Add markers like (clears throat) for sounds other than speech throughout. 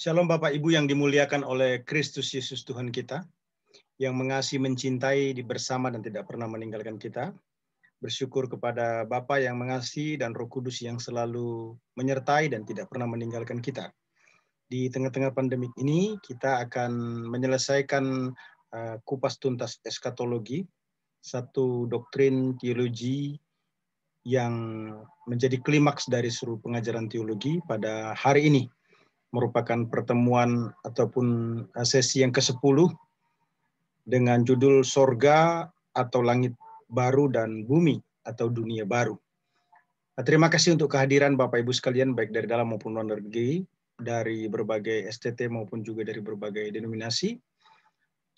Shalom Bapak Ibu yang dimuliakan oleh Kristus Yesus Tuhan kita, yang mengasihi, mencintai, bersama dan tidak pernah meninggalkan kita. Bersyukur kepada Bapa yang mengasihi dan Roh Kudus yang selalu menyertai dan tidak pernah meninggalkan kita. Di tengah-tengah pandemik ini, kita akan menyelesaikan eh, kupas tuntas eskatologi, satu doktrin teologi yang menjadi klimaks dari seluruh pengajaran teologi pada hari ini, merupakan pertemuan ataupun eh, sesi yang ke-10 dengan judul Sorga atau Langit Baru dan Bumi atau Dunia Baru. Eh, terima kasih untuk kehadiran Bapak Ibu sekalian baik dari dalam maupun luar negeri, dari berbagai STT maupun juga dari berbagai denominasi.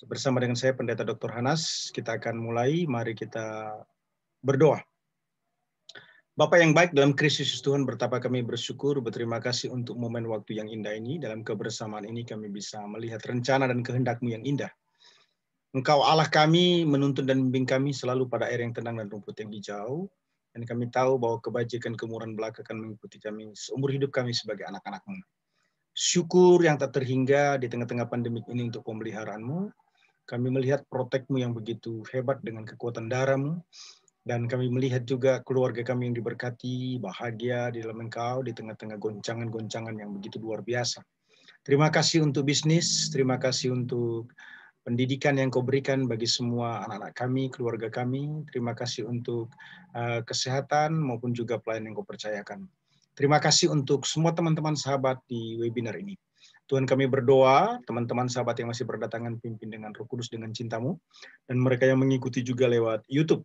Bersama dengan saya Pendeta Dr. Hanas, kita akan mulai. Mari kita berdoa. Bapak yang baik dalam krisis Tuhan bertapa kami bersyukur berterima kasih untuk momen waktu yang indah ini dalam kebersamaan ini kami bisa melihat rencana dan kehendakmu yang indah. Engkau Allah kami menuntun dan membimbing kami selalu pada air yang tenang dan rumput yang hijau dan kami tahu bahwa kebajikan kemurahan belaka akan mengikuti kami seumur hidup kami sebagai anak-anakmu. Syukur yang tak terhingga di tengah-tengah pandemik ini untuk pemeliharaanmu. Kami melihat protekmu yang begitu hebat dengan kekuatan darahmu dan kami melihat juga keluarga kami yang diberkati, bahagia di dalam engkau, di tengah-tengah goncangan-goncangan yang begitu luar biasa. Terima kasih untuk bisnis, terima kasih untuk pendidikan yang kau berikan bagi semua anak-anak kami, keluarga kami. Terima kasih untuk uh, kesehatan maupun juga pelayanan yang kau percayakan. Terima kasih untuk semua teman-teman sahabat di webinar ini. Tuhan kami berdoa, teman-teman sahabat yang masih berdatangan pimpin dengan roh kudus dengan cintamu, dan mereka yang mengikuti juga lewat Youtube,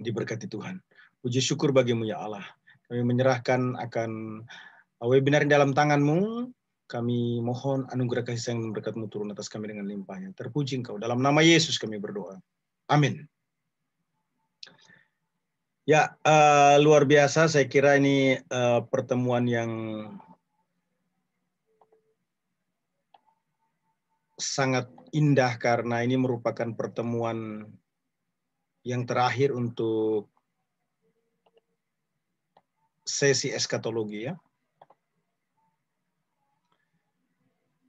diberkati Tuhan. Puji syukur bagimu ya Allah. Kami menyerahkan akan uh, webinar dalam tanganmu. Kami mohon anugerah kasih sayang dan berkatmu turun atas kami dengan limpahnya. Terpuji engkau. Dalam nama Yesus kami berdoa. Amin. Ya, uh, luar biasa. Saya kira ini uh, pertemuan yang sangat indah karena ini merupakan pertemuan yang terakhir untuk sesi eskatologi ya.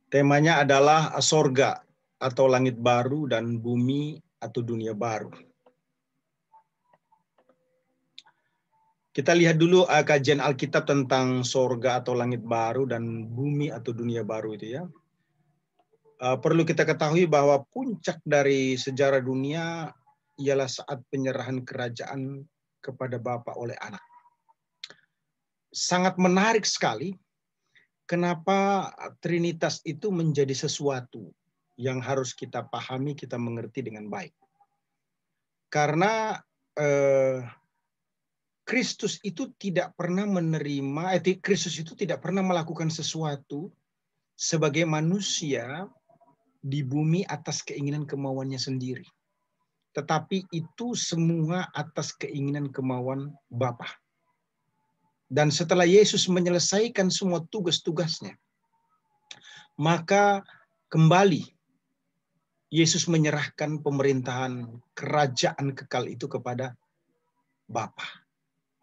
Temanya adalah sorga atau langit baru dan bumi atau dunia baru. Kita lihat dulu uh, kajian Alkitab tentang sorga atau langit baru dan bumi atau dunia baru itu ya. Uh, perlu kita ketahui bahwa puncak dari sejarah dunia ialah saat penyerahan kerajaan kepada Bapa oleh anak. Sangat menarik sekali kenapa Trinitas itu menjadi sesuatu yang harus kita pahami, kita mengerti dengan baik. Karena eh, Kristus itu tidak pernah menerima, eh, Kristus itu tidak pernah melakukan sesuatu sebagai manusia di bumi atas keinginan kemauannya sendiri tetapi itu semua atas keinginan kemauan Bapa. Dan setelah Yesus menyelesaikan semua tugas-tugasnya, maka kembali Yesus menyerahkan pemerintahan kerajaan kekal itu kepada Bapa.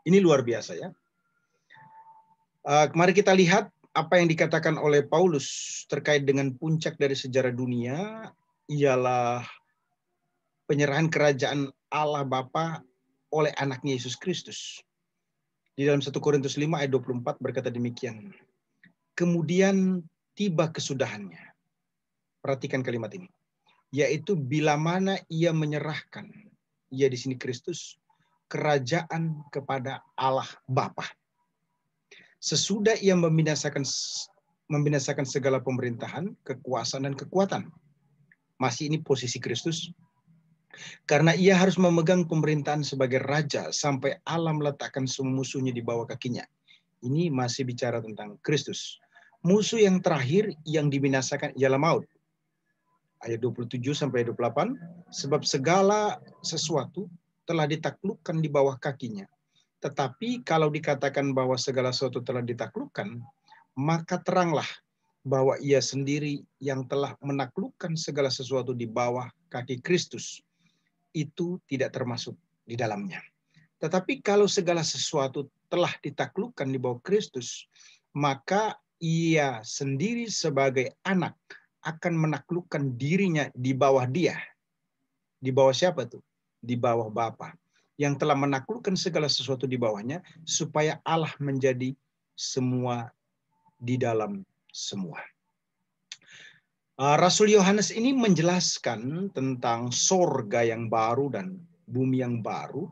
Ini luar biasa ya. Uh, mari kita lihat apa yang dikatakan oleh Paulus terkait dengan puncak dari sejarah dunia ialah penyerahan kerajaan Allah Bapa oleh anaknya Yesus Kristus. Di dalam 1 Korintus 5 ayat 24 berkata demikian. Kemudian tiba kesudahannya. Perhatikan kalimat ini. Yaitu bila mana ia menyerahkan, ia di sini Kristus, kerajaan kepada Allah Bapa. Sesudah ia membinasakan membinasakan segala pemerintahan, kekuasaan dan kekuatan. Masih ini posisi Kristus karena ia harus memegang pemerintahan sebagai raja sampai Allah meletakkan semua musuhnya di bawah kakinya. Ini masih bicara tentang Kristus. Musuh yang terakhir yang diminasakan ialah maut. Ayat 27 sampai 28, sebab segala sesuatu telah ditaklukkan di bawah kakinya. Tetapi kalau dikatakan bahwa segala sesuatu telah ditaklukkan, maka teranglah bahwa ia sendiri yang telah menaklukkan segala sesuatu di bawah kaki Kristus, itu tidak termasuk di dalamnya. Tetapi kalau segala sesuatu telah ditaklukkan di bawah Kristus, maka ia sendiri sebagai anak akan menaklukkan dirinya di bawah dia. Di bawah siapa tuh? Di bawah Bapa yang telah menaklukkan segala sesuatu di bawahnya supaya Allah menjadi semua di dalam semua. Eh, Rasul Yohanes ini menjelaskan tentang sorga yang baru dan bumi yang baru.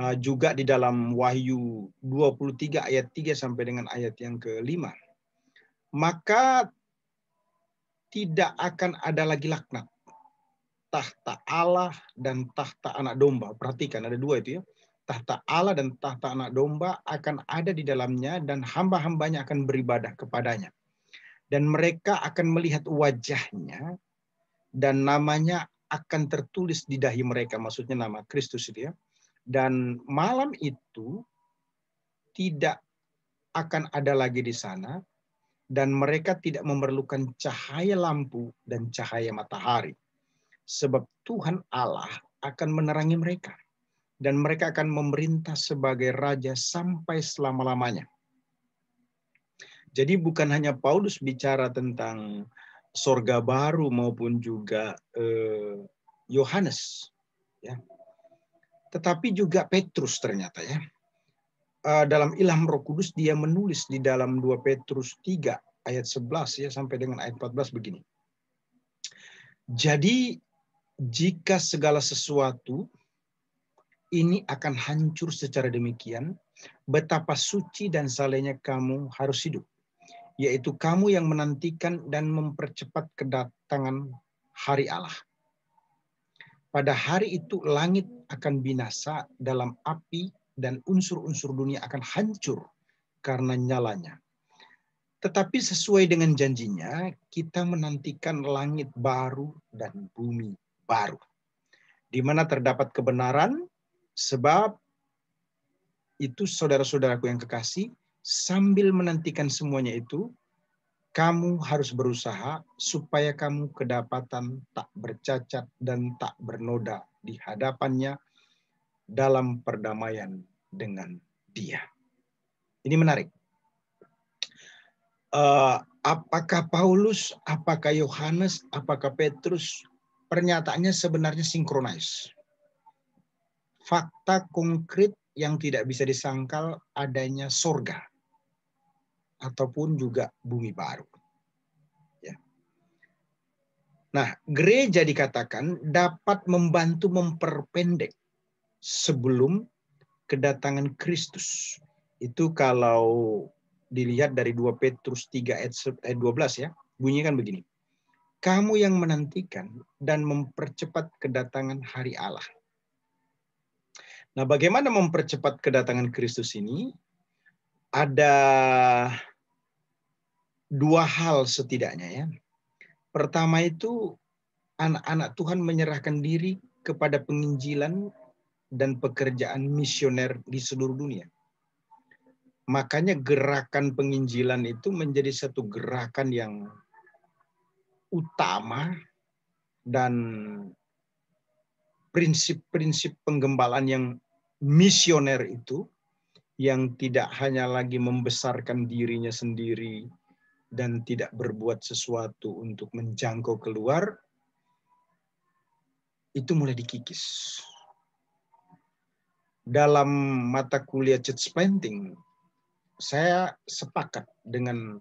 Eh, juga di dalam Wahyu 23 ayat 3 sampai dengan ayat yang kelima. Maka tidak akan ada lagi laknat. Tahta Allah dan tahta anak domba. Perhatikan ada dua itu ya. Tahta Allah dan tahta anak domba akan ada di dalamnya dan hamba-hambanya akan beribadah kepadanya dan mereka akan melihat wajahnya dan namanya akan tertulis di dahi mereka maksudnya nama Kristus itu ya. dan malam itu tidak akan ada lagi di sana dan mereka tidak memerlukan cahaya lampu dan cahaya matahari sebab Tuhan Allah akan menerangi mereka dan mereka akan memerintah sebagai raja sampai selama-lamanya jadi bukan hanya Paulus bicara tentang sorga baru maupun juga eh, Yohanes, eh, ya. Tetapi juga Petrus ternyata ya. Eh, dalam ilham Roh Kudus dia menulis di dalam 2 Petrus 3 ayat 11 ya sampai dengan ayat 14 begini. Jadi jika segala sesuatu ini akan hancur secara demikian, betapa suci dan salehnya kamu harus hidup yaitu kamu yang menantikan dan mempercepat kedatangan hari Allah. Pada hari itu langit akan binasa dalam api dan unsur-unsur dunia akan hancur karena nyalanya. Tetapi sesuai dengan janjinya, kita menantikan langit baru dan bumi baru. Di mana terdapat kebenaran, sebab itu saudara-saudaraku yang kekasih, sambil menantikan semuanya itu, kamu harus berusaha supaya kamu kedapatan tak bercacat dan tak bernoda di hadapannya dalam perdamaian dengan dia. Ini menarik. Eh, apakah Paulus, apakah Yohanes, apakah Petrus, pernyataannya sebenarnya sinkronis. Fakta konkret yang tidak bisa disangkal adanya sorga ataupun juga bumi baru. Ya. Nah, gereja dikatakan dapat membantu memperpendek sebelum kedatangan Kristus. Itu kalau dilihat dari 2 Petrus 3 ayat 12 eh, ya, bunyinya kan begini. Kamu yang menantikan dan mempercepat kedatangan hari Allah. Nah, bagaimana mempercepat kedatangan Kristus ini? Ada dua hal setidaknya ya. Pertama itu anak-anak Tuhan menyerahkan diri kepada penginjilan dan pekerjaan misioner di seluruh dunia. Makanya gerakan penginjilan itu menjadi satu gerakan yang utama dan prinsip-prinsip penggembalaan yang misioner itu yang tidak hanya lagi membesarkan dirinya sendiri dan tidak berbuat sesuatu untuk menjangkau keluar, itu mulai dikikis. Dalam mata kuliah church planting, saya sepakat dengan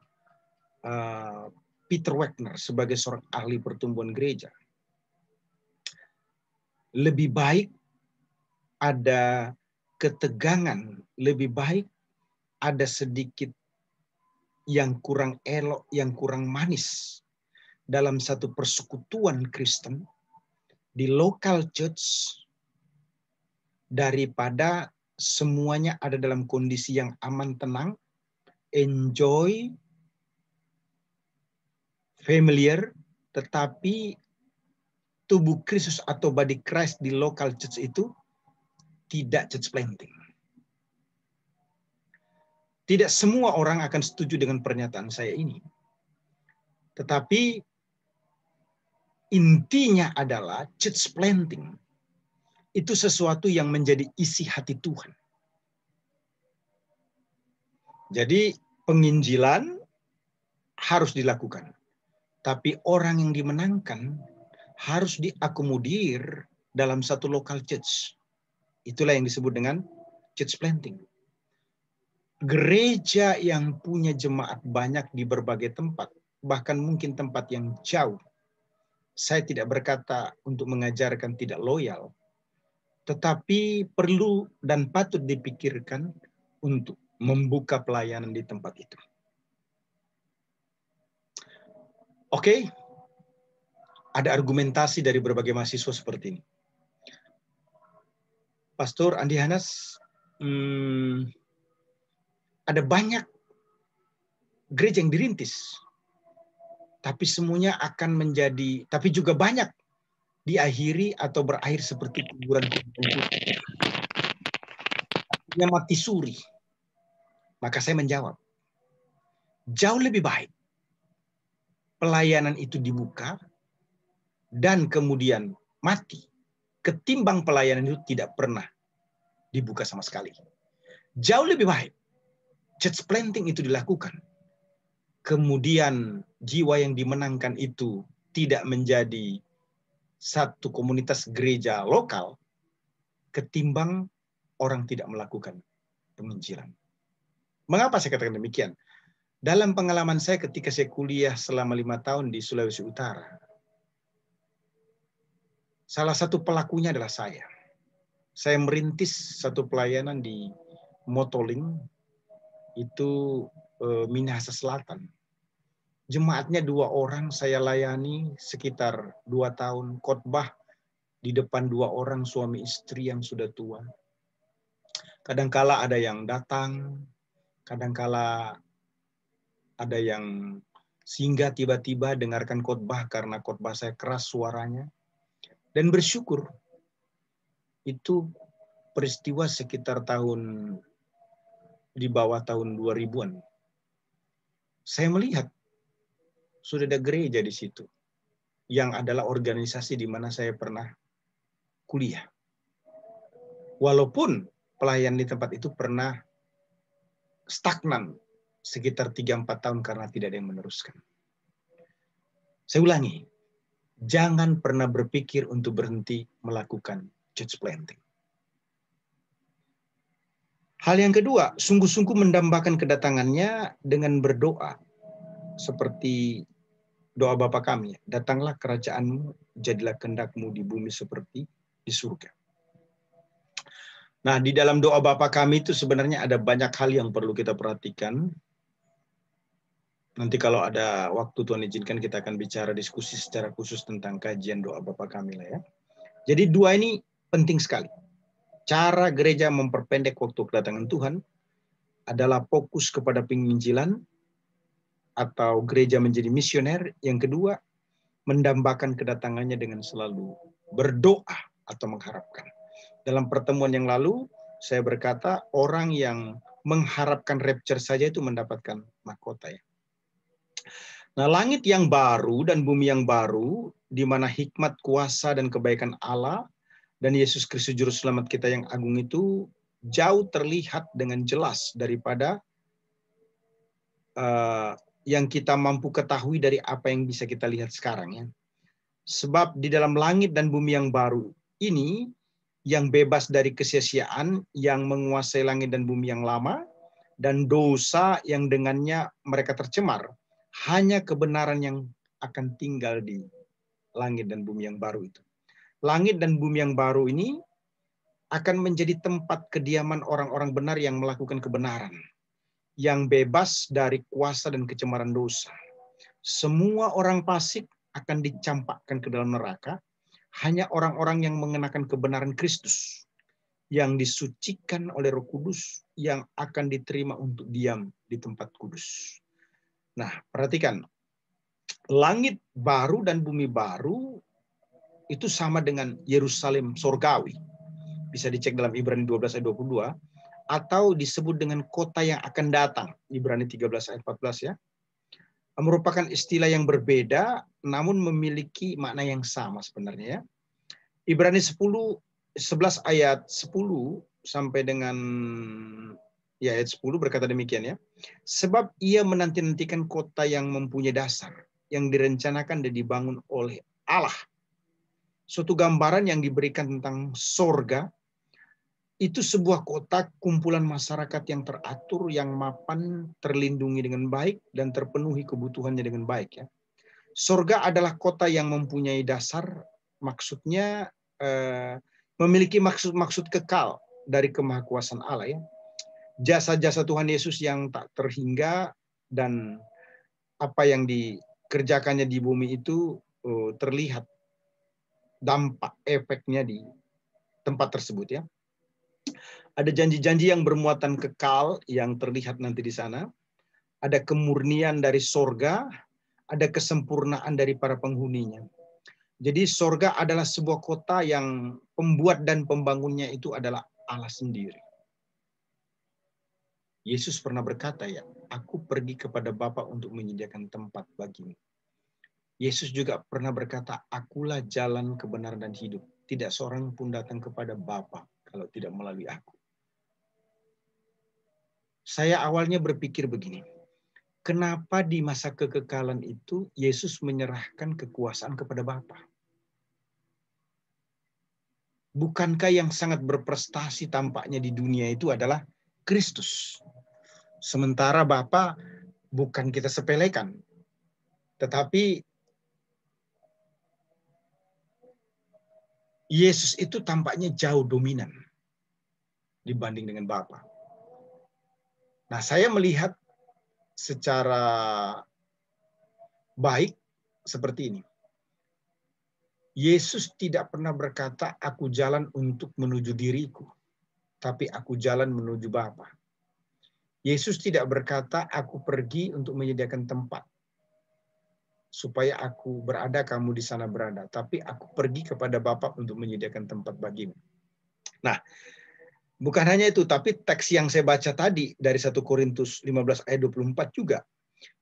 uh, Peter Wagner sebagai seorang ahli pertumbuhan gereja. Lebih baik ada ketegangan, lebih baik ada sedikit yang kurang elok, yang kurang manis dalam satu persekutuan Kristen di local church daripada semuanya ada dalam kondisi yang aman tenang, enjoy, familiar, tetapi tubuh Kristus atau body Christ di local church itu tidak church planting. Tidak semua orang akan setuju dengan pernyataan saya ini. Tetapi intinya adalah church planting. Itu sesuatu yang menjadi isi hati Tuhan. Jadi penginjilan harus dilakukan. Tapi orang yang dimenangkan harus diakomodir dalam satu lokal church. Itulah yang disebut dengan church planting gereja yang punya jemaat banyak di berbagai tempat, bahkan mungkin tempat yang jauh. Saya tidak berkata untuk mengajarkan tidak loyal, tetapi perlu dan patut dipikirkan untuk membuka pelayanan di tempat itu. Oke, okay. ada argumentasi dari berbagai mahasiswa seperti ini. Pastor Andi Hanas, hmm, ada banyak gereja yang dirintis. Tapi semuanya akan menjadi, tapi juga banyak diakhiri atau berakhir seperti kuburan kuburan. mati suri. Maka saya menjawab, jauh lebih baik pelayanan itu dibuka dan kemudian mati ketimbang pelayanan itu tidak pernah dibuka sama sekali. Jauh lebih baik church planting itu dilakukan, kemudian jiwa yang dimenangkan itu tidak menjadi satu komunitas gereja lokal, ketimbang orang tidak melakukan penginjilan. Mengapa saya katakan demikian? Dalam pengalaman saya ketika saya kuliah selama lima tahun di Sulawesi Utara, salah satu pelakunya adalah saya. Saya merintis satu pelayanan di Motoling, itu eh, Minahasa Selatan. Jemaatnya dua orang saya layani sekitar dua tahun khotbah di depan dua orang suami istri yang sudah tua. Kadangkala ada yang datang, kadangkala ada yang sehingga tiba-tiba dengarkan khotbah karena khotbah saya keras suaranya. Dan bersyukur itu peristiwa sekitar tahun di bawah tahun 2000-an. Saya melihat sudah ada gereja di situ yang adalah organisasi di mana saya pernah kuliah. Walaupun pelayan di tempat itu pernah stagnan sekitar 3-4 tahun karena tidak ada yang meneruskan. Saya ulangi, jangan pernah berpikir untuk berhenti melakukan church planting. Hal yang kedua, sungguh-sungguh mendambakan kedatangannya dengan berdoa. Seperti doa Bapa kami, datanglah kerajaanmu, jadilah kendakmu di bumi seperti di surga. Nah, di dalam doa Bapa kami itu sebenarnya ada banyak hal yang perlu kita perhatikan. Nanti kalau ada waktu Tuhan izinkan kita akan bicara diskusi secara khusus tentang kajian doa Bapa kami lah ya. Jadi dua ini penting sekali cara gereja memperpendek waktu kedatangan Tuhan adalah fokus kepada penginjilan atau gereja menjadi misioner. Yang kedua, mendambakan kedatangannya dengan selalu berdoa atau mengharapkan. Dalam pertemuan yang lalu, saya berkata orang yang mengharapkan rapture saja itu mendapatkan mahkota ya. Nah, langit yang baru dan bumi yang baru di mana hikmat kuasa dan kebaikan Allah dan Yesus Kristus juru selamat kita yang agung itu jauh terlihat dengan jelas daripada uh, yang kita mampu ketahui dari apa yang bisa kita lihat sekarang ya. Sebab di dalam langit dan bumi yang baru ini yang bebas dari kesia-siaan, yang menguasai langit dan bumi yang lama, dan dosa yang dengannya mereka tercemar, hanya kebenaran yang akan tinggal di langit dan bumi yang baru itu langit dan bumi yang baru ini akan menjadi tempat kediaman orang-orang benar yang melakukan kebenaran, yang bebas dari kuasa dan kecemaran dosa. Semua orang fasik akan dicampakkan ke dalam neraka, hanya orang-orang yang mengenakan kebenaran Kristus, yang disucikan oleh Roh Kudus, yang akan diterima untuk diam di tempat kudus. Nah, perhatikan, langit baru dan bumi baru itu sama dengan Yerusalem Sorgawi Bisa dicek dalam Ibrani 12 ayat 22 atau disebut dengan kota yang akan datang Ibrani 13 ayat 14 ya. Merupakan istilah yang berbeda namun memiliki makna yang sama sebenarnya ya. Ibrani 10 11 ayat 10 sampai dengan ya ayat 10 berkata demikian ya. Sebab ia menanti-nantikan kota yang mempunyai dasar, yang direncanakan dan dibangun oleh Allah suatu gambaran yang diberikan tentang sorga, itu sebuah kotak kumpulan masyarakat yang teratur, yang mapan, terlindungi dengan baik, dan terpenuhi kebutuhannya dengan baik. ya. Sorga adalah kota yang mempunyai dasar, maksudnya eh, memiliki maksud-maksud kekal dari kemahkuasaan Allah. ya. Jasa-jasa Tuhan Yesus yang tak terhingga dan apa yang dikerjakannya di bumi itu oh, terlihat dampak efeknya di tempat tersebut ya. Ada janji-janji yang bermuatan kekal yang terlihat nanti di sana. Ada kemurnian dari sorga, ada kesempurnaan dari para penghuninya. Jadi sorga adalah sebuah kota yang pembuat dan pembangunnya itu adalah Allah sendiri. Yesus pernah berkata ya, aku pergi kepada Bapa untuk menyediakan tempat bagimu. Yesus juga pernah berkata, "Akulah jalan kebenaran dan hidup. Tidak seorang pun datang kepada Bapa kalau tidak melalui aku." Saya awalnya berpikir begini, kenapa di masa kekekalan itu Yesus menyerahkan kekuasaan kepada Bapa? Bukankah yang sangat berprestasi tampaknya di dunia itu adalah Kristus? Sementara Bapa bukan kita sepelekan, tetapi Yesus itu tampaknya jauh dominan dibanding dengan Bapa. Nah, saya melihat secara baik seperti ini. Yesus tidak pernah berkata, aku jalan untuk menuju diriku, tapi aku jalan menuju Bapa. Yesus tidak berkata, aku pergi untuk menyediakan tempat, supaya aku berada, kamu di sana berada. Tapi aku pergi kepada Bapak untuk menyediakan tempat bagimu. Nah, bukan hanya itu, tapi teks yang saya baca tadi dari 1 Korintus 15 ayat 24 juga.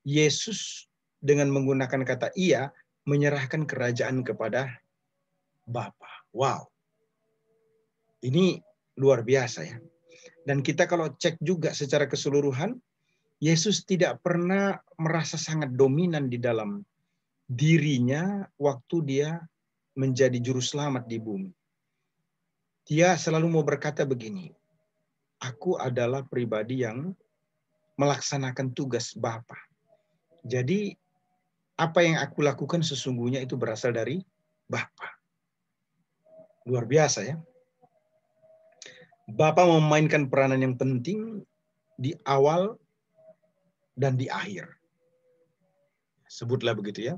Yesus dengan menggunakan kata ia menyerahkan kerajaan kepada Bapa. Wow. Ini luar biasa ya. Dan kita kalau cek juga secara keseluruhan, Yesus tidak pernah merasa sangat dominan di dalam dirinya waktu dia menjadi juru selamat di bumi. Dia selalu mau berkata begini, aku adalah pribadi yang melaksanakan tugas Bapa. Jadi apa yang aku lakukan sesungguhnya itu berasal dari Bapa. Luar biasa ya. Bapa memainkan peranan yang penting di awal dan di akhir. Sebutlah begitu ya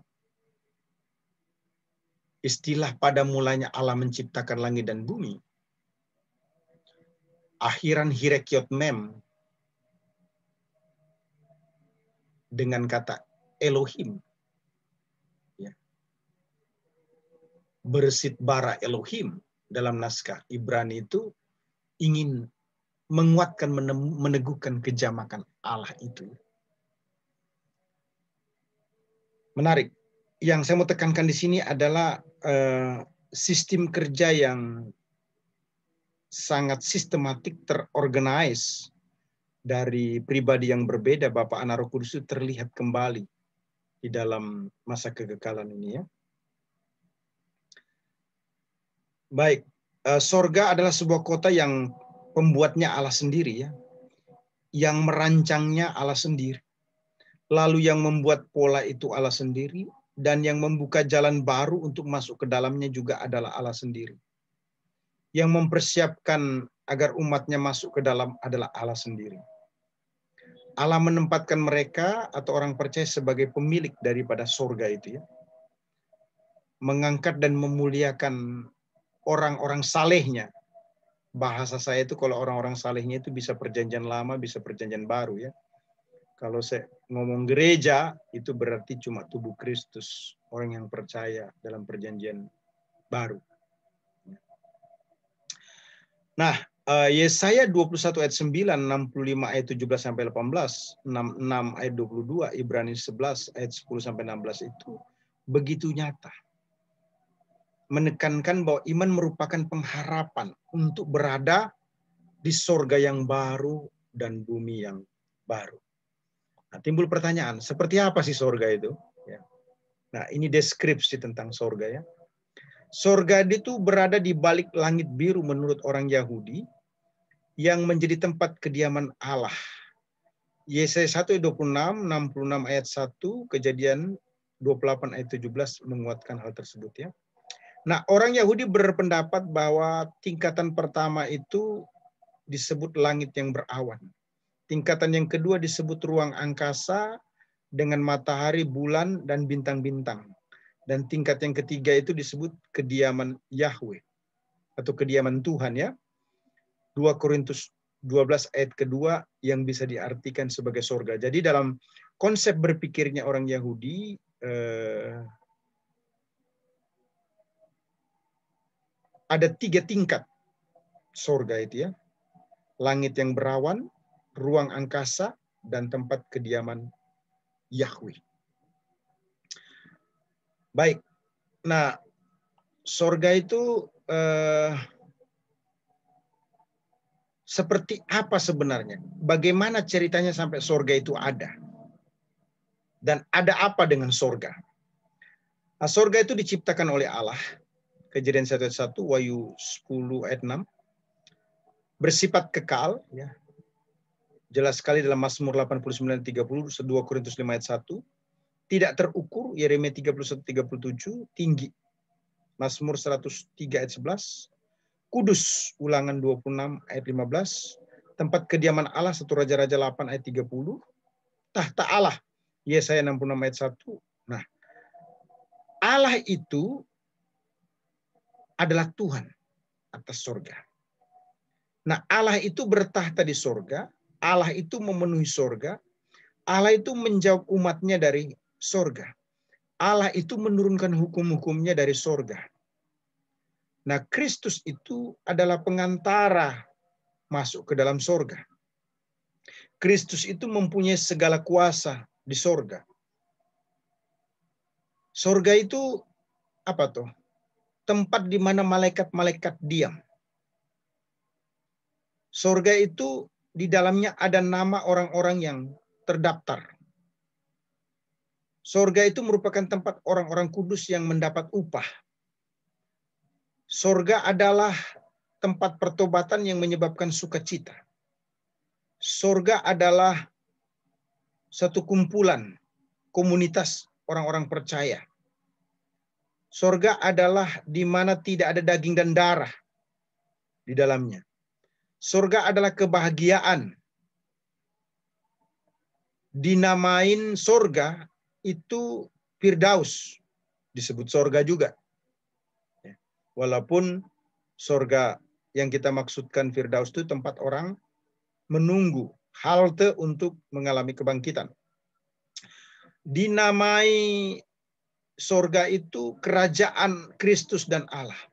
istilah pada mulanya Allah menciptakan langit dan bumi, akhiran hirekiot mem dengan kata Elohim. Ya. Bersit bara Elohim dalam naskah Ibrani itu ingin menguatkan, meneguhkan kejamakan Allah itu. Menarik. Yang saya mau tekankan di sini adalah Eh, sistem kerja yang sangat sistematik terorganize dari pribadi yang berbeda Bapak Kudus itu terlihat kembali di dalam masa kegekalan ini ya. Baik, eh, sorga adalah sebuah kota yang pembuatnya Allah sendiri ya, yang merancangnya Allah sendiri, lalu yang membuat pola itu Allah sendiri, dan yang membuka jalan baru untuk masuk ke dalamnya juga adalah Allah sendiri. Yang mempersiapkan agar umatnya masuk ke dalam adalah Allah sendiri. Allah menempatkan mereka atau orang percaya sebagai pemilik daripada surga itu ya. Mengangkat dan memuliakan orang-orang salehnya. Bahasa saya itu kalau orang-orang salehnya itu bisa perjanjian lama, bisa perjanjian baru ya kalau saya ngomong gereja, itu berarti cuma tubuh Kristus, orang yang percaya dalam perjanjian baru. Nah, eh, Yesaya 21 ayat 9, 65 ayat 17 sampai 18, 66 ayat 22, Ibrani 11 ayat 10 sampai 16 itu begitu nyata. Menekankan bahwa iman merupakan pengharapan untuk berada di sorga yang baru dan bumi yang baru. Nah, timbul pertanyaan, seperti apa sih sorga itu? Ya. Nah, ini deskripsi tentang sorga ya. Sorga itu berada di balik langit biru menurut orang Yahudi yang menjadi tempat kediaman Allah. Yesaya 1 ayat 26, 66 ayat 1, kejadian 28 ayat 17 menguatkan hal tersebut ya. Nah, orang Yahudi berpendapat bahwa tingkatan pertama itu disebut langit yang berawan. Tingkatan yang kedua disebut ruang angkasa dengan matahari, bulan, dan bintang-bintang. Dan tingkat yang ketiga itu disebut kediaman Yahweh atau kediaman Tuhan ya. 2 Korintus 12 ayat kedua yang bisa diartikan sebagai sorga. Jadi dalam konsep berpikirnya orang Yahudi, eh, ada tiga tingkat sorga itu ya. Langit yang berawan, ruang angkasa, dan tempat kediaman Yahweh. Baik, nah sorga itu eh, seperti apa sebenarnya? Bagaimana ceritanya sampai sorga itu ada? Dan ada apa dengan sorga? Nah, sorga itu diciptakan oleh Allah. Kejadian 1 ayat 1, Wahyu 10 ayat 6. Bersifat kekal, ya, jelas sekali dalam Mazmur 89:30 30 2 Korintus 5 ayat 1 tidak terukur Yeremia 31 37 tinggi Mazmur 103 ayat 11 Kudus ulangan 26 ayat 15 tempat kediaman Allah satu raja-raja 8 ayat 30 tahta Allah Yesaya 66 ayat 1 nah Allah itu adalah Tuhan atas sorga. Nah, Allah itu bertahta di sorga, Allah itu memenuhi sorga. Allah itu menjawab umatnya dari sorga. Allah itu menurunkan hukum-hukumnya dari sorga. Nah, Kristus itu adalah pengantara masuk ke dalam sorga. Kristus itu mempunyai segala kuasa di sorga. Sorga itu apa tuh? Tempat di mana malaikat-malaikat diam. Sorga itu di dalamnya ada nama orang-orang yang terdaftar. Sorga itu merupakan tempat orang-orang kudus yang mendapat upah. Sorga adalah tempat pertobatan yang menyebabkan sukacita. Sorga adalah satu kumpulan komunitas orang-orang percaya. Sorga adalah di mana tidak ada daging dan darah di dalamnya. Surga adalah kebahagiaan. Dinamain surga itu Firdaus. Disebut surga juga. Ya. Walaupun surga yang kita maksudkan Firdaus itu tempat orang menunggu halte untuk mengalami kebangkitan. Dinamai surga itu kerajaan Kristus dan Allah.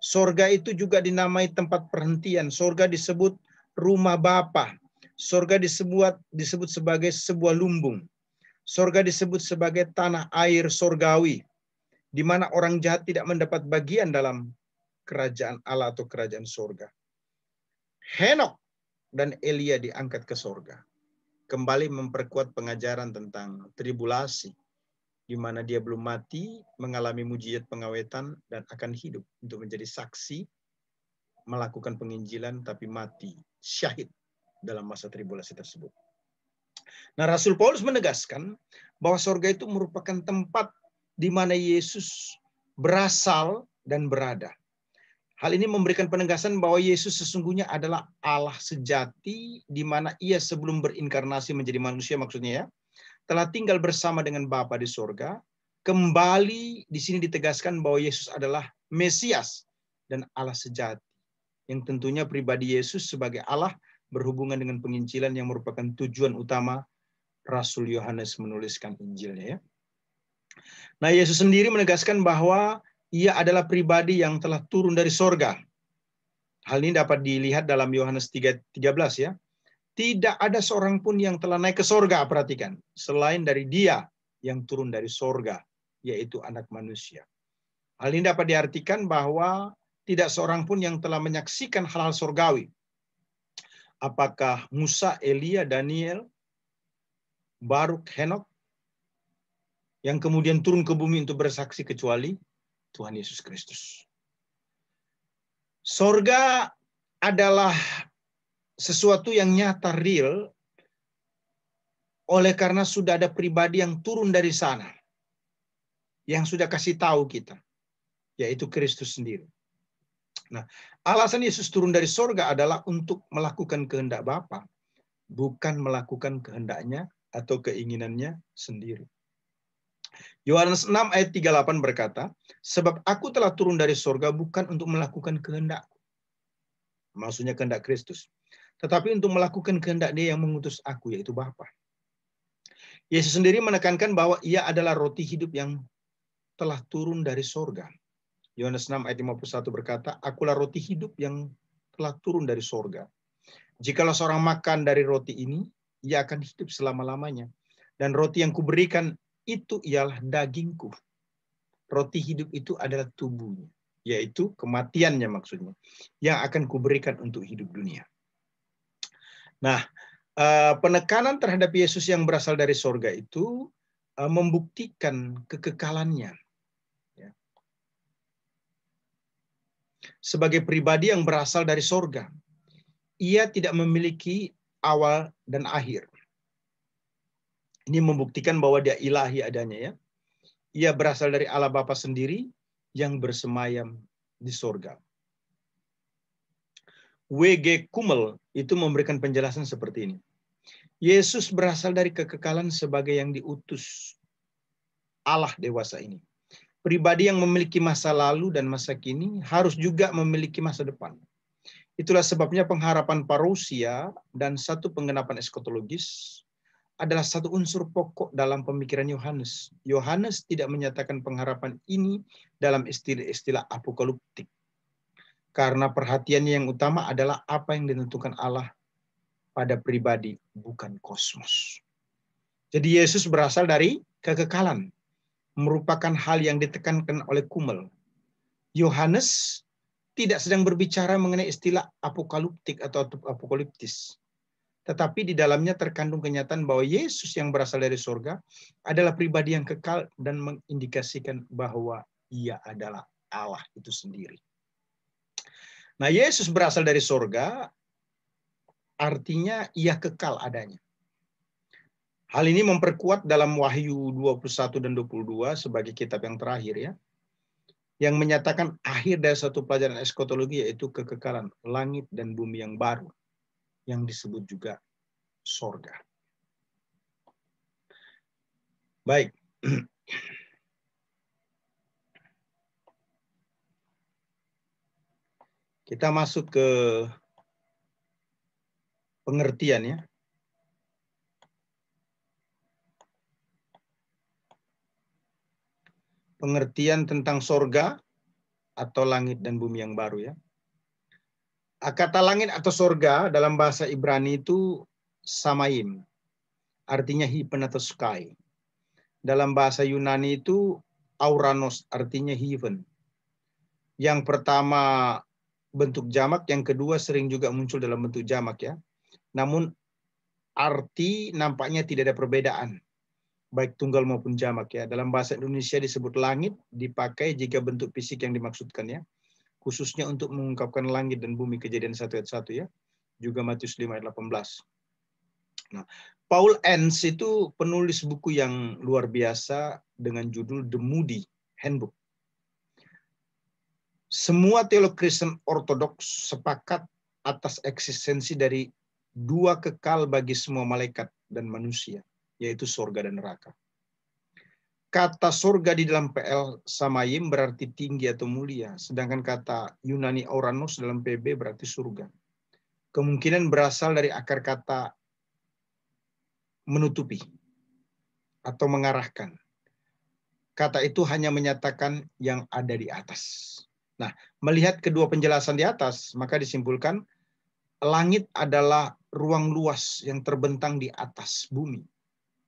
Sorga itu juga dinamai tempat perhentian. Sorga disebut rumah Bapa. Sorga disebut, disebut sebagai sebuah lumbung. Sorga disebut sebagai tanah air sorgawi. Di mana orang jahat tidak mendapat bagian dalam kerajaan Allah atau kerajaan sorga. Henok dan Elia diangkat ke sorga. Kembali memperkuat pengajaran tentang tribulasi di mana dia belum mati, mengalami mujizat pengawetan, dan akan hidup untuk menjadi saksi, melakukan penginjilan tapi mati, syahid dalam masa tribulasi tersebut. Nah Rasul Paulus menegaskan bahwa sorga itu merupakan tempat di mana Yesus berasal dan berada. Hal ini memberikan penegasan bahwa Yesus sesungguhnya adalah Allah sejati di mana ia sebelum berinkarnasi menjadi manusia maksudnya ya telah tinggal bersama dengan Bapa di surga, kembali di sini ditegaskan bahwa Yesus adalah Mesias dan Allah sejati. Yang tentunya pribadi Yesus sebagai Allah berhubungan dengan penginjilan yang merupakan tujuan utama Rasul Yohanes menuliskan Injilnya ya. Nah, Yesus sendiri menegaskan bahwa ia adalah pribadi yang telah turun dari sorga. Hal ini dapat dilihat dalam Yohanes 3:13 ya. Tidak ada seorang pun yang telah naik ke sorga, perhatikan. Selain dari dia yang turun dari sorga, yaitu anak manusia. Hal ini dapat diartikan bahwa tidak seorang pun yang telah menyaksikan hal-hal sorgawi. Apakah Musa, Elia, Daniel, Baruk, Henok, yang kemudian turun ke bumi untuk bersaksi kecuali Tuhan Yesus Kristus. Sorga adalah sesuatu yang nyata real oleh karena sudah ada pribadi yang turun dari sana yang sudah kasih tahu kita yaitu Kristus sendiri. Nah, alasan Yesus turun dari sorga adalah untuk melakukan kehendak Bapa, bukan melakukan kehendaknya atau keinginannya sendiri. Yohanes 6 ayat 38 berkata, Sebab aku telah turun dari sorga bukan untuk melakukan kehendakku. Maksudnya kehendak Kristus tetapi untuk melakukan kehendak Dia yang mengutus aku, yaitu Bapa. Yesus sendiri menekankan bahwa ia adalah roti hidup yang telah turun dari sorga. Yohanes 6 ayat 51 berkata, Akulah roti hidup yang telah turun dari sorga. Jikalau seorang makan dari roti ini, ia akan hidup selama-lamanya. Dan roti yang kuberikan itu ialah dagingku. Roti hidup itu adalah tubuhnya, yaitu kematiannya maksudnya, yang akan kuberikan untuk hidup dunia. Nah, eh, penekanan terhadap Yesus yang berasal dari sorga itu eh, membuktikan kekekalannya. Ya. Sebagai pribadi yang berasal dari sorga, ia tidak memiliki awal dan akhir. Ini membuktikan bahwa dia ilahi adanya ya. Ia berasal dari Allah Bapa sendiri yang bersemayam di sorga. W.G. Kumel itu memberikan penjelasan seperti ini. Yesus berasal dari kekekalan sebagai yang diutus Allah dewasa ini. Pribadi yang memiliki masa lalu dan masa kini harus juga memiliki masa depan. Itulah sebabnya pengharapan parusia dan satu penggenapan eskotologis adalah satu unsur pokok dalam pemikiran Yohanes. Yohanes tidak menyatakan pengharapan ini dalam istilah-istilah apokaliptik. Karena perhatiannya yang utama adalah apa yang ditentukan Allah pada pribadi, bukan kosmos. Jadi Yesus berasal dari kekekalan, merupakan hal yang ditekankan oleh Kumel. Yohanes tidak sedang berbicara mengenai istilah apokaliptik atau apokaliptis. Tetapi di dalamnya terkandung kenyataan bahwa Yesus yang berasal dari surga adalah pribadi yang kekal dan mengindikasikan bahwa ia adalah Allah itu sendiri. Nah, Yesus berasal dari surga, artinya ia kekal adanya. Hal ini memperkuat dalam Wahyu 21 dan 22 sebagai kitab yang terakhir ya. Yang menyatakan akhir dari satu pelajaran eskatologi yaitu kekekalan langit dan bumi yang baru yang disebut juga sorga. Baik. (clears throat) Kita masuk ke pengertian ya. Pengertian tentang sorga atau langit dan bumi yang baru ya. Kata langit atau sorga dalam bahasa Ibrani itu samaim. Artinya heaven atau sky. Dalam bahasa Yunani itu auranos artinya heaven. Yang pertama bentuk jamak, yang kedua sering juga muncul dalam bentuk jamak ya. Namun arti nampaknya tidak ada perbedaan baik tunggal maupun jamak ya. Dalam bahasa Indonesia disebut langit dipakai jika bentuk fisik yang dimaksudkan ya. Khususnya untuk mengungkapkan langit dan bumi kejadian satu ayat satu ya. Juga Matius 5 ayat 18. Nah, Paul Enns itu penulis buku yang luar biasa dengan judul The Moody Handbook. Semua teolog Kristen Ortodoks sepakat atas eksistensi dari dua kekal bagi semua malaikat dan manusia, yaitu surga dan neraka. Kata surga di dalam PL Samayim berarti tinggi atau mulia, sedangkan kata Yunani Oranos dalam PB berarti surga. Kemungkinan berasal dari akar kata menutupi atau mengarahkan. Kata itu hanya menyatakan yang ada di atas. Nah, melihat kedua penjelasan di atas, maka disimpulkan langit adalah ruang luas yang terbentang di atas bumi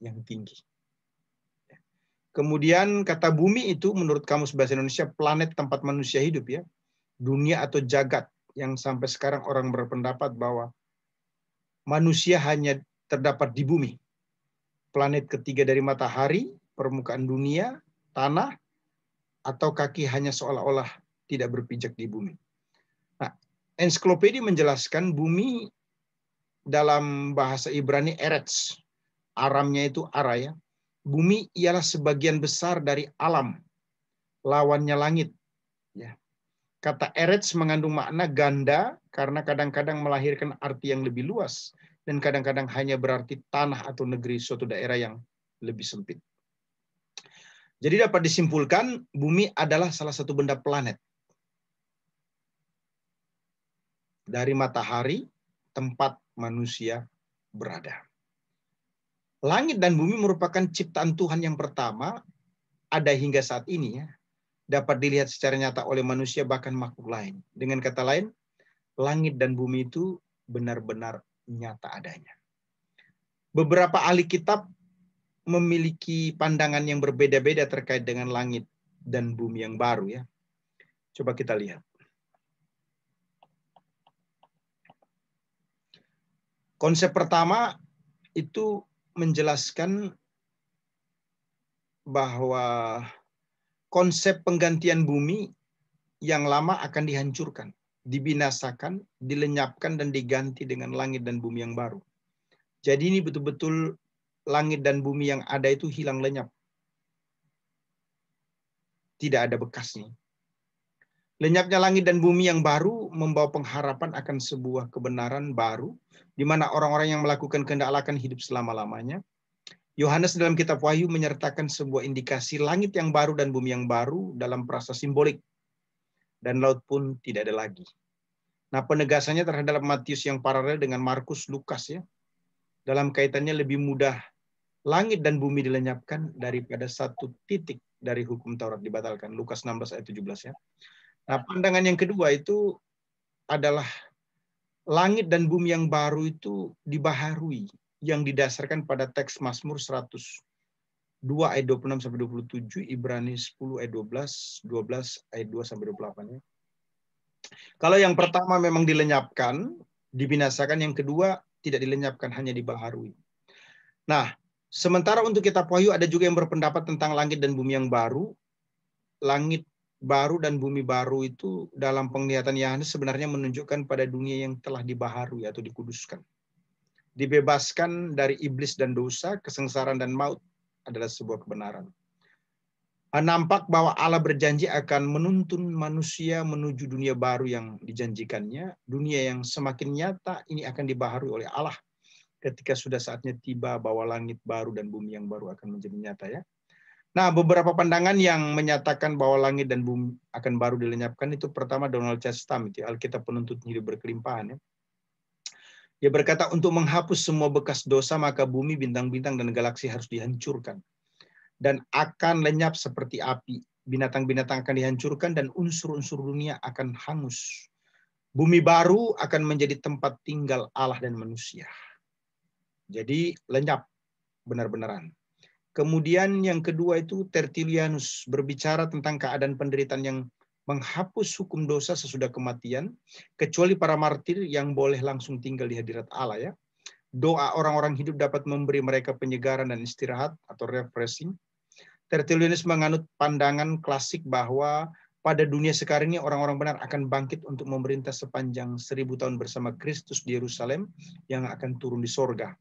yang tinggi. Kemudian kata bumi itu menurut Kamus Bahasa Indonesia planet tempat manusia hidup ya. Dunia atau jagat yang sampai sekarang orang berpendapat bahwa manusia hanya terdapat di bumi. Planet ketiga dari matahari, permukaan dunia, tanah, atau kaki hanya seolah-olah tidak berpijak di bumi. Nah, ensiklopedia menjelaskan bumi dalam bahasa Ibrani Eretz. Aramnya itu araya. Bumi ialah sebagian besar dari alam. Lawannya langit. Ya. Kata Eretz mengandung makna ganda karena kadang-kadang melahirkan arti yang lebih luas dan kadang-kadang hanya berarti tanah atau negeri suatu daerah yang lebih sempit. Jadi dapat disimpulkan bumi adalah salah satu benda planet dari matahari tempat manusia berada. Langit dan bumi merupakan ciptaan Tuhan yang pertama ada hingga saat ini ya. Dapat dilihat secara nyata oleh manusia bahkan makhluk lain. Dengan kata lain, langit dan bumi itu benar-benar nyata adanya. Beberapa ahli kitab memiliki pandangan yang berbeda-beda terkait dengan langit dan bumi yang baru ya. Coba kita lihat. Konsep pertama itu menjelaskan bahwa konsep penggantian bumi yang lama akan dihancurkan, dibinasakan, dilenyapkan, dan diganti dengan langit dan bumi yang baru. Jadi ini betul-betul langit dan bumi yang ada itu hilang lenyap. Tidak ada bekasnya. Lenyapnya langit dan bumi yang baru membawa pengharapan akan sebuah kebenaran baru, di mana orang-orang yang melakukan kehendak Allah akan hidup selama-lamanya. Yohanes dalam kitab Wahyu menyertakan sebuah indikasi langit yang baru dan bumi yang baru dalam perasa simbolik. Dan laut pun tidak ada lagi. Nah penegasannya terhadap Matius yang paralel dengan Markus, Lukas ya. Dalam kaitannya lebih mudah langit dan bumi dilenyapkan daripada satu titik dari hukum Taurat dibatalkan. Lukas 16 ayat 17 ya. Nah, pandangan yang kedua itu adalah langit dan bumi yang baru itu dibaharui yang didasarkan pada teks Mazmur 102 ayat 26 sampai 27, Ibrani 10 ayat 12, 12 ayat 2 sampai 28 ya. Kalau yang pertama memang dilenyapkan, dibinasakan, yang kedua tidak dilenyapkan, hanya dibaharui. Nah, sementara untuk kitab Wahyu ada juga yang berpendapat tentang langit dan bumi yang baru, langit baru dan bumi baru itu dalam penglihatan Yohanes sebenarnya menunjukkan pada dunia yang telah dibaharui atau dikuduskan. Dibebaskan dari iblis dan dosa, kesengsaraan dan maut adalah sebuah kebenaran. Nampak bahwa Allah berjanji akan menuntun manusia menuju dunia baru yang dijanjikannya, dunia yang semakin nyata ini akan dibaharui oleh Allah ketika sudah saatnya tiba bahwa langit baru dan bumi yang baru akan menjadi nyata ya. Nah, beberapa pandangan yang menyatakan bahwa langit dan bumi akan baru dilenyapkan itu pertama Donald Chastam itu ya, Alkitab penuntut hidup berkelimpahan ya. Dia berkata untuk menghapus semua bekas dosa maka bumi, bintang-bintang dan galaksi harus dihancurkan dan akan lenyap seperti api. Binatang-binatang akan dihancurkan dan unsur-unsur dunia akan hangus. Bumi baru akan menjadi tempat tinggal Allah dan manusia. Jadi lenyap benar-benaran Kemudian yang kedua itu Tertilianus berbicara tentang keadaan penderitaan yang menghapus hukum dosa sesudah kematian, kecuali para martir yang boleh langsung tinggal di hadirat Allah ya. Doa orang-orang hidup dapat memberi mereka penyegaran dan istirahat atau refreshing. Tertilianus menganut pandangan klasik bahwa pada dunia sekarang ini orang-orang benar akan bangkit untuk memerintah sepanjang seribu tahun bersama Kristus di Yerusalem yang akan turun di sorga.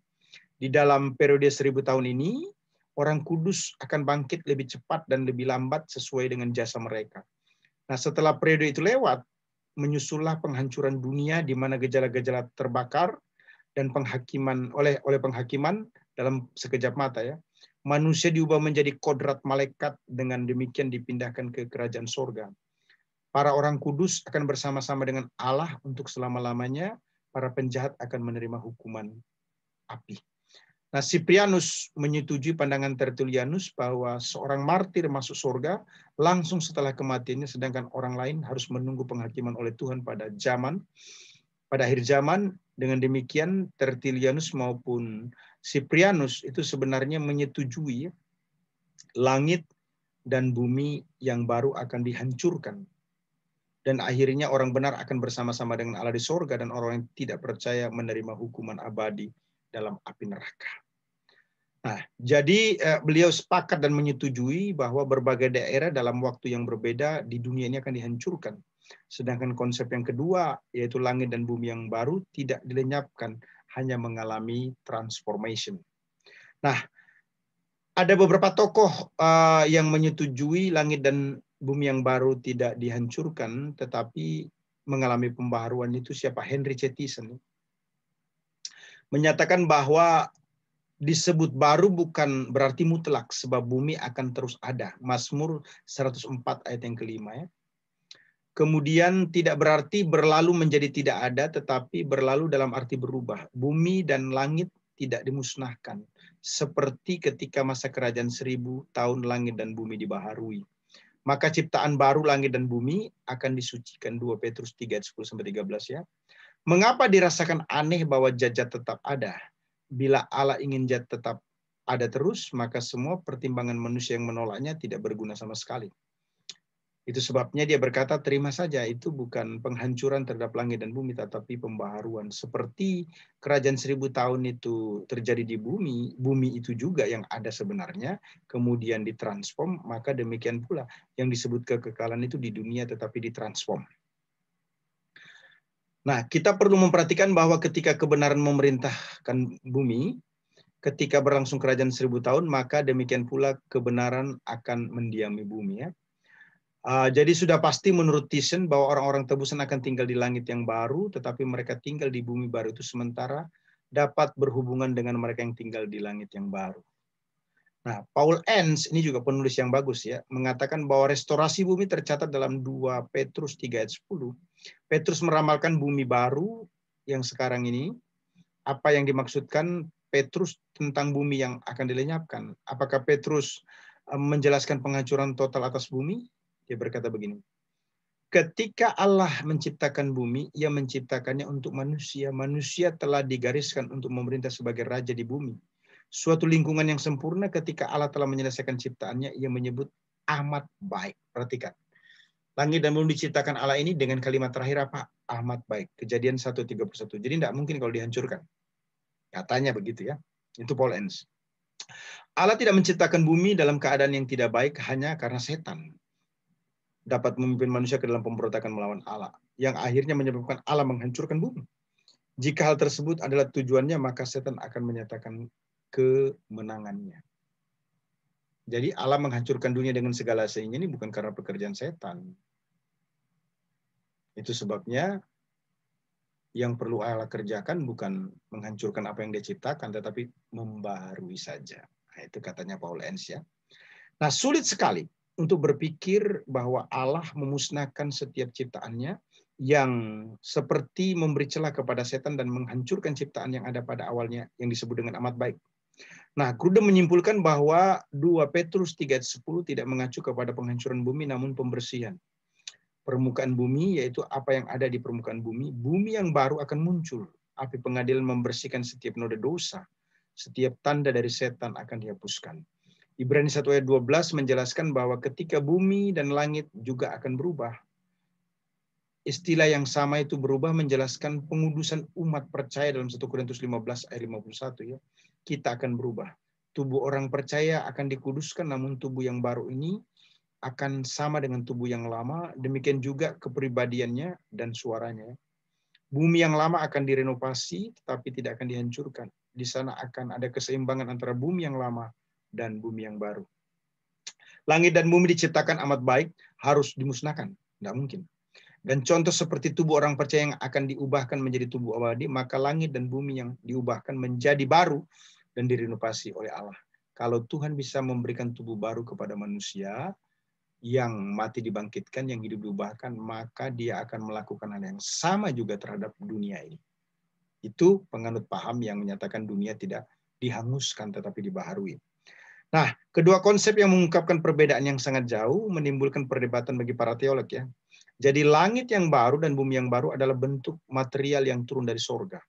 Di dalam periode seribu tahun ini, orang kudus akan bangkit lebih cepat dan lebih lambat sesuai dengan jasa mereka. Nah, setelah periode itu lewat, menyusullah penghancuran dunia di mana gejala-gejala terbakar dan penghakiman oleh oleh penghakiman dalam sekejap mata ya. Manusia diubah menjadi kodrat malaikat dengan demikian dipindahkan ke kerajaan sorga. Para orang kudus akan bersama-sama dengan Allah untuk selama-lamanya, para penjahat akan menerima hukuman api. Nah, Siprianus menyetujui pandangan Tertulianus bahwa seorang martir masuk surga langsung setelah kematiannya, sedangkan orang lain harus menunggu penghakiman oleh Tuhan pada zaman, pada akhir zaman. Dengan demikian, Tertulianus maupun Siprianus itu sebenarnya menyetujui langit dan bumi yang baru akan dihancurkan. Dan akhirnya orang benar akan bersama-sama dengan Allah di sorga dan orang yang tidak percaya menerima hukuman abadi dalam api neraka. Nah, jadi eh, beliau sepakat dan menyetujui bahwa berbagai daerah dalam waktu yang berbeda di dunia ini akan dihancurkan. Sedangkan konsep yang kedua, yaitu langit dan bumi yang baru, tidak dilenyapkan, hanya mengalami transformation. Nah, ada beberapa tokoh uh, yang menyetujui langit dan bumi yang baru tidak dihancurkan, tetapi mengalami pembaharuan itu siapa? Henry Chetison menyatakan bahwa disebut baru bukan berarti mutlak sebab bumi akan terus ada. Mazmur 104 ayat yang kelima ya. Kemudian tidak berarti berlalu menjadi tidak ada tetapi berlalu dalam arti berubah. Bumi dan langit tidak dimusnahkan seperti ketika masa kerajaan seribu tahun langit dan bumi dibaharui. Maka ciptaan baru langit dan bumi akan disucikan 2 Petrus 3 10 sampai 13 ya Mengapa dirasakan aneh bahwa jajat tetap ada? Bila Allah ingin jajat tetap ada terus, maka semua pertimbangan manusia yang menolaknya tidak berguna sama sekali. Itu sebabnya dia berkata, terima saja, itu bukan penghancuran terhadap langit dan bumi, tetapi pembaharuan. Seperti kerajaan seribu tahun itu terjadi di bumi, bumi itu juga yang ada sebenarnya, kemudian ditransform, maka demikian pula yang disebut kekekalan itu di dunia tetapi ditransform. Nah, kita perlu memperhatikan bahwa ketika kebenaran memerintahkan bumi, ketika berlangsung kerajaan seribu tahun, maka demikian pula kebenaran akan mendiami bumi. Ya. Uh, jadi sudah pasti menurut Thyssen bahwa orang-orang tebusan akan tinggal di langit yang baru, tetapi mereka tinggal di bumi baru itu sementara dapat berhubungan dengan mereka yang tinggal di langit yang baru. Nah, Paul Enns ini juga penulis yang bagus ya, mengatakan bahwa restorasi bumi tercatat dalam 2 Petrus 3 ayat 10 Petrus meramalkan bumi baru yang sekarang ini. Apa yang dimaksudkan Petrus tentang bumi yang akan dilenyapkan? Apakah Petrus eh, menjelaskan penghancuran total atas bumi? Dia berkata begini. Ketika Allah menciptakan bumi, ia menciptakannya untuk manusia. Manusia telah digariskan untuk memerintah sebagai raja di bumi. Suatu lingkungan yang sempurna ketika Allah telah menyelesaikan ciptaannya, ia menyebut amat baik. Perhatikan. Langit dan bumi diciptakan Allah ini dengan kalimat terakhir apa? Amat baik. Kejadian 1.31. Jadi tidak mungkin kalau dihancurkan. Katanya begitu ya. Itu Paul Enns. Allah tidak menciptakan bumi dalam keadaan yang tidak baik hanya karena setan dapat memimpin manusia ke dalam pemberontakan melawan Allah yang akhirnya menyebabkan Allah menghancurkan bumi. Jika hal tersebut adalah tujuannya, maka setan akan menyatakan kemenangannya. Jadi Allah menghancurkan dunia dengan segala seinya ini bukan karena pekerjaan setan, itu sebabnya yang perlu Allah kerjakan bukan menghancurkan apa yang dia ciptakan, tetapi membaharui saja. Nah, itu katanya Paul Enns ya. Nah sulit sekali untuk berpikir bahwa Allah memusnahkan setiap ciptaannya yang seperti memberi celah kepada setan dan menghancurkan ciptaan yang ada pada awalnya yang disebut dengan amat baik. Nah, Gruden menyimpulkan bahwa 2 Petrus 3:10 tidak mengacu kepada penghancuran bumi namun pembersihan permukaan bumi, yaitu apa yang ada di permukaan bumi, bumi yang baru akan muncul. Api pengadilan membersihkan setiap noda dosa, setiap tanda dari setan akan dihapuskan. Ibrani 1 ayat 12 menjelaskan bahwa ketika bumi dan langit juga akan berubah. Istilah yang sama itu berubah menjelaskan pengudusan umat percaya dalam 1 Korintus 15 ayat 51 ya. Kita akan berubah. Tubuh orang percaya akan dikuduskan namun tubuh yang baru ini akan sama dengan tubuh yang lama, demikian juga kepribadiannya dan suaranya. Bumi yang lama akan direnovasi, tetapi tidak akan dihancurkan. Di sana akan ada keseimbangan antara bumi yang lama dan bumi yang baru. Langit dan bumi diciptakan amat baik, harus dimusnahkan. Tidak mungkin. Dan contoh seperti tubuh orang percaya yang akan diubahkan menjadi tubuh abadi, maka langit dan bumi yang diubahkan menjadi baru dan direnovasi oleh Allah. Kalau Tuhan bisa memberikan tubuh baru kepada manusia, yang mati dibangkitkan, yang hidup diubahkan, maka dia akan melakukan hal yang sama juga terhadap dunia ini. Itu penganut paham yang menyatakan dunia tidak dihanguskan tetapi dibaharui. Nah, kedua konsep yang mengungkapkan perbedaan yang sangat jauh menimbulkan perdebatan bagi para teolog ya. Jadi langit yang baru dan bumi yang baru adalah bentuk material yang turun dari sorga.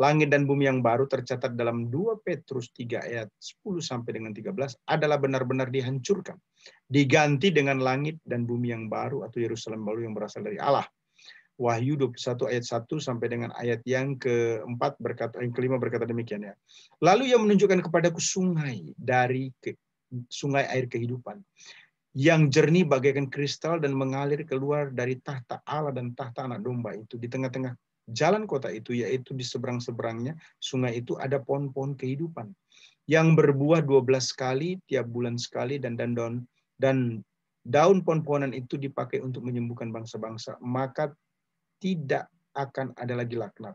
Langit dan bumi yang baru tercatat dalam 2 Petrus 3 ayat 10 sampai dengan 13 adalah benar-benar dihancurkan diganti dengan langit dan bumi yang baru atau Yerusalem baru yang berasal dari Allah. Wahyu 21 ayat 1 sampai dengan ayat yang keempat berkata yang kelima berkata demikian ya. Lalu ia menunjukkan kepadaku sungai dari ke, sungai air kehidupan yang jernih bagaikan kristal dan mengalir keluar dari tahta Allah dan tahta anak domba itu di tengah-tengah jalan kota itu yaitu di seberang-seberangnya sungai itu ada pohon-pohon kehidupan yang berbuah 12 kali tiap bulan sekali dan dan daun dan daun pohon-pohonan itu dipakai untuk menyembuhkan bangsa-bangsa, maka tidak akan ada lagi laknat.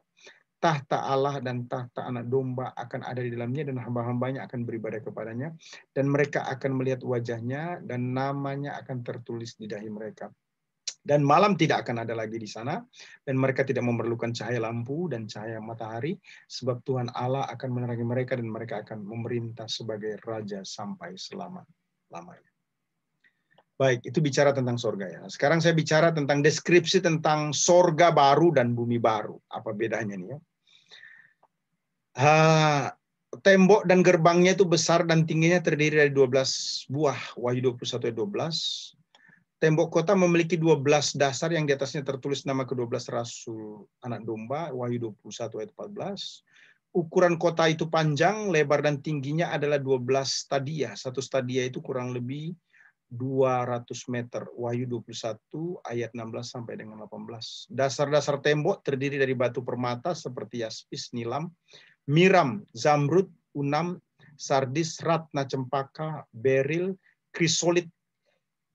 Tahta Allah dan tahta anak domba akan ada di dalamnya dan hamba-hambanya akan beribadah kepadanya. Dan mereka akan melihat wajahnya dan namanya akan tertulis di dahi mereka dan malam tidak akan ada lagi di sana dan mereka tidak memerlukan cahaya lampu dan cahaya matahari sebab Tuhan Allah akan menerangi mereka dan mereka akan memerintah sebagai raja sampai selama-lamanya. Baik, itu bicara tentang sorga ya. Sekarang saya bicara tentang deskripsi tentang sorga baru dan bumi baru. Apa bedanya nih ya? Uh, tembok dan gerbangnya itu besar dan tingginya terdiri dari 12 buah. Wahyu 21 ayat 12. Tembok kota memiliki 12 dasar yang di atasnya tertulis nama ke-12 rasul anak domba. Wahyu 21 ayat 14 ukuran kota itu panjang, lebar dan tingginya adalah 12 stadia. Satu stadia itu kurang lebih 200 meter. Wahyu 21 ayat 16 sampai dengan 18. Dasar-dasar tembok terdiri dari batu permata seperti yaspis, nilam, miram, zamrud, unam, sardis, ratna cempaka, beril, krisolit,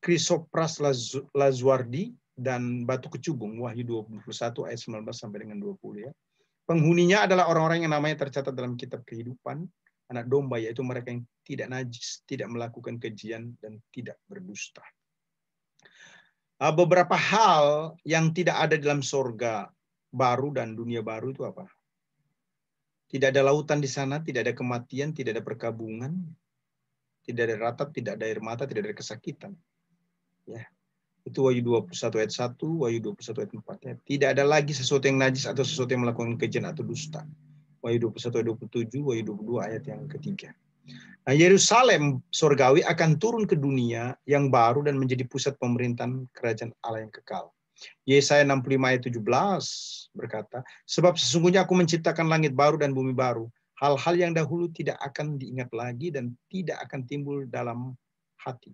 krisopras lazuardi, dan batu kecubung. Wahyu 21 ayat 19 sampai dengan 20 ya. Penghuninya adalah orang-orang yang namanya tercatat dalam kitab kehidupan anak domba yaitu mereka yang tidak najis, tidak melakukan kejian dan tidak berdusta. Ah, beberapa hal yang tidak ada dalam sorga baru dan dunia baru itu apa? Tidak ada lautan di sana, tidak ada kematian, tidak ada perkabungan, tidak ada ratap, tidak ada air mata, tidak ada kesakitan. Ya, itu Wahyu 21 ayat 1, Wahyu 21 ayat 4. Ya. Tidak ada lagi sesuatu yang najis atau sesuatu yang melakukan kejian atau dusta. Wahyu 21 ayat 27, Wahyu 22 ayat yang ketiga. Nah, Yerusalem surgawi akan turun ke dunia yang baru dan menjadi pusat pemerintahan kerajaan Allah yang kekal. Yesaya 65 ayat 17 berkata, Sebab sesungguhnya aku menciptakan langit baru dan bumi baru. Hal-hal yang dahulu tidak akan diingat lagi dan tidak akan timbul dalam hati.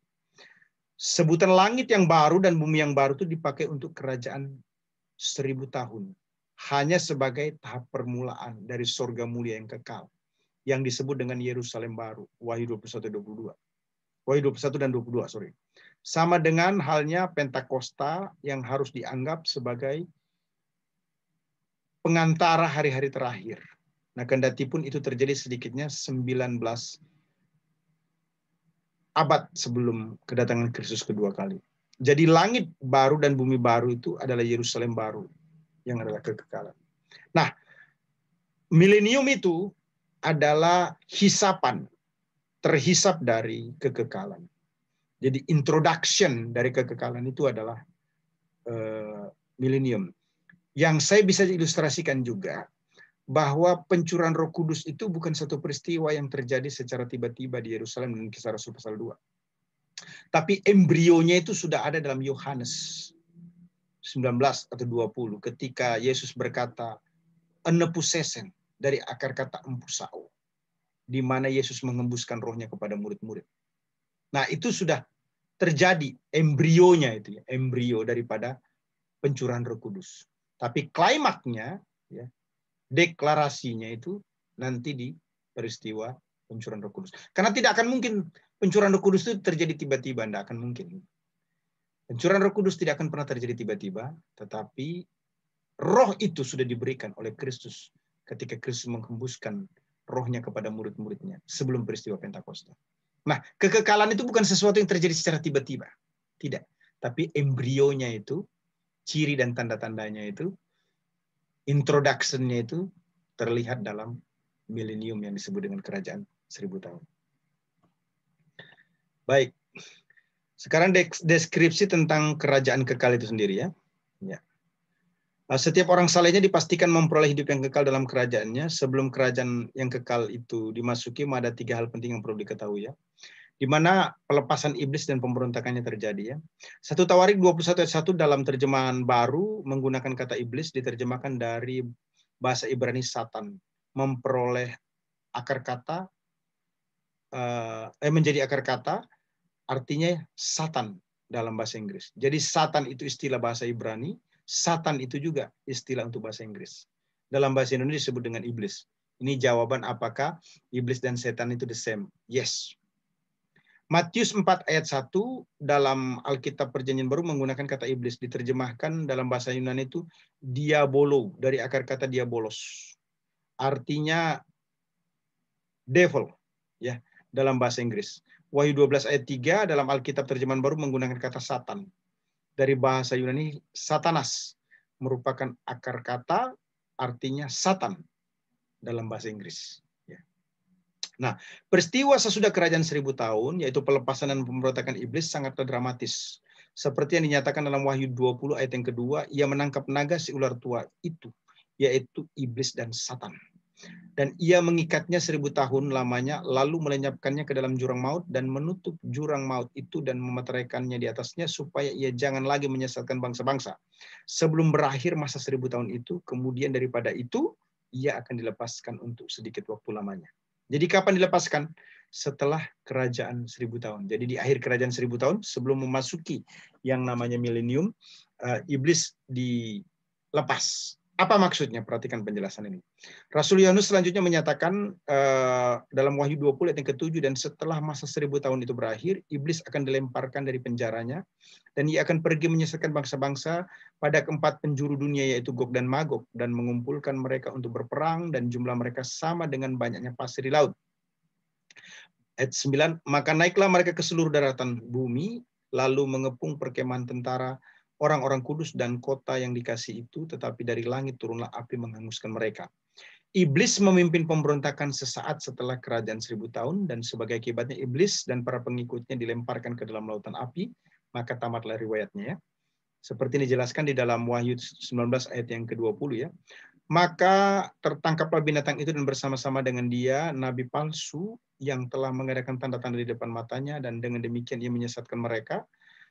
Sebutan langit yang baru dan bumi yang baru itu dipakai untuk kerajaan seribu tahun hanya sebagai tahap permulaan dari surga mulia yang kekal yang disebut dengan Yerusalem baru Wahyu 21 22 Wahyu 21 dan 22 sorry sama dengan halnya Pentakosta yang harus dianggap sebagai pengantara hari-hari terakhir nah kendati pun itu terjadi sedikitnya 19 abad sebelum kedatangan Kristus kedua kali jadi langit baru dan bumi baru itu adalah Yerusalem baru yang adalah kekekalan. Nah, milenium itu adalah hisapan terhisap dari kekekalan. Jadi introduction dari kekekalan itu adalah uh, milenium. Yang saya bisa ilustrasikan juga bahwa pencurian Roh Kudus itu bukan satu peristiwa yang terjadi secara tiba-tiba di Yerusalem dan Kisah Rasul pasal 2. Tapi embrionya itu sudah ada dalam Yohanes 19 atau 20 ketika Yesus berkata enepusesen dari akar kata empusau di mana Yesus mengembuskan rohnya kepada murid-murid. Nah, itu sudah terjadi embrionya itu ya, embrio daripada pencurahan Roh Kudus. Tapi klimaknya ya, deklarasinya itu nanti di peristiwa pencurahan Roh Kudus. Karena tidak akan mungkin pencurahan Roh Kudus itu terjadi tiba-tiba, tidak akan mungkin. Pencurahan Roh Kudus tidak akan pernah terjadi tiba-tiba, tetapi roh itu sudah diberikan oleh Kristus ketika Kristus menghembuskan rohnya kepada murid-muridnya sebelum peristiwa Pentakosta. Nah, kekekalan itu bukan sesuatu yang terjadi secara tiba-tiba. Tidak. Tapi embrionya itu, ciri dan tanda-tandanya itu, introduction-nya itu terlihat dalam milenium yang disebut dengan kerajaan seribu tahun. Baik, sekarang deskripsi tentang kerajaan kekal itu sendiri ya. ya. Nah, setiap orang salehnya dipastikan memperoleh hidup yang kekal dalam kerajaannya. Sebelum kerajaan yang kekal itu dimasuki, ada tiga hal penting yang perlu diketahui ya. Di mana pelepasan iblis dan pemberontakannya terjadi ya. Satu Tawarik 21 ayat 1 dalam terjemahan baru menggunakan kata iblis diterjemahkan dari bahasa Ibrani satan. Memperoleh akar kata eh, eh menjadi akar kata artinya satan dalam bahasa Inggris. Jadi satan itu istilah bahasa Ibrani, satan itu juga istilah untuk bahasa Inggris. Dalam bahasa Indonesia disebut dengan iblis. Ini jawaban apakah iblis dan setan itu the same? Yes. Matius 4 ayat 1 dalam Alkitab Perjanjian Baru menggunakan kata iblis diterjemahkan dalam bahasa Yunani itu diabolo dari akar kata diabolos. Artinya devil ya dalam bahasa Inggris. Wahyu 12 ayat 3 dalam Alkitab terjemahan baru menggunakan kata satan. Dari bahasa Yunani, satanas merupakan akar kata artinya satan dalam bahasa Inggris. Ya. Nah, peristiwa sesudah kerajaan seribu tahun, yaitu pelepasan dan pemberontakan iblis sangat dramatis. Seperti yang dinyatakan dalam Wahyu 20 ayat yang kedua, ia menangkap naga si ular tua itu, yaitu iblis dan satan dan ia mengikatnya seribu tahun lamanya, lalu melenyapkannya ke dalam jurang maut dan menutup jurang maut itu dan memeteraikannya di atasnya supaya ia jangan lagi menyesatkan bangsa-bangsa. Sebelum berakhir masa seribu tahun itu, kemudian daripada itu, ia akan dilepaskan untuk sedikit waktu lamanya. Jadi kapan dilepaskan? Setelah kerajaan seribu tahun. Jadi di akhir kerajaan seribu tahun, sebelum memasuki yang namanya milenium, eh, iblis dilepas apa maksudnya? Perhatikan penjelasan ini. Rasul Yunus selanjutnya menyatakan eh, dalam Wahyu 20 ayat ke-7 dan setelah masa seribu tahun itu berakhir, iblis akan dilemparkan dari penjaranya dan ia akan pergi menyesatkan bangsa-bangsa pada keempat penjuru dunia yaitu Gog dan Magog dan mengumpulkan mereka untuk berperang dan jumlah mereka sama dengan banyaknya pasir di laut. Ayat 9, maka naiklah mereka ke seluruh daratan bumi lalu mengepung perkemahan tentara orang-orang kudus dan kota yang dikasih itu, tetapi dari langit turunlah api menghanguskan mereka. Iblis memimpin pemberontakan sesaat setelah kerajaan seribu tahun, dan sebagai akibatnya iblis dan para pengikutnya dilemparkan ke dalam lautan api, maka tamatlah riwayatnya ya. Seperti ini dijelaskan di dalam Wahyu 19 ayat yang ke-20 ya. Maka tertangkaplah binatang itu dan bersama-sama dengan dia nabi palsu yang telah mengadakan tanda-tanda di depan matanya dan dengan demikian ia menyesatkan mereka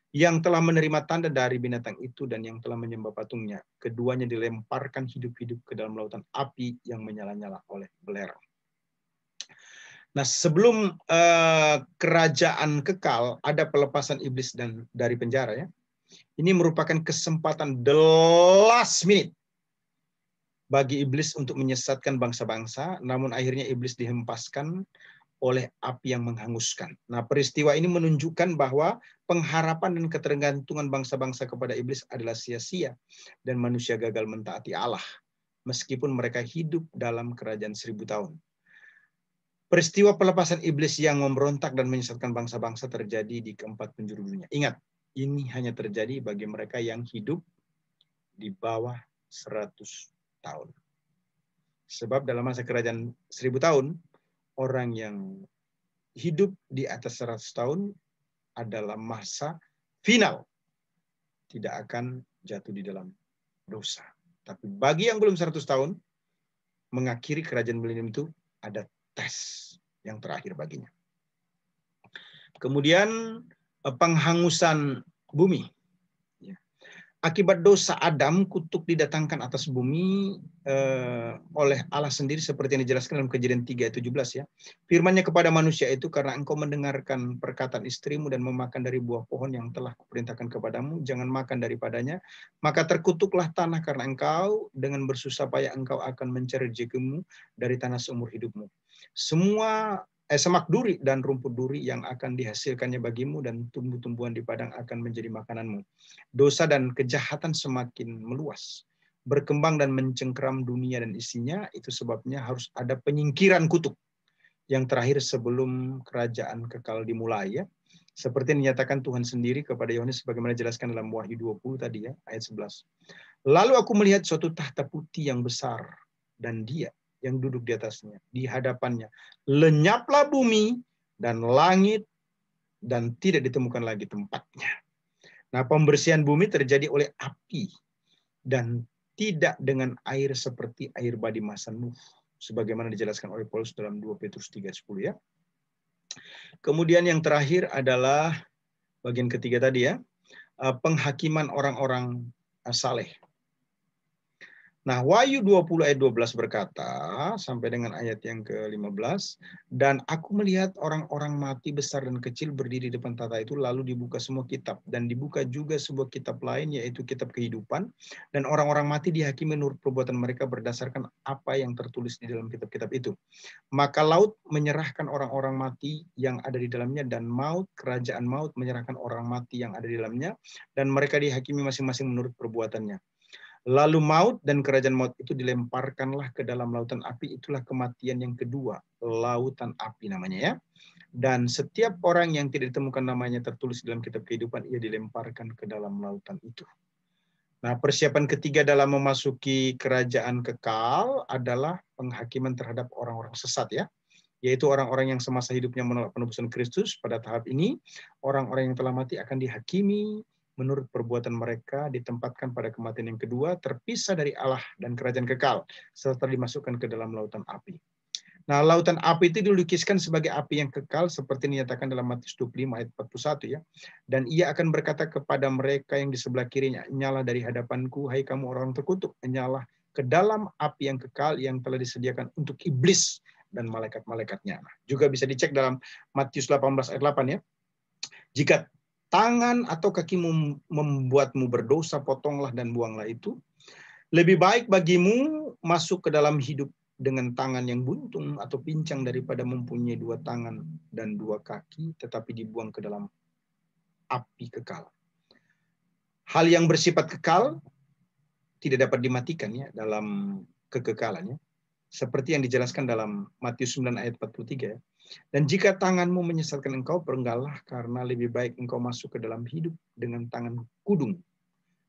yang telah menerima tanda dari binatang itu dan yang telah menyembah patungnya. Keduanya dilemparkan hidup-hidup ke dalam lautan api yang menyala-nyala oleh belerang. Nah, sebelum uh, kerajaan kekal ada pelepasan iblis dan dari penjara ya. Ini merupakan kesempatan the last minute bagi iblis untuk menyesatkan bangsa-bangsa, namun akhirnya iblis dihempaskan oleh api yang menghanguskan. Nah, peristiwa ini menunjukkan bahwa pengharapan dan ketergantungan bangsa-bangsa kepada iblis adalah sia-sia dan manusia gagal mentaati Allah meskipun mereka hidup dalam kerajaan seribu tahun. Peristiwa pelepasan iblis yang memberontak dan menyesatkan bangsa-bangsa terjadi di keempat penjuru dunia. Ingat, ini hanya terjadi bagi mereka yang hidup di bawah 100 tahun. Sebab dalam masa kerajaan seribu tahun, orang yang hidup di atas 100 tahun adalah masa final. Tidak akan jatuh di dalam dosa. Tapi bagi yang belum 100 tahun, mengakhiri kerajaan milenium itu ada tes yang terakhir baginya. Kemudian eh, penghangusan bumi. Akibat dosa Adam, kutuk didatangkan atas bumi eh, oleh Allah sendiri seperti yang dijelaskan dalam kejadian 3 ayat 17 ya. Firmannya kepada manusia itu karena engkau mendengarkan perkataan istrimu dan memakan dari buah pohon yang telah kuperintahkan kepadamu, jangan makan daripadanya, maka terkutuklah tanah karena engkau dengan bersusah payah engkau akan mencari rezekimu dari tanah seumur hidupmu. Semua eh, semak duri dan rumput duri yang akan dihasilkannya bagimu dan tumbuh-tumbuhan di padang akan menjadi makananmu. Dosa dan kejahatan semakin meluas, berkembang dan mencengkeram dunia dan isinya, itu sebabnya harus ada penyingkiran kutuk yang terakhir sebelum kerajaan kekal dimulai ya. Seperti yang dinyatakan Tuhan sendiri kepada Yohanes sebagaimana dijelaskan dalam Wahyu 20 tadi ya, ayat 11. Lalu aku melihat suatu tahta putih yang besar dan dia yang duduk di atasnya, di hadapannya. Lenyaplah bumi dan langit dan tidak ditemukan lagi tempatnya. Nah, pembersihan bumi terjadi oleh api dan tidak dengan air seperti air badi masa Nuh sebagaimana dijelaskan oleh Paulus dalam 2 Petrus 3:10 ya. Kemudian yang terakhir adalah bagian ketiga tadi ya, eh, penghakiman orang-orang eh, saleh. Nah, Wahyu 20 ayat 12 berkata sampai dengan ayat yang ke-15, dan aku melihat orang-orang mati besar dan kecil berdiri di depan tata itu lalu dibuka semua kitab dan dibuka juga sebuah kitab lain yaitu kitab kehidupan dan orang-orang mati dihakimi menurut perbuatan mereka berdasarkan apa yang tertulis di dalam kitab-kitab itu. Maka laut menyerahkan orang-orang mati yang ada di dalamnya dan maut kerajaan maut menyerahkan orang mati yang ada di dalamnya dan mereka dihakimi masing-masing menurut perbuatannya. Lalu maut dan kerajaan maut itu dilemparkanlah ke dalam lautan api. Itulah kematian yang kedua, lautan api namanya ya. Dan setiap orang yang tidak ditemukan namanya tertulis dalam kitab kehidupan, ia dilemparkan ke dalam lautan itu. Nah, persiapan ketiga dalam memasuki kerajaan kekal adalah penghakiman terhadap orang-orang sesat ya yaitu orang-orang yang semasa hidupnya menolak penebusan Kristus pada tahap ini, orang-orang yang telah mati akan dihakimi menurut perbuatan mereka ditempatkan pada kematian yang kedua, terpisah dari Allah dan kerajaan kekal, serta dimasukkan ke dalam lautan api. Nah, lautan api itu dilukiskan sebagai api yang kekal seperti dinyatakan dalam Matius 25 ayat 41 ya. Dan ia akan berkata kepada mereka yang di sebelah kirinya, nyala dari hadapanku, hai kamu orang terkutuk, nyala ke dalam api yang kekal yang telah disediakan untuk iblis dan malaikat-malaikatnya. Nah, juga bisa dicek dalam Matius 18 ayat 8 ya. Jika tangan atau kakimu membuatmu berdosa, potonglah dan buanglah itu. Lebih baik bagimu masuk ke dalam hidup dengan tangan yang buntung atau pincang daripada mempunyai dua tangan dan dua kaki, tetapi dibuang ke dalam api kekal. Hal yang bersifat kekal tidak dapat dimatikan ya dalam kekekalannya. Seperti yang dijelaskan dalam Matius 9 ayat 43 ya. Dan jika tanganmu menyesatkan engkau, perenggalah karena lebih baik engkau masuk ke dalam hidup dengan tangan kudung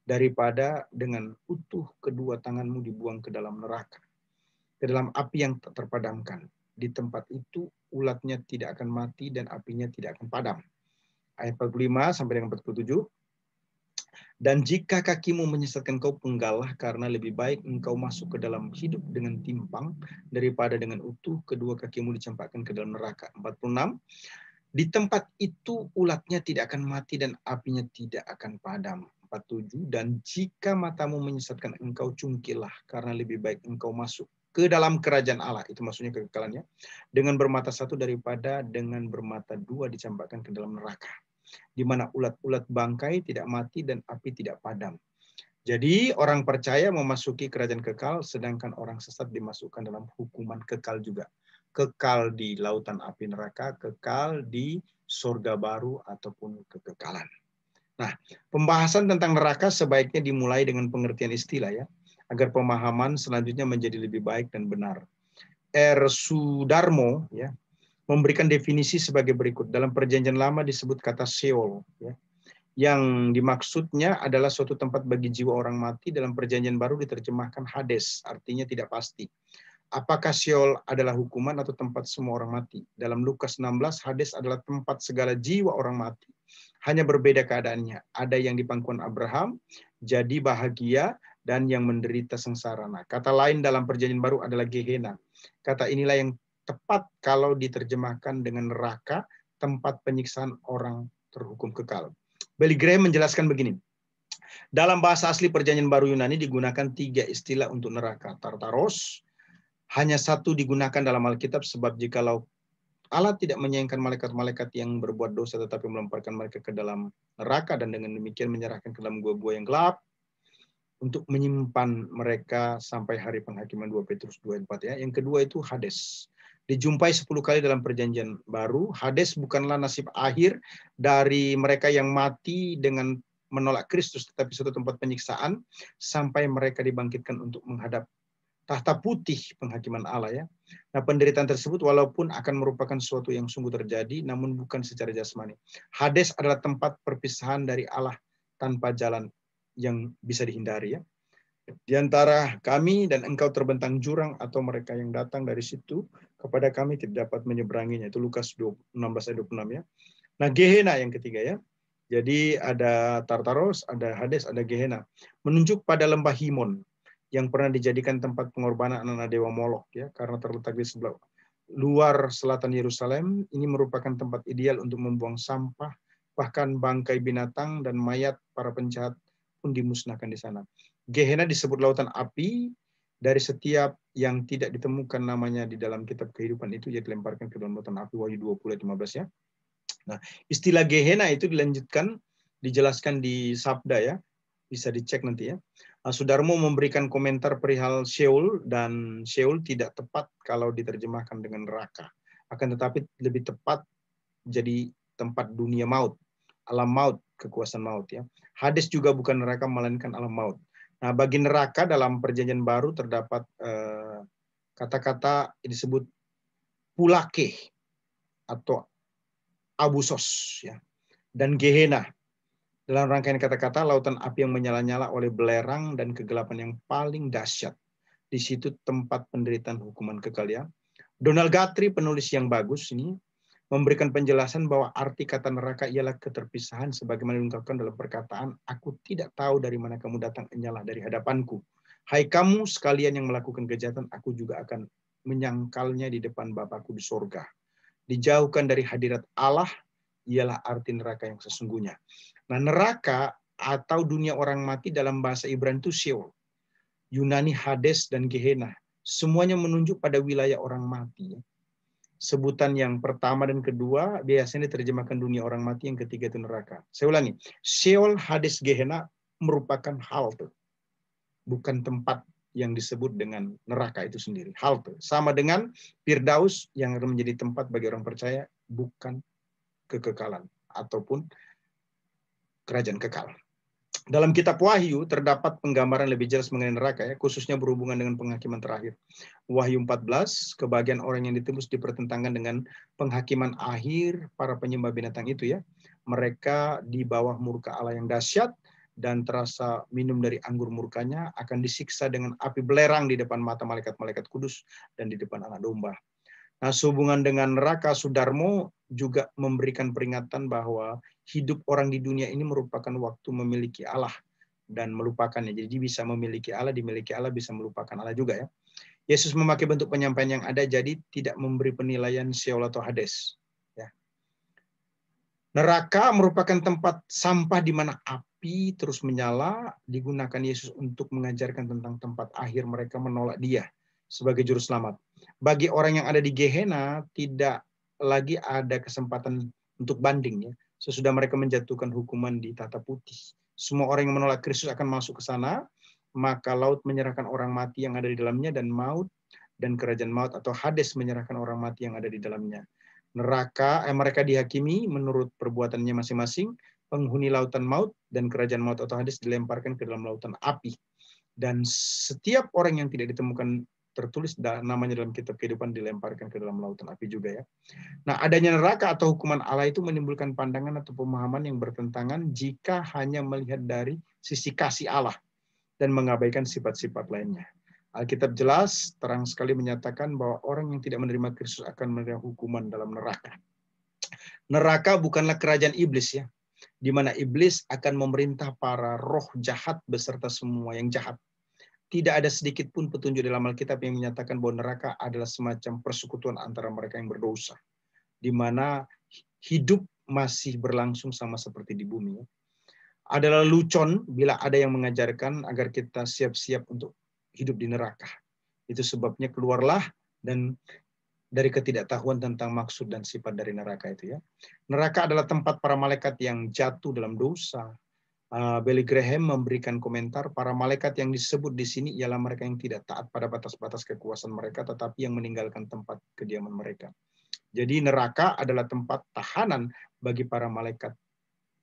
daripada dengan utuh kedua tanganmu dibuang ke dalam neraka, ke dalam api yang tak terpadamkan. Di tempat itu ulatnya tidak akan mati dan apinya tidak akan padam. Ayat 45 sampai dengan 47, dan jika kakimu menyesatkan kau penggalah karena lebih baik engkau masuk ke dalam hidup dengan timpang daripada dengan utuh kedua kakimu dicampakkan ke dalam neraka. 46. Di tempat itu ulatnya tidak akan mati dan apinya tidak akan padam. 47. Dan jika matamu menyesatkan engkau cungkilah karena lebih baik engkau masuk ke dalam kerajaan Allah itu maksudnya kekekalannya dengan bermata satu daripada dengan bermata dua dicampakkan ke dalam neraka di mana ulat-ulat bangkai tidak mati dan api tidak padam. Jadi orang percaya memasuki kerajaan kekal, sedangkan orang sesat dimasukkan dalam hukuman kekal juga. Kekal di lautan api neraka, kekal di surga baru ataupun kekekalan. Nah, pembahasan tentang neraka sebaiknya dimulai dengan pengertian istilah ya, agar pemahaman selanjutnya menjadi lebih baik dan benar. Er Sudarmo ya, memberikan definisi sebagai berikut. Dalam perjanjian lama disebut kata Seol. Ya. Yang dimaksudnya adalah suatu tempat bagi jiwa orang mati. Dalam perjanjian baru diterjemahkan Hades, artinya tidak pasti. Apakah Seol adalah hukuman atau tempat semua orang mati? Dalam Lukas 16, Hades adalah tempat segala jiwa orang mati. Hanya berbeda keadaannya. Ada yang di pangkuan Abraham, jadi bahagia, dan yang menderita sengsara. Nah, kata lain dalam perjanjian baru adalah Gehenna. Kata inilah yang tepat kalau diterjemahkan dengan neraka, tempat penyiksaan orang terhukum kekal. Billy Graham menjelaskan begini. Dalam bahasa asli Perjanjian Baru Yunani digunakan tiga istilah untuk neraka. Tartaros, hanya satu digunakan dalam Alkitab sebab jikalau Allah tidak menyayangkan malaikat-malaikat yang berbuat dosa tetapi melemparkan mereka ke dalam neraka dan dengan demikian menyerahkan ke dalam gua-gua yang gelap untuk menyimpan mereka sampai hari penghakiman 2 Petrus 2 ya. Yang kedua itu Hades dijumpai 10 kali dalam perjanjian baru. Hades bukanlah nasib akhir dari mereka yang mati dengan menolak Kristus tetapi suatu tempat penyiksaan sampai mereka dibangkitkan untuk menghadap tahta putih penghakiman Allah ya. Nah, penderitaan tersebut walaupun akan merupakan sesuatu yang sungguh terjadi namun bukan secara jasmani. Hades adalah tempat perpisahan dari Allah tanpa jalan yang bisa dihindari ya. Di antara kami dan engkau terbentang jurang atau mereka yang datang dari situ kepada kami tidak dapat menyeberanginya. Itu Lukas 16 ayat 26 ya. Nah, Gehenna yang ketiga ya. Jadi ada Tartaros, ada Hades, ada Gehenna. Menunjuk pada lembah Himon yang pernah dijadikan tempat pengorbanan anak-anak dewa Moloch ya karena terletak di sebelah luar selatan Yerusalem. Ini merupakan tempat ideal untuk membuang sampah, bahkan bangkai binatang dan mayat para penjahat pun dimusnahkan di sana. Gehenna disebut lautan api dari setiap yang tidak ditemukan namanya di dalam kitab kehidupan itu ya dilemparkan ke dalam lautan api Wahyu 20 ayat 15 ya. Nah, istilah Gehenna itu dilanjutkan dijelaskan di sabda ya. Bisa dicek nanti ya. Nah, Sudarmo memberikan komentar perihal Sheol dan Sheol tidak tepat kalau diterjemahkan dengan neraka. Akan tetapi lebih tepat jadi tempat dunia maut, alam maut, kekuasaan maut ya. Hades juga bukan neraka melainkan alam maut. Nah, bagi neraka dalam perjanjian baru terdapat eh, kata-kata eh, disebut pulake atau abusos ya dan gehena dalam rangkaian kata-kata lautan api yang menyala-nyala oleh belerang dan kegelapan yang paling dahsyat di situ tempat penderitaan hukuman ya Donald Guthrie penulis yang bagus ini memberikan penjelasan bahwa arti kata neraka ialah keterpisahan sebagaimana diungkapkan dalam perkataan aku tidak tahu dari mana kamu datang enyalah dari hadapanku hai kamu sekalian yang melakukan kejahatan aku juga akan menyangkalnya di depan Bapakku di sorga dijauhkan dari hadirat Allah ialah arti neraka yang sesungguhnya nah neraka atau dunia orang mati dalam bahasa Ibrani itu Sheol Yunani Hades dan Gehenna semuanya menunjuk pada wilayah orang mati ya sebutan yang pertama dan kedua biasanya diterjemahkan dunia orang mati, yang ketiga itu neraka. Saya ulangi, Sheol Hades Gehenna merupakan halte, bukan tempat yang disebut dengan neraka itu sendiri, halte. Sama dengan Firdaus yang menjadi tempat bagi orang percaya, bukan kekekalan ataupun kerajaan kekal. Dalam kitab Wahyu terdapat penggambaran lebih jelas mengenai neraka ya, khususnya berhubungan dengan penghakiman terakhir. Wahyu 14, kebahagiaan orang yang ditebus dipertentangkan dengan penghakiman akhir para penyembah binatang itu ya. Mereka di bawah murka Allah yang dahsyat dan terasa minum dari anggur murkanya akan disiksa dengan api belerang di depan mata malaikat-malaikat kudus dan di depan anak domba. Nah, sehubungan dengan neraka, Sudarmo juga memberikan peringatan bahwa hidup orang di dunia ini merupakan waktu memiliki Allah dan melupakannya. Jadi bisa memiliki Allah, dimiliki Allah, bisa melupakan Allah juga ya. Yesus memakai bentuk penyampaian yang ada, jadi tidak memberi penilaian seolah atau Hades. Ya. Neraka merupakan tempat sampah di mana api terus menyala, digunakan Yesus untuk mengajarkan tentang tempat akhir mereka menolak dia sebagai juru selamat. Bagi orang yang ada di Gehenna tidak lagi ada kesempatan untuk banding ya. Sesudah mereka menjatuhkan hukuman di tata putih. Semua orang yang menolak Kristus akan masuk ke sana, maka laut menyerahkan orang mati yang ada di dalamnya dan maut dan kerajaan maut atau Hades menyerahkan orang mati yang ada di dalamnya. Neraka eh, mereka dihakimi menurut perbuatannya masing-masing, penghuni lautan maut dan kerajaan maut atau Hades dilemparkan ke dalam lautan api dan setiap orang yang tidak ditemukan tertulis namanya dalam kitab kehidupan dilemparkan ke dalam lautan api juga ya. Nah, adanya neraka atau hukuman Allah itu menimbulkan pandangan atau pemahaman yang bertentangan jika hanya melihat dari sisi kasih Allah dan mengabaikan sifat-sifat lainnya. Alkitab jelas terang sekali menyatakan bahwa orang yang tidak menerima Kristus akan menerima hukuman dalam neraka. Neraka bukanlah kerajaan iblis ya, di mana iblis akan memerintah para roh jahat beserta semua yang jahat tidak ada sedikit pun petunjuk dalam Alkitab yang menyatakan bahwa neraka adalah semacam persekutuan antara mereka yang berdosa, di mana hidup masih berlangsung sama seperti di bumi. Adalah lucon bila ada yang mengajarkan agar kita siap-siap untuk hidup di neraka. Itu sebabnya keluarlah dan dari ketidaktahuan tentang maksud dan sifat dari neraka itu ya. Neraka adalah tempat para malaikat yang jatuh dalam dosa, Ah, Billy Graham memberikan komentar para malaikat yang disebut di sini ialah mereka yang tidak taat pada batas-batas kekuasaan mereka tetapi yang meninggalkan tempat kediaman mereka. Jadi neraka adalah tempat tahanan bagi para malaikat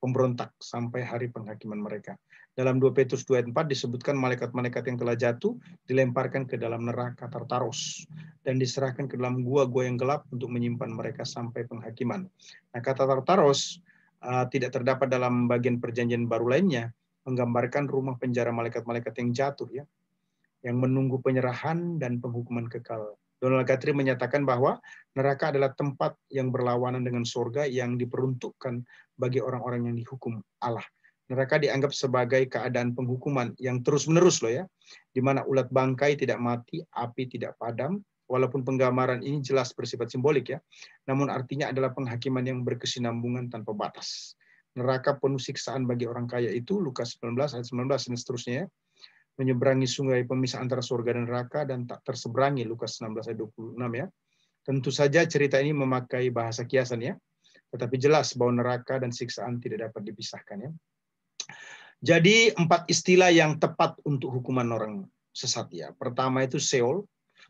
pemberontak sampai hari penghakiman mereka. Dalam 2 Petrus 2 ayat 4 disebutkan malaikat-malaikat yang telah jatuh dilemparkan ke dalam neraka Tartarus dan diserahkan ke dalam gua-gua yang gelap untuk menyimpan mereka sampai penghakiman. Nah, kata Tartarus Eh, tidak terdapat dalam bagian perjanjian baru lainnya menggambarkan rumah penjara malaikat-malaikat yang jatuh ya yang menunggu penyerahan dan penghukuman kekal. Donald Guthrie menyatakan bahwa neraka adalah tempat yang berlawanan dengan surga yang diperuntukkan bagi orang-orang yang dihukum Allah. Neraka dianggap sebagai keadaan penghukuman yang terus-menerus loh ya, di mana ulat bangkai tidak mati, api tidak padam, walaupun penggambaran ini jelas bersifat simbolik ya, namun artinya adalah penghakiman yang berkesinambungan tanpa batas. Neraka penuh siksaan bagi orang kaya itu, Lukas 19 ayat 19 dan seterusnya ya. Menyeberangi sungai pemisah antara surga dan neraka dan tak terseberangi, Lukas 16 ayat 26 ya. Tentu saja cerita ini memakai bahasa kiasan ya, tetapi jelas bahwa neraka dan siksaan tidak dapat dipisahkan ya. Jadi empat istilah yang tepat untuk hukuman orang sesat ya. Pertama itu Seol,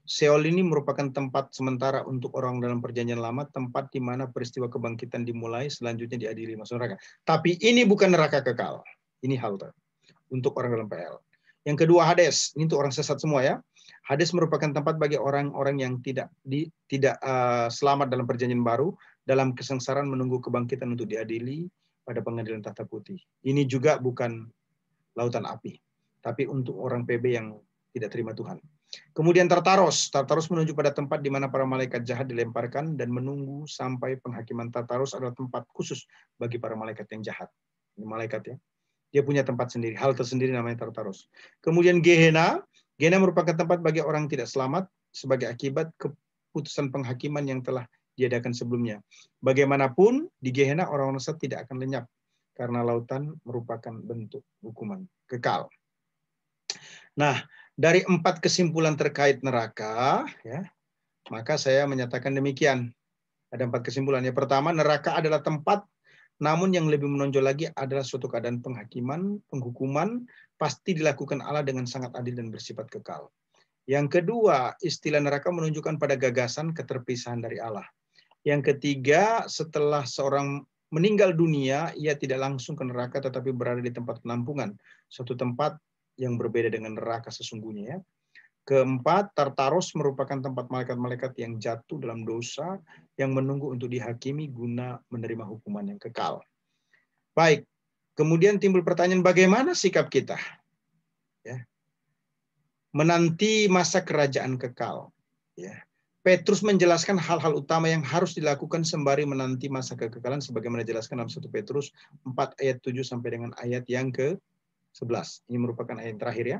Seol ini merupakan tempat sementara untuk orang dalam perjanjian lama, tempat di mana peristiwa kebangkitan dimulai, selanjutnya diadili masuk neraka. Tapi ini bukan neraka kekal. Ini halte untuk orang dalam PL. Yang kedua Hades, ini untuk orang sesat semua ya. Hades merupakan tempat bagi orang-orang yang tidak di, tidak uh, selamat dalam perjanjian baru, dalam kesengsaraan menunggu kebangkitan untuk diadili pada pengadilan tata putih. Ini juga bukan lautan api, tapi untuk orang PB yang tidak terima Tuhan. Kemudian Tartarus, Tartarus menuju pada tempat di mana para malaikat jahat dilemparkan dan menunggu sampai penghakiman Tartarus adalah tempat khusus bagi para malaikat yang jahat. Ini malaikat ya. Dia punya tempat sendiri, hal tersendiri namanya Tartarus. Kemudian Gehenna, Gehenna merupakan tempat bagi orang tidak selamat sebagai akibat keputusan penghakiman yang telah diadakan sebelumnya. Bagaimanapun di Gehenna orang-orang sesat tidak akan lenyap karena lautan merupakan bentuk hukuman kekal. Nah, dari empat kesimpulan terkait neraka, ya, maka saya menyatakan demikian. Ada empat kesimpulan. Yang pertama, neraka adalah tempat, namun yang lebih menonjol lagi adalah suatu keadaan penghakiman, penghukuman, pasti dilakukan Allah dengan sangat adil dan bersifat kekal. Yang kedua, istilah neraka menunjukkan pada gagasan keterpisahan dari Allah. Yang ketiga, setelah seorang meninggal dunia, ia tidak langsung ke neraka tetapi berada di tempat penampungan, suatu tempat yang berbeda dengan neraka sesungguhnya ya. Keempat, Tartarus merupakan tempat malaikat-malaikat yang jatuh dalam dosa yang menunggu untuk dihakimi guna menerima hukuman yang kekal. Baik, kemudian timbul pertanyaan bagaimana sikap kita? Ya. Menanti masa kerajaan kekal. Ya. Petrus menjelaskan hal-hal utama yang harus dilakukan sembari menanti masa kekekalan sebagaimana dijelaskan dalam 1 Petrus 4 ayat 7 sampai dengan ayat yang ke 11. Ini merupakan ayat terakhir ya.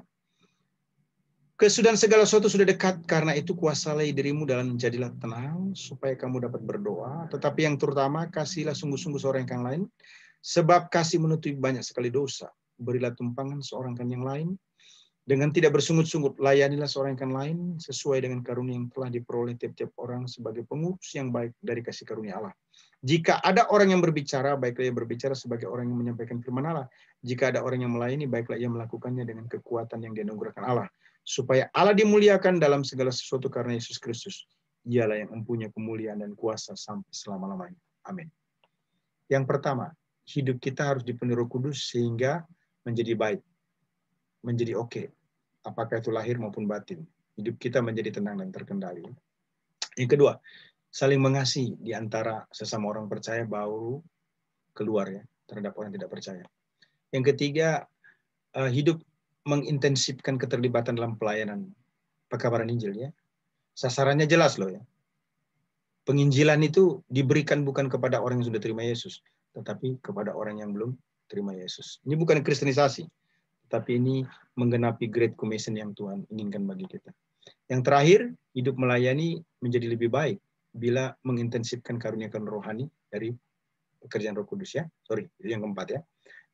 Kesudahan segala sesuatu sudah dekat, karena itu kuasalah dirimu dalam menjadilah tenang, supaya kamu dapat berdoa. Tetapi yang terutama, kasihlah sungguh-sungguh seorang yang lain, sebab kasih menutupi banyak sekali dosa. Berilah tumpangan seorang yang lain, dengan tidak bersungut-sungut, layanilah seorang yang lain sesuai dengan karunia yang telah diperoleh tiap-tiap orang sebagai pengurus yang baik dari kasih karunia Allah. Jika ada orang yang berbicara, baiklah ia berbicara sebagai orang yang menyampaikan firman Allah. Jika ada orang yang melayani, baiklah ia melakukannya dengan kekuatan yang dianugerahkan Allah. Supaya Allah dimuliakan dalam segala sesuatu karena Yesus Kristus. Ialah yang mempunyai kemuliaan dan kuasa sampai selama-lamanya. Amin. Yang pertama, hidup kita harus dipenuhi roh kudus sehingga menjadi baik. Menjadi oke. Okay. Apakah itu lahir maupun batin. Hidup kita menjadi tenang dan terkendali. Yang kedua, saling mengasihi di antara sesama orang percaya baru keluar ya terhadap orang tidak percaya. Yang ketiga, eh, hidup mengintensifkan keterlibatan dalam pelayanan pekabaran Injil ya. Sasarannya jelas loh ya. Penginjilan itu diberikan bukan kepada orang yang sudah terima Yesus, tetapi kepada orang yang belum terima Yesus. Ini bukan kristenisasi, tapi ini menggenapi great commission yang Tuhan inginkan bagi kita. Yang terakhir, hidup melayani menjadi lebih baik bila mengintensifkan karunia-karunia rohani dari pekerjaan Roh Kudus ya. Sorry, itu yang keempat ya.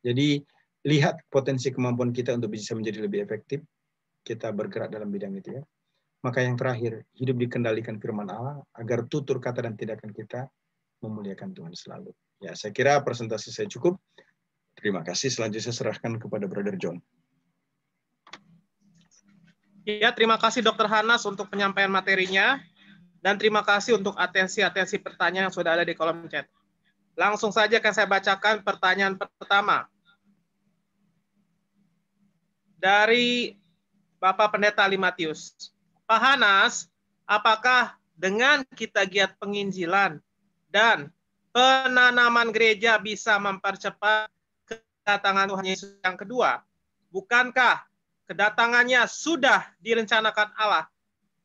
Jadi lihat potensi kemampuan kita untuk bisa menjadi lebih efektif. Kita bergerak dalam bidang itu ya. Maka yang terakhir, hidup dikendalikan firman Allah agar tutur kata dan tindakan kita memuliakan Tuhan selalu. Ya, saya kira presentasi saya cukup. Terima kasih. Selanjutnya saya serahkan kepada Brother John. Ya, terima kasih Dr. Hanas untuk penyampaian materinya. Dan terima kasih untuk atensi-atensi pertanyaan yang sudah ada di kolom chat. Langsung saja akan saya bacakan pertanyaan pertama. Dari Bapak Pendeta Limatius. Pak Hanas, apakah dengan kita giat penginjilan dan penanaman gereja bisa mempercepat kedatangan Tuhan Yesus yang kedua? Bukankah kedatangannya sudah direncanakan Allah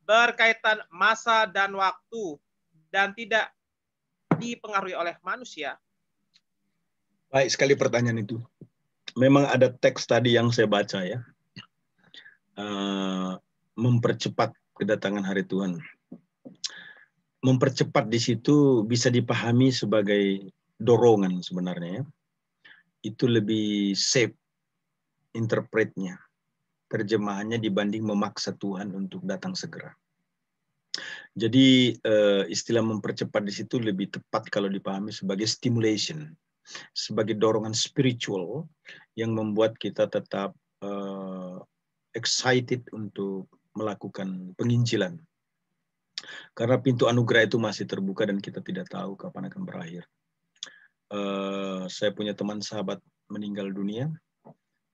berkaitan masa dan waktu dan tidak dipengaruhi oleh manusia? Baik sekali pertanyaan itu. Memang ada teks tadi yang saya baca ya. Uh, mempercepat kedatangan hari Tuhan. Mempercepat di situ bisa dipahami sebagai dorongan sebenarnya ya. Itu lebih safe interpretnya terjemahannya dibanding memaksa Tuhan untuk datang segera. Jadi eh, istilah mempercepat di situ lebih tepat kalau dipahami sebagai stimulation, sebagai dorongan spiritual yang membuat kita tetap eh, excited untuk melakukan penginjilan. Karena pintu anugerah itu masih terbuka dan kita tidak tahu kapan akan berakhir. Eh, saya punya teman sahabat meninggal dunia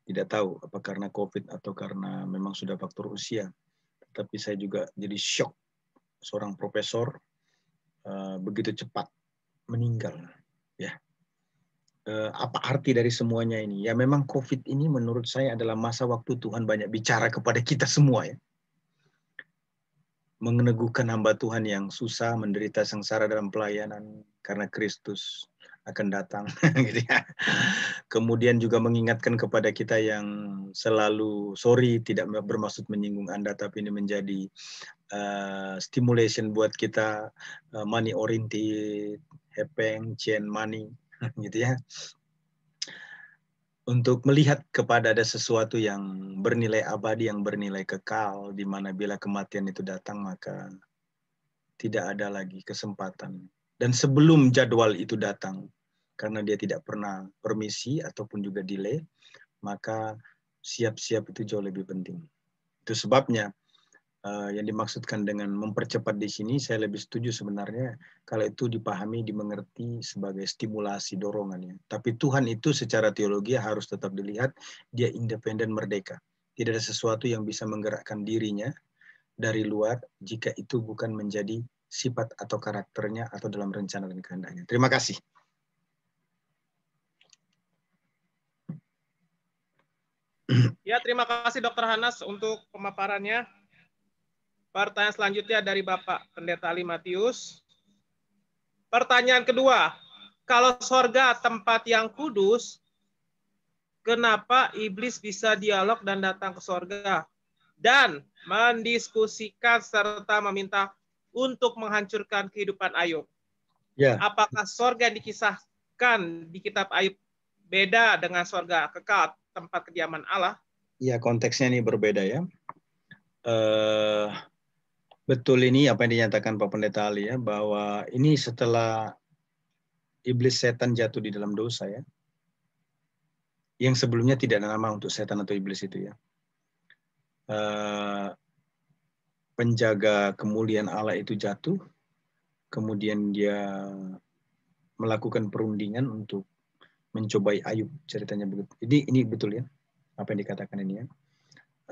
tidak tahu apa karena COVID atau karena memang sudah faktor usia. Tapi saya juga jadi shock seorang profesor uh, begitu cepat meninggal. Ya, uh, apa arti dari semuanya ini? Ya memang COVID ini menurut saya adalah masa waktu Tuhan banyak bicara kepada kita semua ya. Mengeneguhkan hamba Tuhan yang susah, menderita sengsara dalam pelayanan karena Kristus akan datang (laughs) gitu ya. Kemudian juga mengingatkan kepada kita yang selalu sorry tidak bermaksud menyinggung Anda tapi ini menjadi uh, stimulation buat kita uh, money oriented, hepeng, chain money (laughs) gitu ya. Untuk melihat kepada ada sesuatu yang bernilai abadi, yang bernilai kekal, di mana bila kematian itu datang maka tidak ada lagi kesempatan dan sebelum jadwal itu datang karena dia tidak pernah permisi ataupun juga delay maka siap-siap itu jauh lebih penting itu sebabnya uh, yang dimaksudkan dengan mempercepat di sini saya lebih setuju sebenarnya kalau itu dipahami dimengerti sebagai stimulasi dorongannya tapi Tuhan itu secara teologi harus tetap dilihat dia independen merdeka tidak ada sesuatu yang bisa menggerakkan dirinya dari luar jika itu bukan menjadi sifat atau karakternya atau dalam rencana dan kehendaknya. Terima kasih. Ya, terima kasih Dr. Hanas untuk pemaparannya. Pertanyaan selanjutnya dari Bapak Pendeta Ali Matius. Pertanyaan kedua, kalau sorga tempat yang kudus, kenapa iblis bisa dialog dan datang ke sorga? Dan mendiskusikan serta meminta untuk menghancurkan kehidupan Ayub. Ya. Apakah sorga yang dikisahkan di kitab Ayub beda dengan sorga kekal tempat kediaman Allah? Ya konteksnya ini berbeda ya. Uh, betul ini apa yang dinyatakan Pak Pendeta Ali ya bahwa ini setelah iblis setan jatuh di dalam dosa ya. Yang sebelumnya tidak ada nama untuk setan atau iblis itu ya. Uh, penjaga kemuliaan Allah itu jatuh, kemudian dia melakukan perundingan untuk mencobai Ayub ceritanya begitu. Jadi ini betul ya apa yang dikatakan ini ya.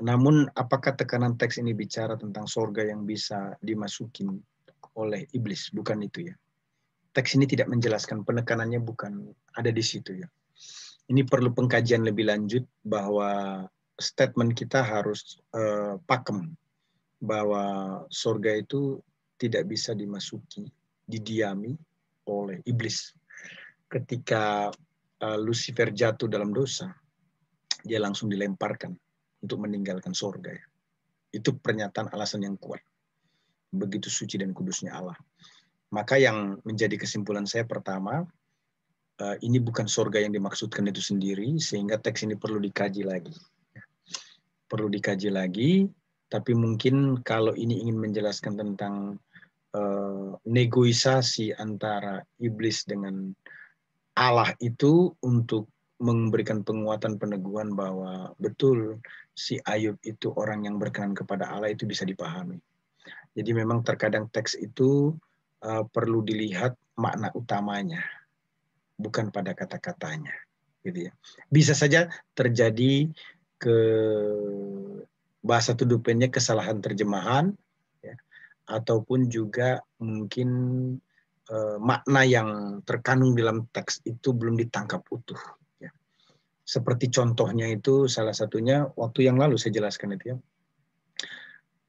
Namun apakah tekanan teks ini bicara tentang sorga yang bisa dimasukin oleh iblis? Bukan itu ya. Teks ini tidak menjelaskan penekanannya bukan ada di situ ya. Ini perlu pengkajian lebih lanjut bahwa statement kita harus uh, pakem bahwa surga itu tidak bisa dimasuki, didiami oleh iblis. Ketika eh, Lucifer jatuh dalam dosa, dia langsung dilemparkan untuk meninggalkan surga. Ya. Itu pernyataan alasan yang kuat. Begitu suci dan kudusnya Allah. Maka yang menjadi kesimpulan saya pertama, eh, ini bukan surga yang dimaksudkan itu sendiri, sehingga teks ini perlu dikaji lagi. Perlu dikaji lagi, tapi mungkin kalau ini ingin menjelaskan tentang uh, negosiasi antara iblis dengan Allah itu untuk memberikan penguatan peneguhan bahwa betul si Ayub itu orang yang berkenan kepada Allah itu bisa dipahami. Jadi memang terkadang teks itu uh, perlu dilihat makna utamanya, bukan pada kata-katanya, gitu ya. Bisa saja terjadi ke bahasa tudupennya kesalahan terjemahan ya, ataupun juga mungkin eh, makna yang terkandung dalam teks itu belum ditangkap utuh. Ya. Seperti contohnya itu salah satunya waktu yang lalu saya jelaskan itu ya,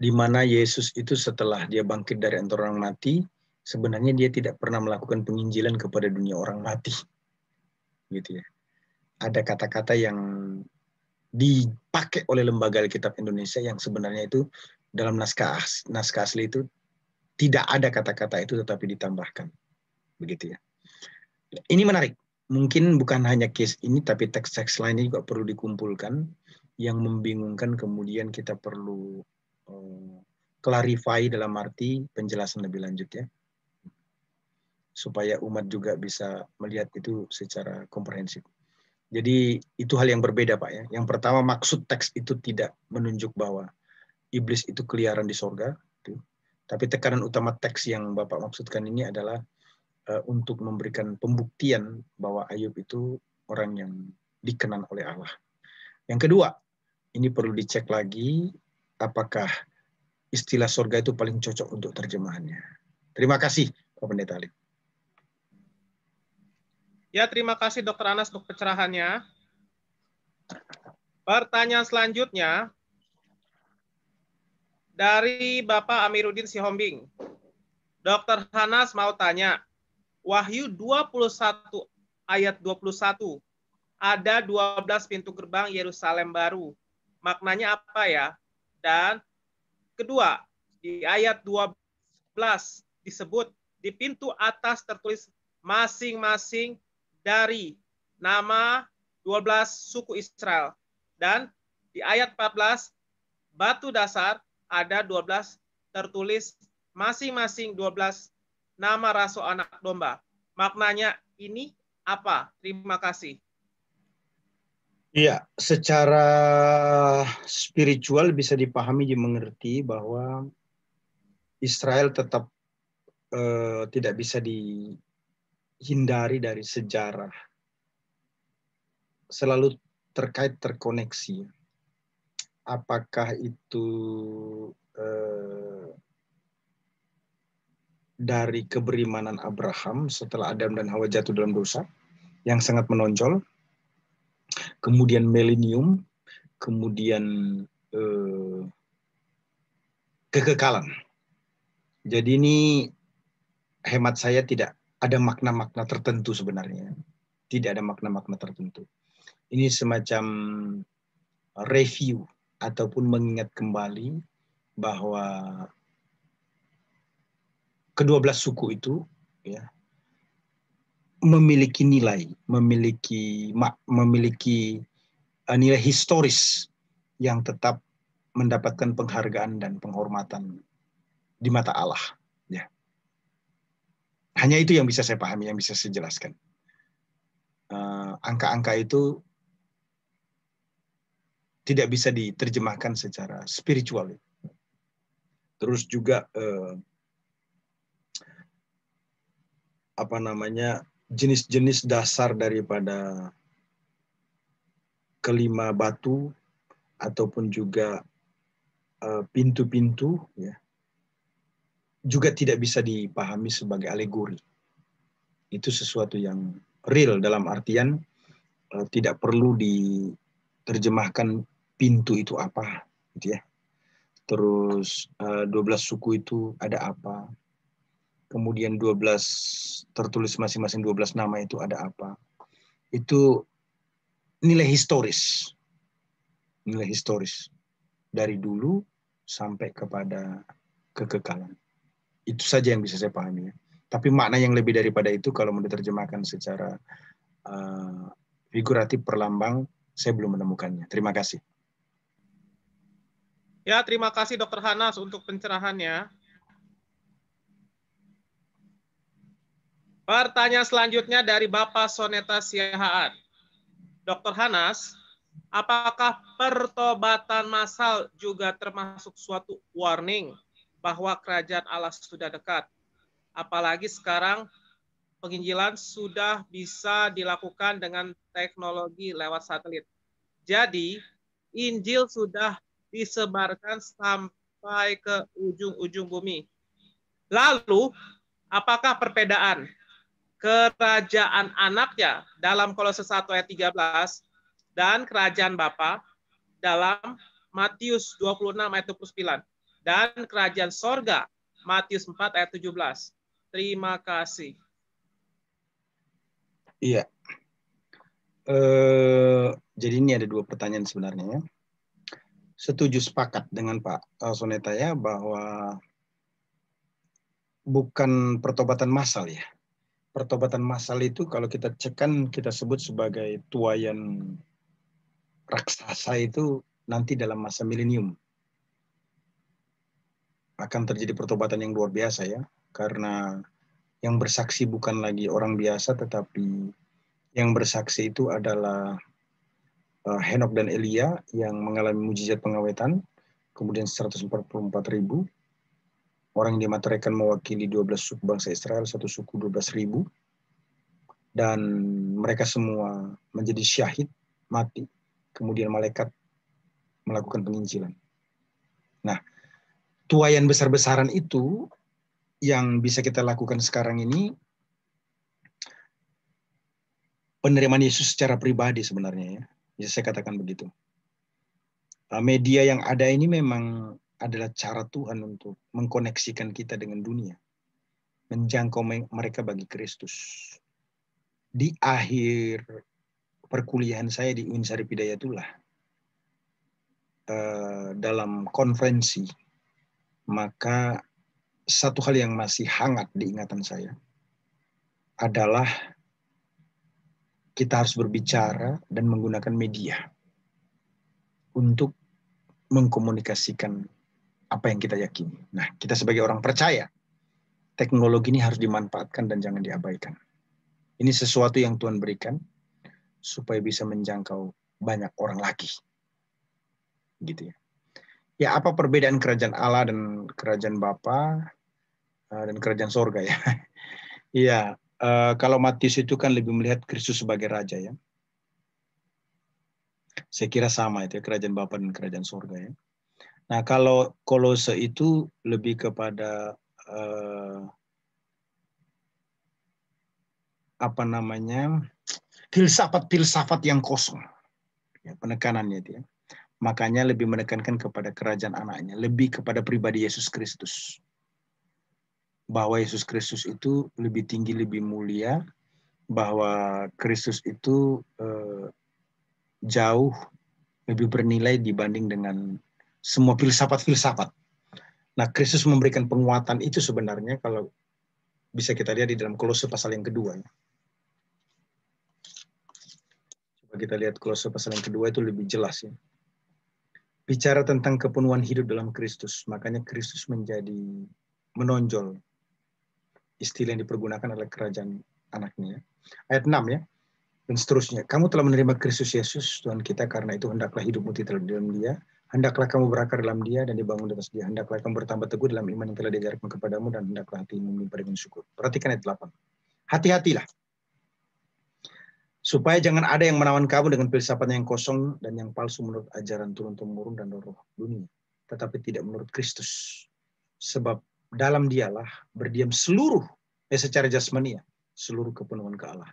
di mana Yesus itu setelah dia bangkit dari antara orang mati, sebenarnya dia tidak pernah melakukan penginjilan kepada dunia orang mati, gitu ya. Ada kata-kata yang dipakai oleh lembaga Alkitab Indonesia yang sebenarnya itu dalam naskah naskah asli itu tidak ada kata-kata itu tetapi ditambahkan. Begitu ya. Ini menarik. Mungkin bukan hanya case ini tapi teks-teks lainnya juga perlu dikumpulkan yang membingungkan kemudian kita perlu klarifikasi eh, clarify dalam arti penjelasan lebih lanjut ya supaya umat juga bisa melihat itu secara komprehensif. Jadi itu hal yang berbeda Pak ya. Yang pertama maksud teks itu tidak menunjuk bahwa iblis itu keliaran di sorga. Gitu. Tapi tekanan utama teks yang Bapak maksudkan ini adalah uh, untuk memberikan pembuktian bahwa Ayub itu orang yang dikenan oleh Allah. Yang kedua, ini perlu dicek lagi apakah istilah sorga itu paling cocok untuk terjemahannya. Terima kasih Pak Pendeta Ali. Ya, terima kasih Dokter Anas untuk pencerahannya. Pertanyaan selanjutnya dari Bapak Amiruddin Sihombing. Dokter Hanas mau tanya, Wahyu 21 ayat 21, ada 12 pintu gerbang Yerusalem baru. Maknanya apa ya? Dan kedua, di ayat 12 disebut di pintu atas tertulis masing-masing dari nama 12 suku Israel. Dan di ayat 14, batu dasar ada 12 tertulis masing-masing 12 nama rasul anak domba. Maknanya ini apa? Terima kasih. Iya, secara spiritual bisa dipahami, dimengerti bahwa Israel tetap eh, tidak bisa di, hindari dari sejarah. Selalu terkait terkoneksi. Apakah itu eh, dari keberimanan Abraham setelah Adam dan Hawa jatuh dalam dosa yang sangat menonjol, kemudian milenium, kemudian eh, kekekalan. Jadi ini hemat saya tidak ada makna-makna tertentu sebenarnya. Tidak ada makna-makna tertentu. Ini semacam review ataupun mengingat kembali bahwa kedua belas suku itu ya memiliki nilai, memiliki memiliki eh, nilai historis yang tetap mendapatkan penghargaan dan penghormatan di mata Allah hanya itu yang bisa saya pahami, yang bisa saya jelaskan. Eh, angka-angka itu tidak bisa diterjemahkan secara spiritual. Terus juga uh, apa namanya jenis-jenis dasar daripada kelima batu ataupun juga eh, pintu-pintu uh, ya juga tidak bisa dipahami sebagai alegori. Itu sesuatu yang real dalam artian eh, tidak perlu diterjemahkan pintu itu apa, gitu ya. Terus 12 eh, suku itu ada apa? Kemudian 12 tertulis masing-masing 12 nama itu ada apa? Itu nilai historis. Nilai historis dari dulu sampai kepada kekekalan. Itu saja yang bisa saya pahami. Tapi makna yang lebih daripada itu kalau mau diterjemahkan secara uh, figuratif perlambang, saya belum menemukannya. Terima kasih. Ya, terima kasih Dr. Hanas untuk pencerahannya. Pertanyaan selanjutnya dari Bapak Soneta Siahaan. Dr. Hanas, apakah pertobatan massal juga termasuk suatu warning bahwa kerajaan Allah sudah dekat. Apalagi sekarang penginjilan sudah bisa dilakukan dengan teknologi lewat satelit. Jadi, Injil sudah disebarkan sampai ke ujung-ujung bumi. Lalu, apakah perbedaan kerajaan anaknya dalam Kolose 1 ayat 13 dan kerajaan Bapa dalam Matius 26 ayat 29? dan kerajaan sorga. Matius 4 ayat 17. Terima kasih. Iya. Eh, jadi ini ada dua pertanyaan sebenarnya ya. Setuju sepakat dengan Pak eh, Soneta ya bahwa bukan pertobatan massal ya. Pertobatan massal itu kalau kita cekan kita sebut sebagai tuayan raksasa itu nanti dalam masa milenium akan terjadi pertobatan yang luar biasa ya, karena yang bersaksi bukan lagi orang biasa, tetapi yang bersaksi itu adalah eh, Henok dan Elia yang mengalami mujizat pengawetan, kemudian 144 ribu orang yang dimateraikan mewakili 12 suku bangsa Israel, satu suku 12 ribu, dan mereka semua menjadi syahid, mati, kemudian malaikat melakukan penginjilan. Nah, tuayan besar-besaran itu yang bisa kita lakukan sekarang ini penerimaan Yesus secara pribadi sebenarnya ya. Bisa ya, saya katakan begitu. Nah, media yang ada ini memang adalah cara Tuhan untuk mengkoneksikan kita dengan dunia. Menjangkau mereka bagi Kristus. Di akhir perkuliahan saya di Unsari Pidayatullah, eh, dalam konferensi maka satu hal yang masih hangat di ingatan saya adalah kita harus berbicara dan menggunakan media untuk mengkomunikasikan apa yang kita yakini. Nah, kita sebagai orang percaya, teknologi ini harus dimanfaatkan dan jangan diabaikan. Ini sesuatu yang Tuhan berikan supaya bisa menjangkau banyak orang lagi. Gitu ya ya apa perbedaan kerajaan Allah dan kerajaan Bapa eh, dan kerajaan sorga ya. (laughs) Iya, eh, kalau Matius itu kan lebih melihat Kristus sebagai raja ya. Saya kira sama itu ya, kerajaan Bapa dan kerajaan sorga ya. Nah kalau Kolose itu lebih kepada eh, apa namanya filsafat-filsafat yang kosong, ya, penekanannya itu ya Makanya lebih menekankan kepada kerajaan anaknya, lebih kepada pribadi Yesus Kristus. Bahwa Yesus Kristus itu lebih tinggi, lebih mulia, bahwa Kristus itu eh, jauh lebih bernilai dibanding dengan semua filsafat-filsafat. Nah, Kristus memberikan penguatan itu sebenarnya kalau bisa kita lihat di dalam Kolose pasal yang kedua. Coba kita lihat Kolose pasal yang kedua itu lebih jelas ya bicara tentang kepenuhan hidup dalam Kristus. Makanya Kristus menjadi menonjol. Istilah yang dipergunakan oleh kerajaan anaknya. Ya. Ayat 6 ya. Dan seterusnya. Kamu telah menerima Kristus Yesus, Tuhan kita, karena itu hendaklah hidupmu tidak dalam dia. Hendaklah kamu berakar dalam dia dan dibangun di atas dia. Hendaklah kamu bertambah teguh dalam iman yang telah diajarkan kepadamu dan hendaklah hatimu melimpah dengan syukur. Perhatikan ayat 8. Hati-hatilah supaya jangan ada yang menawan kamu dengan filsafat yang kosong dan yang palsu menurut ajaran turun-temurun dan roh dunia, tetapi tidak menurut Kristus. Sebab dalam dialah berdiam seluruh, eh, secara jasmani ya seluruh kepenuhan ke Allah.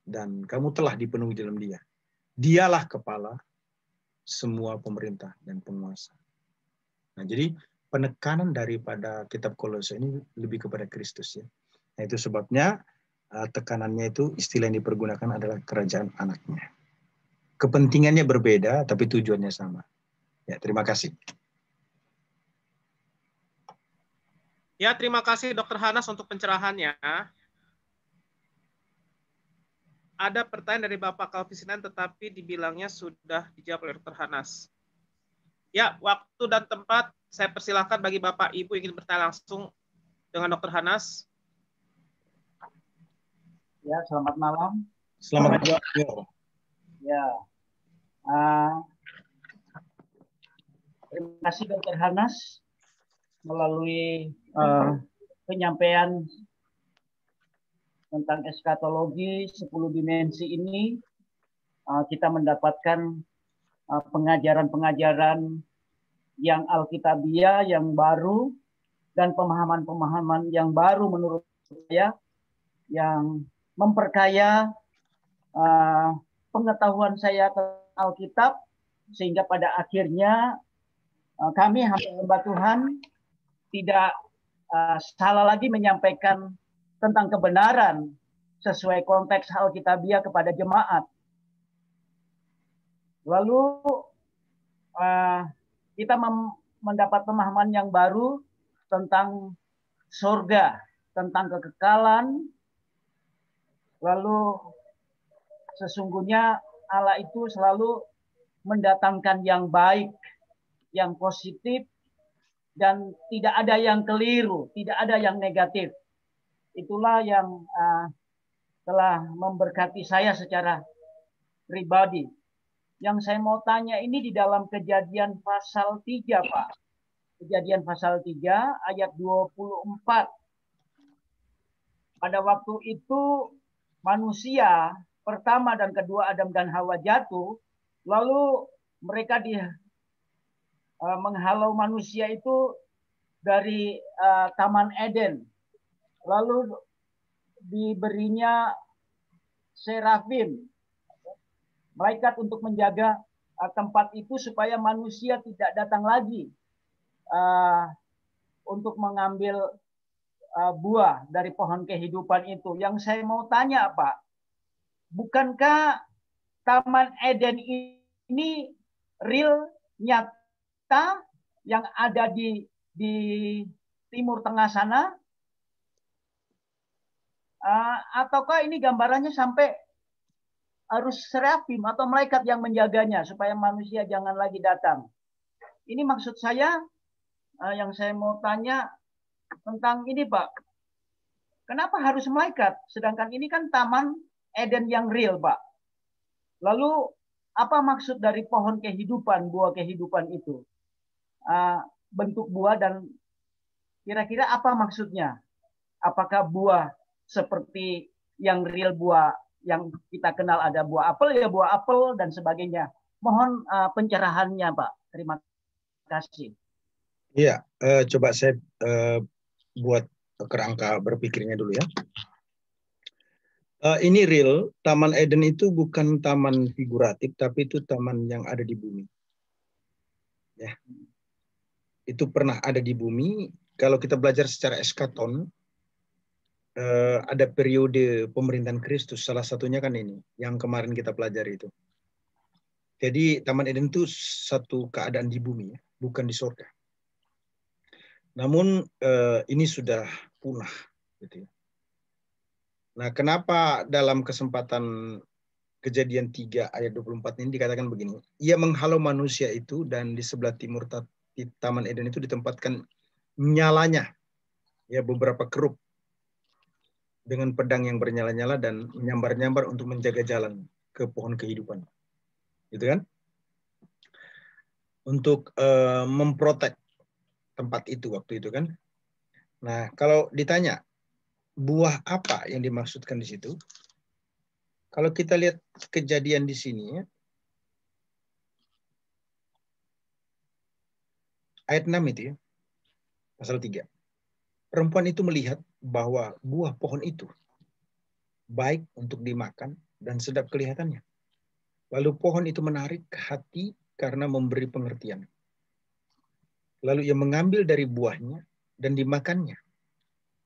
Dan kamu telah dipenuhi dalam dia. Dialah kepala semua pemerintah dan penguasa. Nah, jadi penekanan daripada kitab kolose ini lebih kepada Kristus ya. Nah, itu sebabnya Eh, tekanannya itu istilah yang dipergunakan adalah kerajaan anaknya. Kepentingannya berbeda tapi tujuannya sama. Ya, terima kasih. Ya, terima kasih Dr. Hanas untuk pencerahannya. Ada pertanyaan dari Bapak Kalvisinan tetapi dibilangnya sudah dijawab oleh Dr. Hanas. Ya, waktu dan tempat saya persilahkan bagi Bapak Ibu ingin bertanya langsung dengan Dr. Hanas. Ya, selamat malam. Selamat malam. Ya. Uh, terima kasih Dr. Hanas melalui uh, penyampaian tentang eskatologi 10 dimensi ini uh, kita mendapatkan ah, pengajaran-pengajaran yang alkitabiah yang baru dan pemahaman-pemahaman yang baru menurut saya yang memperkaya uh, pengetahuan saya tentang Alkitab sehingga pada akhirnya uh, kami hamba Tuhan tidak uh, salah lagi menyampaikan tentang kebenaran sesuai konteks Alkitabiah kepada jemaat. Lalu uh, kita mendapat pemahaman yang baru tentang surga, tentang kekekalan, Lalu sesungguhnya Allah itu selalu mendatangkan yang baik, yang positif, dan tidak ada yang keliru, tidak ada yang negatif. Itulah yang uh, telah memberkati saya secara pribadi. Yang saya mau tanya ini di dalam kejadian pasal 3, Pak. Kejadian pasal 3 ayat 24. Pada waktu itu manusia pertama dan kedua Adam dan Hawa jatuh, lalu mereka di eh, menghalau manusia itu dari uh, Taman Eden. Lalu diberinya serafim, malaikat untuk menjaga uh, tempat itu supaya manusia tidak datang lagi uh, untuk mengambil uh, buah dari pohon kehidupan itu. Yang saya mau tanya, Pak, bukankah Taman Eden ini real nyata yang ada di di timur tengah sana? Uh, ataukah ini gambarannya sampai harus serafim atau malaikat yang menjaganya supaya manusia jangan lagi datang? Ini maksud saya uh, yang saya mau tanya tentang ini Pak. Kenapa harus malaikat? Sedangkan ini kan taman Eden yang real Pak. Lalu apa maksud dari pohon kehidupan, buah kehidupan itu? Ah, bentuk buah dan kira-kira apa maksudnya? Apakah buah seperti yang real buah yang kita kenal ada buah apel ya buah apel dan sebagainya. Mohon uh, pencerahannya Pak. Terima kasih. Iya, uh, coba saya uh, buat kerangka berpikirnya dulu ya. Uh, ini real, Taman Eden itu bukan taman figuratif, tapi itu taman yang ada di bumi. Ya, itu pernah ada di bumi. Kalau kita belajar secara eskaton, uh, ada periode pemerintahan Kristus, salah satunya kan ini, yang kemarin kita pelajari itu. Jadi Taman Eden itu satu keadaan di bumi, bukan di surga. Namun eh, ini sudah punah. Gitu. Ya. Nah, kenapa dalam kesempatan kejadian 3 ayat 24 ini dikatakan begini. Ia menghalau manusia itu dan di sebelah timur di Taman Eden itu ditempatkan nyalanya. Ya, beberapa kerup dengan pedang yang bernyala-nyala dan menyambar-nyambar untuk menjaga jalan ke pohon kehidupan. Gitu kan? Untuk uh, memprotek tempat itu waktu itu kan. Nah, kalau ditanya buah apa yang dimaksudkan di situ? Kalau kita lihat kejadian di sini Ayat 6 itu ya. Pasal 3. Perempuan itu melihat bahwa buah pohon itu baik untuk dimakan dan sedap kelihatannya. Lalu pohon itu menarik hati karena memberi pengertian lalu ia mengambil dari buahnya dan dimakannya,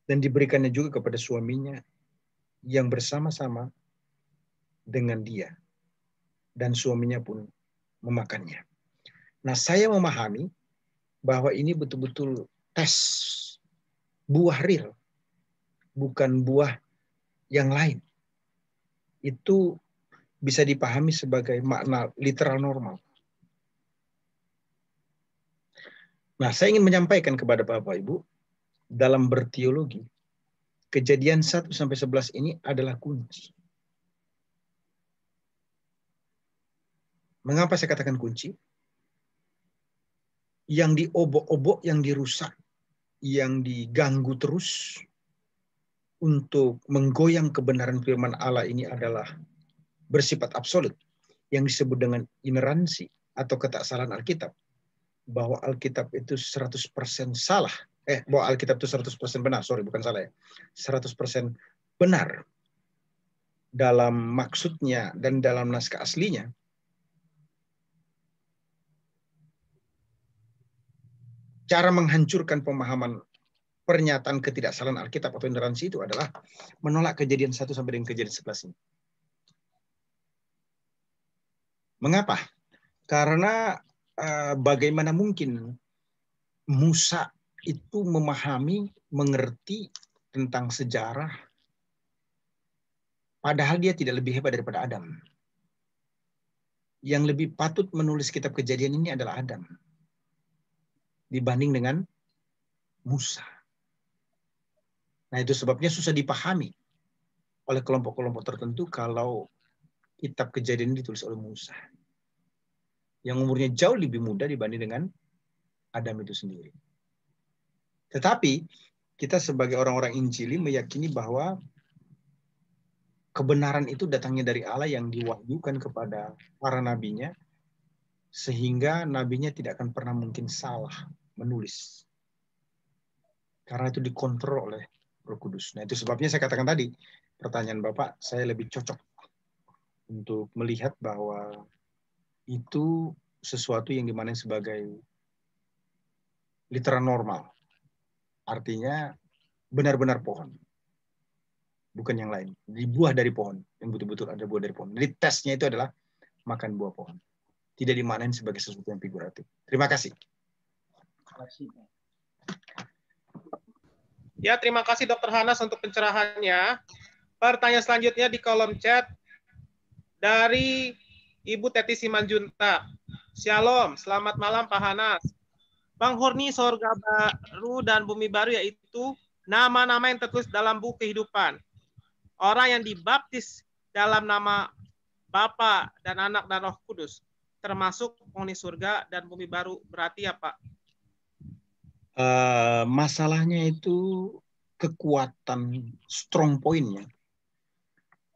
dan diberikannya juga kepada suaminya yang bersama-sama dengan dia, dan suaminya pun memakannya. Nah, saya memahami bahwa ini betul-betul tes buah real, bukan buah yang lain. Itu bisa dipahami sebagai makna literal normal Nah, saya ingin menyampaikan kepada Bapak Ibu dalam berteologi, kejadian 1 sampai 11 ini adalah kunci. Mengapa saya katakan kunci? Yang diobok-obok, yang dirusak, yang diganggu terus untuk menggoyang kebenaran firman Allah ini adalah bersifat absolut yang disebut dengan ineransi atau ketaksalan Alkitab bahwa Alkitab itu 100% salah. Eh, bahwa Alkitab itu 100% benar. Sorry, bukan salah ya. 100% benar dalam maksudnya dan dalam naskah aslinya, cara menghancurkan pemahaman pernyataan ketidaksalahan Alkitab atau intoleransi itu adalah menolak kejadian satu sampai dengan kejadian sebelas ini. Mengapa? Karena Eh, bagaimana mungkin Musa itu memahami, mengerti tentang sejarah, padahal dia tidak lebih hebat daripada Adam. Yang lebih patut menulis kitab kejadian ini adalah Adam dibanding dengan Musa. Nah itu sebabnya susah dipahami oleh kelompok-kelompok tertentu kalau kitab kejadian ini ditulis oleh Musa yang umurnya jauh lebih muda dibanding dengan Adam itu sendiri. Tetapi kita sebagai orang-orang Injili meyakini bahwa kebenaran itu datangnya dari Allah yang diwahyukan kepada para nabinya sehingga nabinya tidak akan pernah mungkin salah menulis. Karena itu dikontrol oleh Roh Kudus. Nah, itu sebabnya saya katakan tadi, pertanyaan Bapak, saya lebih cocok untuk melihat bahwa itu sesuatu yang dimana sebagai literan normal. Artinya benar-benar pohon. Bukan yang lain. Di buah dari pohon. Yang betul-betul ada buah dari pohon. Jadi tesnya itu adalah makan buah pohon. Tidak dimanain sebagai sesuatu yang figuratif. Terima kasih. Ya, terima kasih Dr. Hanas untuk pencerahannya. Pertanyaan selanjutnya di kolom chat dari Ibu Teti Simanjunta, Shalom, selamat malam Pak Hanas. Penghuni sorga baru dan bumi baru yaitu nama-nama yang tertulis dalam buku kehidupan. Orang yang dibaptis dalam nama Bapa dan Anak dan Roh Kudus, termasuk penghuni surga dan bumi baru berarti apa? Uh, masalahnya itu kekuatan strong pointnya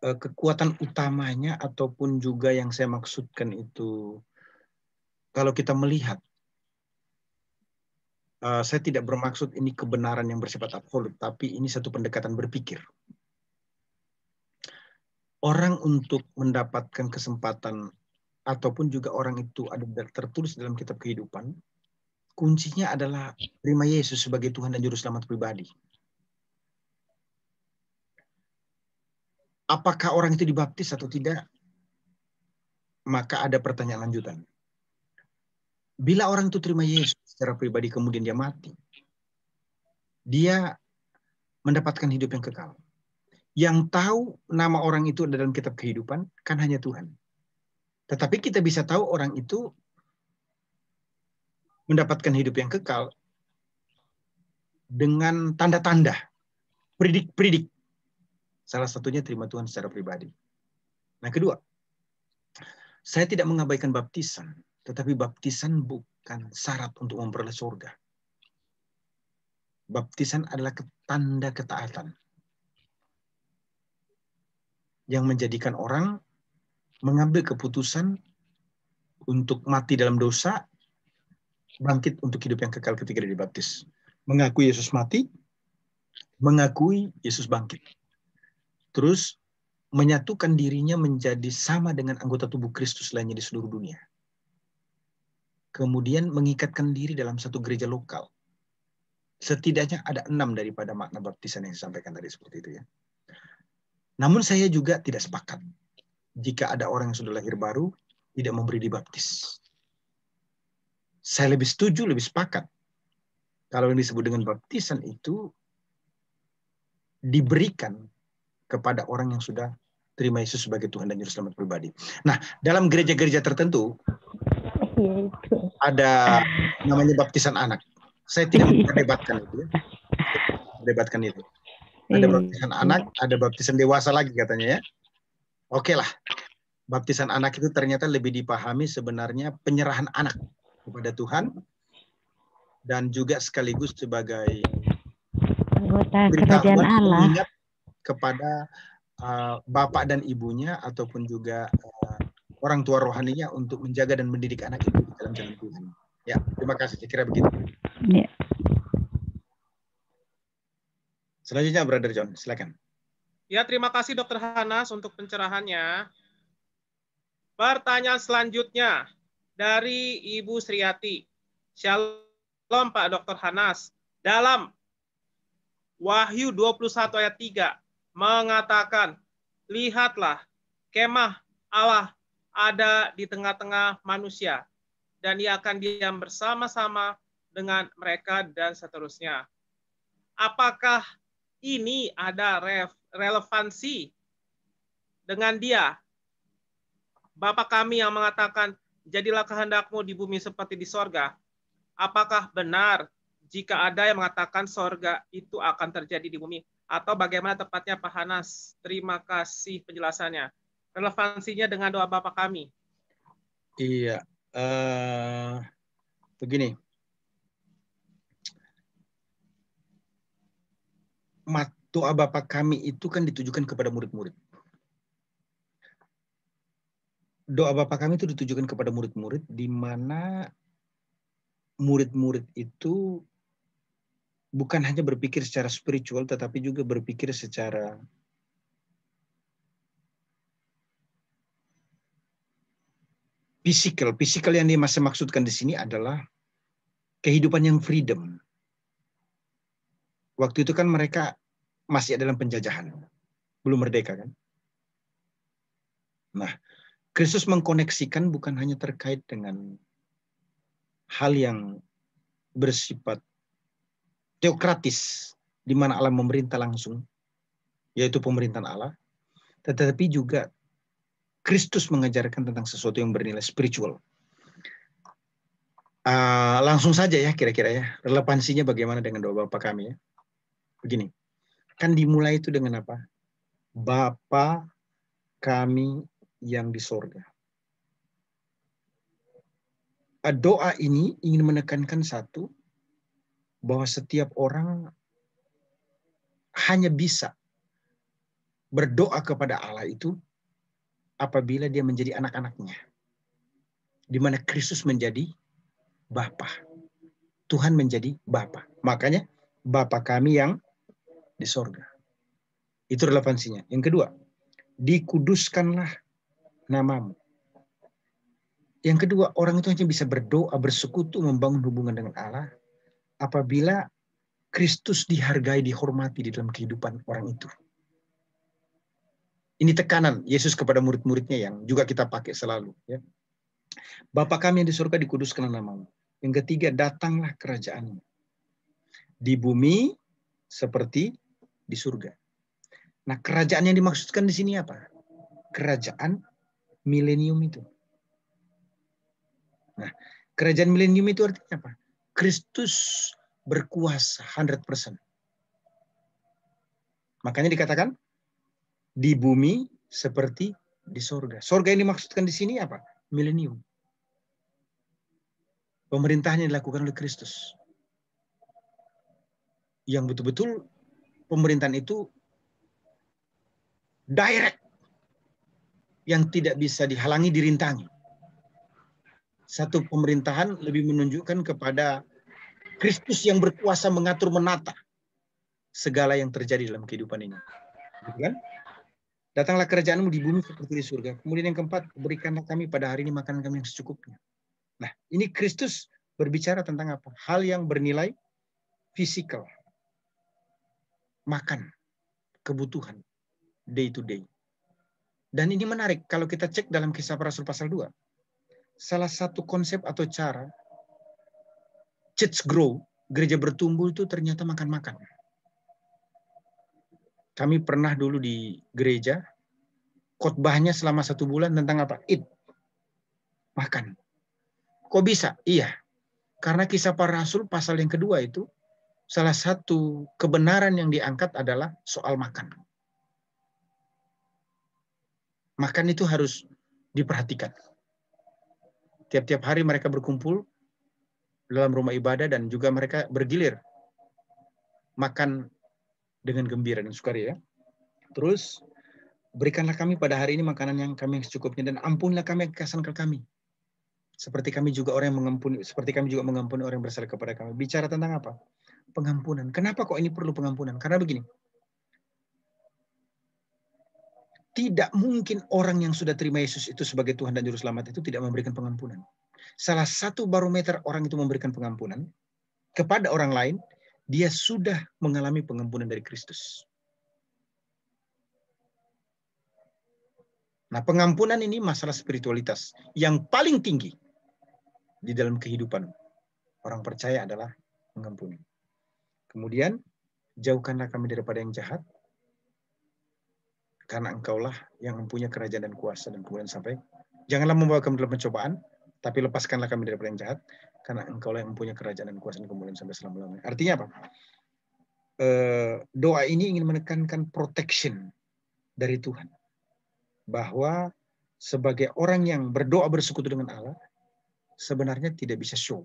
Eh, kekuatan utamanya ataupun juga yang saya maksudkan itu kalau kita melihat eh, saya tidak bermaksud ini kebenaran yang bersifat absolut tapi ini satu pendekatan berpikir orang untuk mendapatkan kesempatan ataupun juga orang itu ada tertulis dalam kitab kehidupan kuncinya adalah terima Yesus sebagai Tuhan dan juru selamat pribadi apakah orang itu dibaptis atau tidak? Maka ada pertanyaan lanjutan. Bila orang itu terima Yesus secara pribadi kemudian dia mati, dia mendapatkan hidup yang kekal. Yang tahu nama orang itu dalam kitab kehidupan kan hanya Tuhan. Tetapi kita bisa tahu orang itu mendapatkan hidup yang kekal dengan tanda-tanda, predik-predik Salah satunya terima Tuhan secara pribadi. Nah, kedua, saya tidak mengabaikan baptisan, tetapi baptisan bukan syarat untuk memperoleh surga. Baptisan adalah tanda ketaatan yang menjadikan orang mengambil keputusan untuk mati dalam dosa, bangkit untuk hidup yang kekal ketika dia dibaptis. Mengakui Yesus mati, mengakui Yesus bangkit terus menyatukan dirinya menjadi sama dengan anggota tubuh Kristus lainnya di seluruh dunia. Kemudian mengikatkan diri dalam satu gereja lokal. Setidaknya ada enam daripada makna baptisan yang saya sampaikan tadi seperti itu ya. Namun saya juga tidak sepakat jika ada orang yang sudah lahir baru tidak memberi dibaptis. Saya lebih setuju, lebih sepakat. Kalau yang disebut dengan baptisan itu diberikan kepada orang yang sudah terima Yesus sebagai Tuhan dan Juru Selamat pribadi. Nah, dalam gereja-gereja tertentu ada namanya baptisan anak. Saya tidak iya. mendebatkan itu. Ya. Debatkan itu. Ada iya. baptisan anak, ada baptisan dewasa lagi katanya ya. Oke lah. Baptisan anak itu ternyata lebih dipahami sebenarnya penyerahan anak kepada Tuhan dan juga sekaligus sebagai anggota kerajaan Allah kepada uh, bapak dan ibunya ataupun juga uh, orang tua rohaninya untuk menjaga dan mendidik anak itu dalam jalan Tuhan. Ya, terima kasih. Saya kira begitu. Ya. Selanjutnya, Brother John, silakan. Ya, terima kasih Dokter Hanas untuk pencerahannya. Pertanyaan selanjutnya dari Ibu Sriati. Shalom Pak Dokter Hanas. Dalam Wahyu 21 ayat 3, mengatakan, lihatlah kemah Allah ada di tengah-tengah manusia, dan ia akan diam bersama-sama dengan mereka dan seterusnya. Apakah ini ada relevansi dengan dia? Bapak kami yang mengatakan, jadilah kehendakmu di bumi seperti di sorga. Apakah benar jika ada yang mengatakan sorga itu akan terjadi di bumi? atau bagaimana tepatnya Pak Hanas? Terima kasih penjelasannya. Relevansinya dengan doa Bapak kami. Iya. Uh, begini. Mat, doa Bapak kami itu kan ditujukan kepada murid-murid. Doa Bapak kami itu ditujukan kepada murid-murid di mana murid-murid itu bukan hanya berpikir secara spiritual tetapi juga berpikir secara fisikal. Fisikal yang dia maksudkan di sini adalah kehidupan yang freedom. Waktu itu kan mereka masih dalam penjajahan. Belum merdeka kan? Nah, Kristus mengkoneksikan bukan hanya terkait dengan hal yang bersifat teokratis di mana Allah memerintah langsung yaitu pemerintahan Allah tetapi juga Kristus mengajarkan tentang sesuatu yang bernilai spiritual uh, langsung saja ya kira-kira ya relevansinya bagaimana dengan doa Bapa kami ya begini kan dimulai itu dengan apa Bapa kami yang di sorga ah, doa ini ingin menekankan satu bahwa setiap orang hanya bisa berdoa kepada Allah itu apabila dia menjadi anak-anaknya. Di mana Kristus menjadi Bapa. Tuhan menjadi Bapa. Makanya Bapa kami yang di sorga. Itu relevansinya. Yang kedua, dikuduskanlah namamu. Yang kedua, orang itu hanya bisa berdoa, bersekutu, membangun hubungan dengan Allah apabila Kristus dihargai, dihormati di dalam kehidupan orang itu. Ini tekanan Yesus kepada murid-muridnya yang juga kita pakai selalu. Ya. Bapa kami yang di surga dikuduskan namamu. Yang ketiga, datanglah kerajaanmu. Di bumi seperti di surga. Nah, kerajaan yang dimaksudkan di sini apa? Kerajaan milenium itu. Nah, kerajaan milenium itu artinya apa? Kristus berkuasa 100%. Makanya dikatakan di bumi seperti di sorga. Sorga ini maksudkan di sini apa? Milenium. Pemerintahnya dilakukan oleh Kristus. Yang betul-betul pemerintahan itu direct yang tidak bisa dihalangi dirintangi satu pemerintahan lebih menunjukkan kepada Kristus yang berkuasa mengatur menata segala yang terjadi dalam kehidupan ini. Gitu kan? Datanglah kerajaanmu di bumi seperti di surga. Kemudian yang keempat, berikanlah kami pada hari ini makanan kami yang secukupnya. Nah, ini Kristus berbicara tentang apa? Hal yang bernilai fisikal. Makan, kebutuhan, day to day. Dan ini menarik kalau kita cek dalam kisah rasul pasal 2 salah satu konsep atau cara church grow, gereja bertumbuh itu ternyata makan-makan. Kami pernah dulu di gereja, khotbahnya selama satu bulan tentang apa? Itu Makan. Kok bisa? Iya. Karena kisah para rasul pasal yang kedua itu, salah satu kebenaran yang diangkat adalah soal makan. Makan itu harus diperhatikan. Tiap-tiap hari mereka berkumpul dalam rumah ibadah dan juga mereka bergilir makan dengan gembira dan sukaria. Ya. Terus berikanlah kami pada hari ini makanan yang kami secukupnya dan ampunlah kami kekasan ke kami. Seperti kami juga orang yang mengampuni, seperti kami juga mengampuni orang yang bersalah kepada kami. Bicara tentang apa? Pengampunan. Kenapa kok ini perlu pengampunan? Karena begini, Tidak mungkin orang yang sudah terima Yesus itu sebagai Tuhan dan Juru Selamat itu tidak memberikan pengampunan. Salah satu barometer orang itu memberikan pengampunan kepada orang lain, dia sudah mengalami pengampunan dari Kristus. Nah, pengampunan ini masalah spiritualitas yang paling tinggi di dalam kehidupan orang percaya adalah mengampuni. Kemudian, jauhkanlah kami daripada yang jahat, karena engkaulah yang mempunyai kerajaan dan kuasa dan kemudian sampai janganlah membawa kami dalam pencobaan tapi lepaskanlah kami dari yang jahat karena engkaulah yang mempunyai kerajaan dan kuasa dan kemudian sampai selama-lamanya. Artinya apa? E, doa ini ingin menekankan protection dari Tuhan. Bahwa sebagai orang yang berdoa bersekutu dengan Allah, sebenarnya tidak bisa show.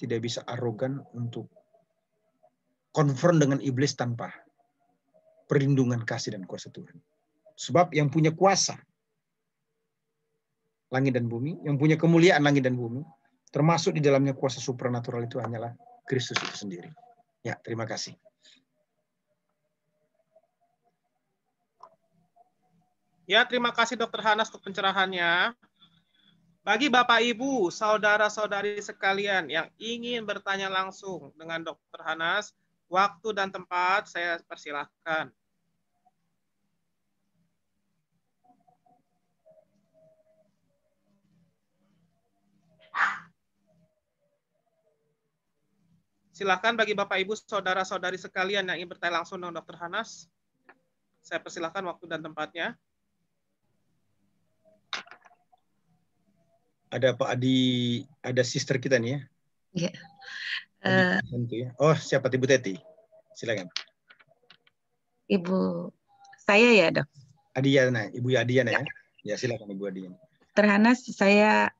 Tidak bisa arogan untuk konfront dengan iblis tanpa perlindungan kasih dan kuasa Tuhan. Sebab yang punya kuasa langit dan bumi, yang punya kemuliaan langit dan bumi, termasuk di dalamnya kuasa supranatural itu hanyalah Kristus itu sendiri. Ya, terima kasih. Ya, terima kasih Dokter Hanas untuk pencerahannya. Bagi Bapak Ibu, saudara-saudari sekalian yang ingin bertanya langsung dengan Dokter Hanas, waktu dan tempat saya persilahkan. Silakan bagi Bapak Ibu saudara-saudari sekalian yang ingin bertanya langsung dengan Dr. Hanas. Saya persilahkan waktu dan tempatnya. Ada Pak Adi, ada sister kita nih ya. Iya. Uh, oh, siapa Ibu Teti? Silakan. Ibu saya ya, Dok. Adiana, Ibu ya, Adiana ya. ya. Ya, silakan Ibu Adiana. Terhanas saya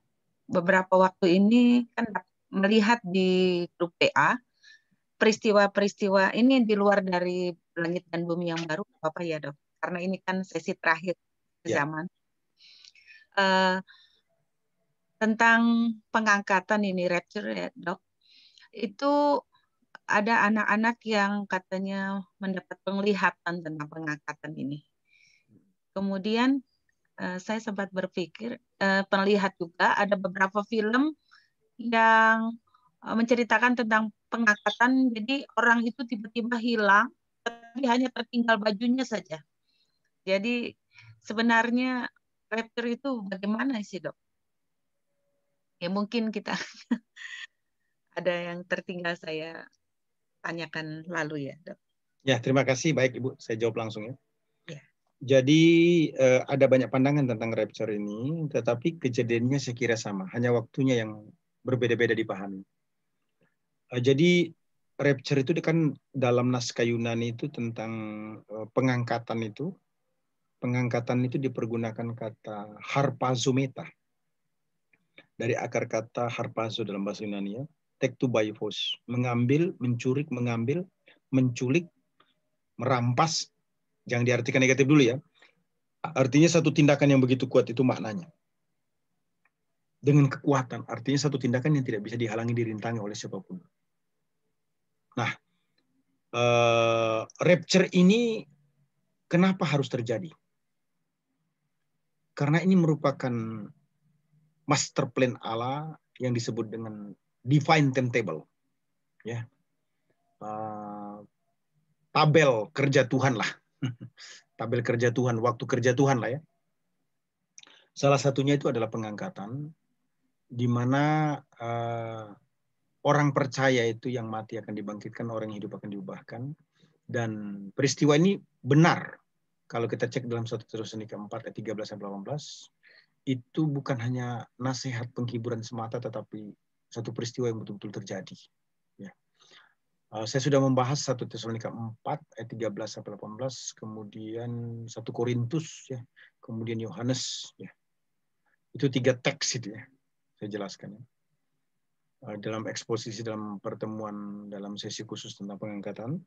beberapa waktu ini kan melihat di grup PA peristiwa-peristiwa ini di luar dari langit dan bumi yang baru apa apa ya dok karena ini kan sesi terakhir yeah. zaman uh, tentang pengangkatan ini rapture ya dok itu ada anak-anak yang katanya mendapat penglihatan tentang pengangkatan ini kemudian uh, saya sempat berpikir uh, penglihat juga ada beberapa film yang eh, menceritakan tentang pengangkatan. Jadi orang itu tiba-tiba hilang, tapi hanya tertinggal bajunya saja. Jadi sebenarnya raptor itu bagaimana sih dok? Ya mungkin kita (laughs) ada yang tertinggal saya tanyakan lalu ya dok. Ya terima kasih baik ibu saya jawab langsung ya. ya. Jadi eh, ada banyak pandangan tentang rapture ini, tetapi kejadiannya saya kira sama, hanya waktunya yang berbeda-beda dipahami. Eh, jadi rapture itu kan dalam naskah Yunani itu tentang eh, pengangkatan itu. Pengangkatan itu dipergunakan kata harpazometa. Dari akar kata harpazo dalam bahasa Yunani ya. Take to by force. Mengambil, mencurik, mengambil, menculik, merampas. Jangan diartikan negatif dulu ya. Artinya satu tindakan yang begitu kuat itu maknanya dengan kekuatan. Artinya satu tindakan yang tidak bisa dihalangi, dirintangi oleh siapapun. Nah, uh, rapture ini kenapa harus terjadi? Karena ini merupakan master plan Allah yang disebut dengan divine timetable. Ya. Uh, tabel kerja Tuhan lah. (laughs) tabel kerja Tuhan, waktu kerja Tuhan lah ya. Salah satunya itu adalah pengangkatan, di mana uh, orang percaya itu yang mati akan dibangkitkan, orang yang hidup akan diubahkan. Dan peristiwa ini benar. Kalau kita cek dalam satu Tesalonika keempat, eh, ayat 13 sampai 18, itu bukan hanya nasihat penghiburan semata tetapi satu peristiwa yang betul-betul terjadi. Ya. Uh, saya sudah membahas satu Tesalonika 4 ayat 13 sampai 18, kemudian satu Korintus ya, kemudian Yohanes ya. Itu tiga teks itu ya saya jelaskan ya. Eh, dalam eksposisi dalam pertemuan dalam sesi khusus tentang pengangkatan,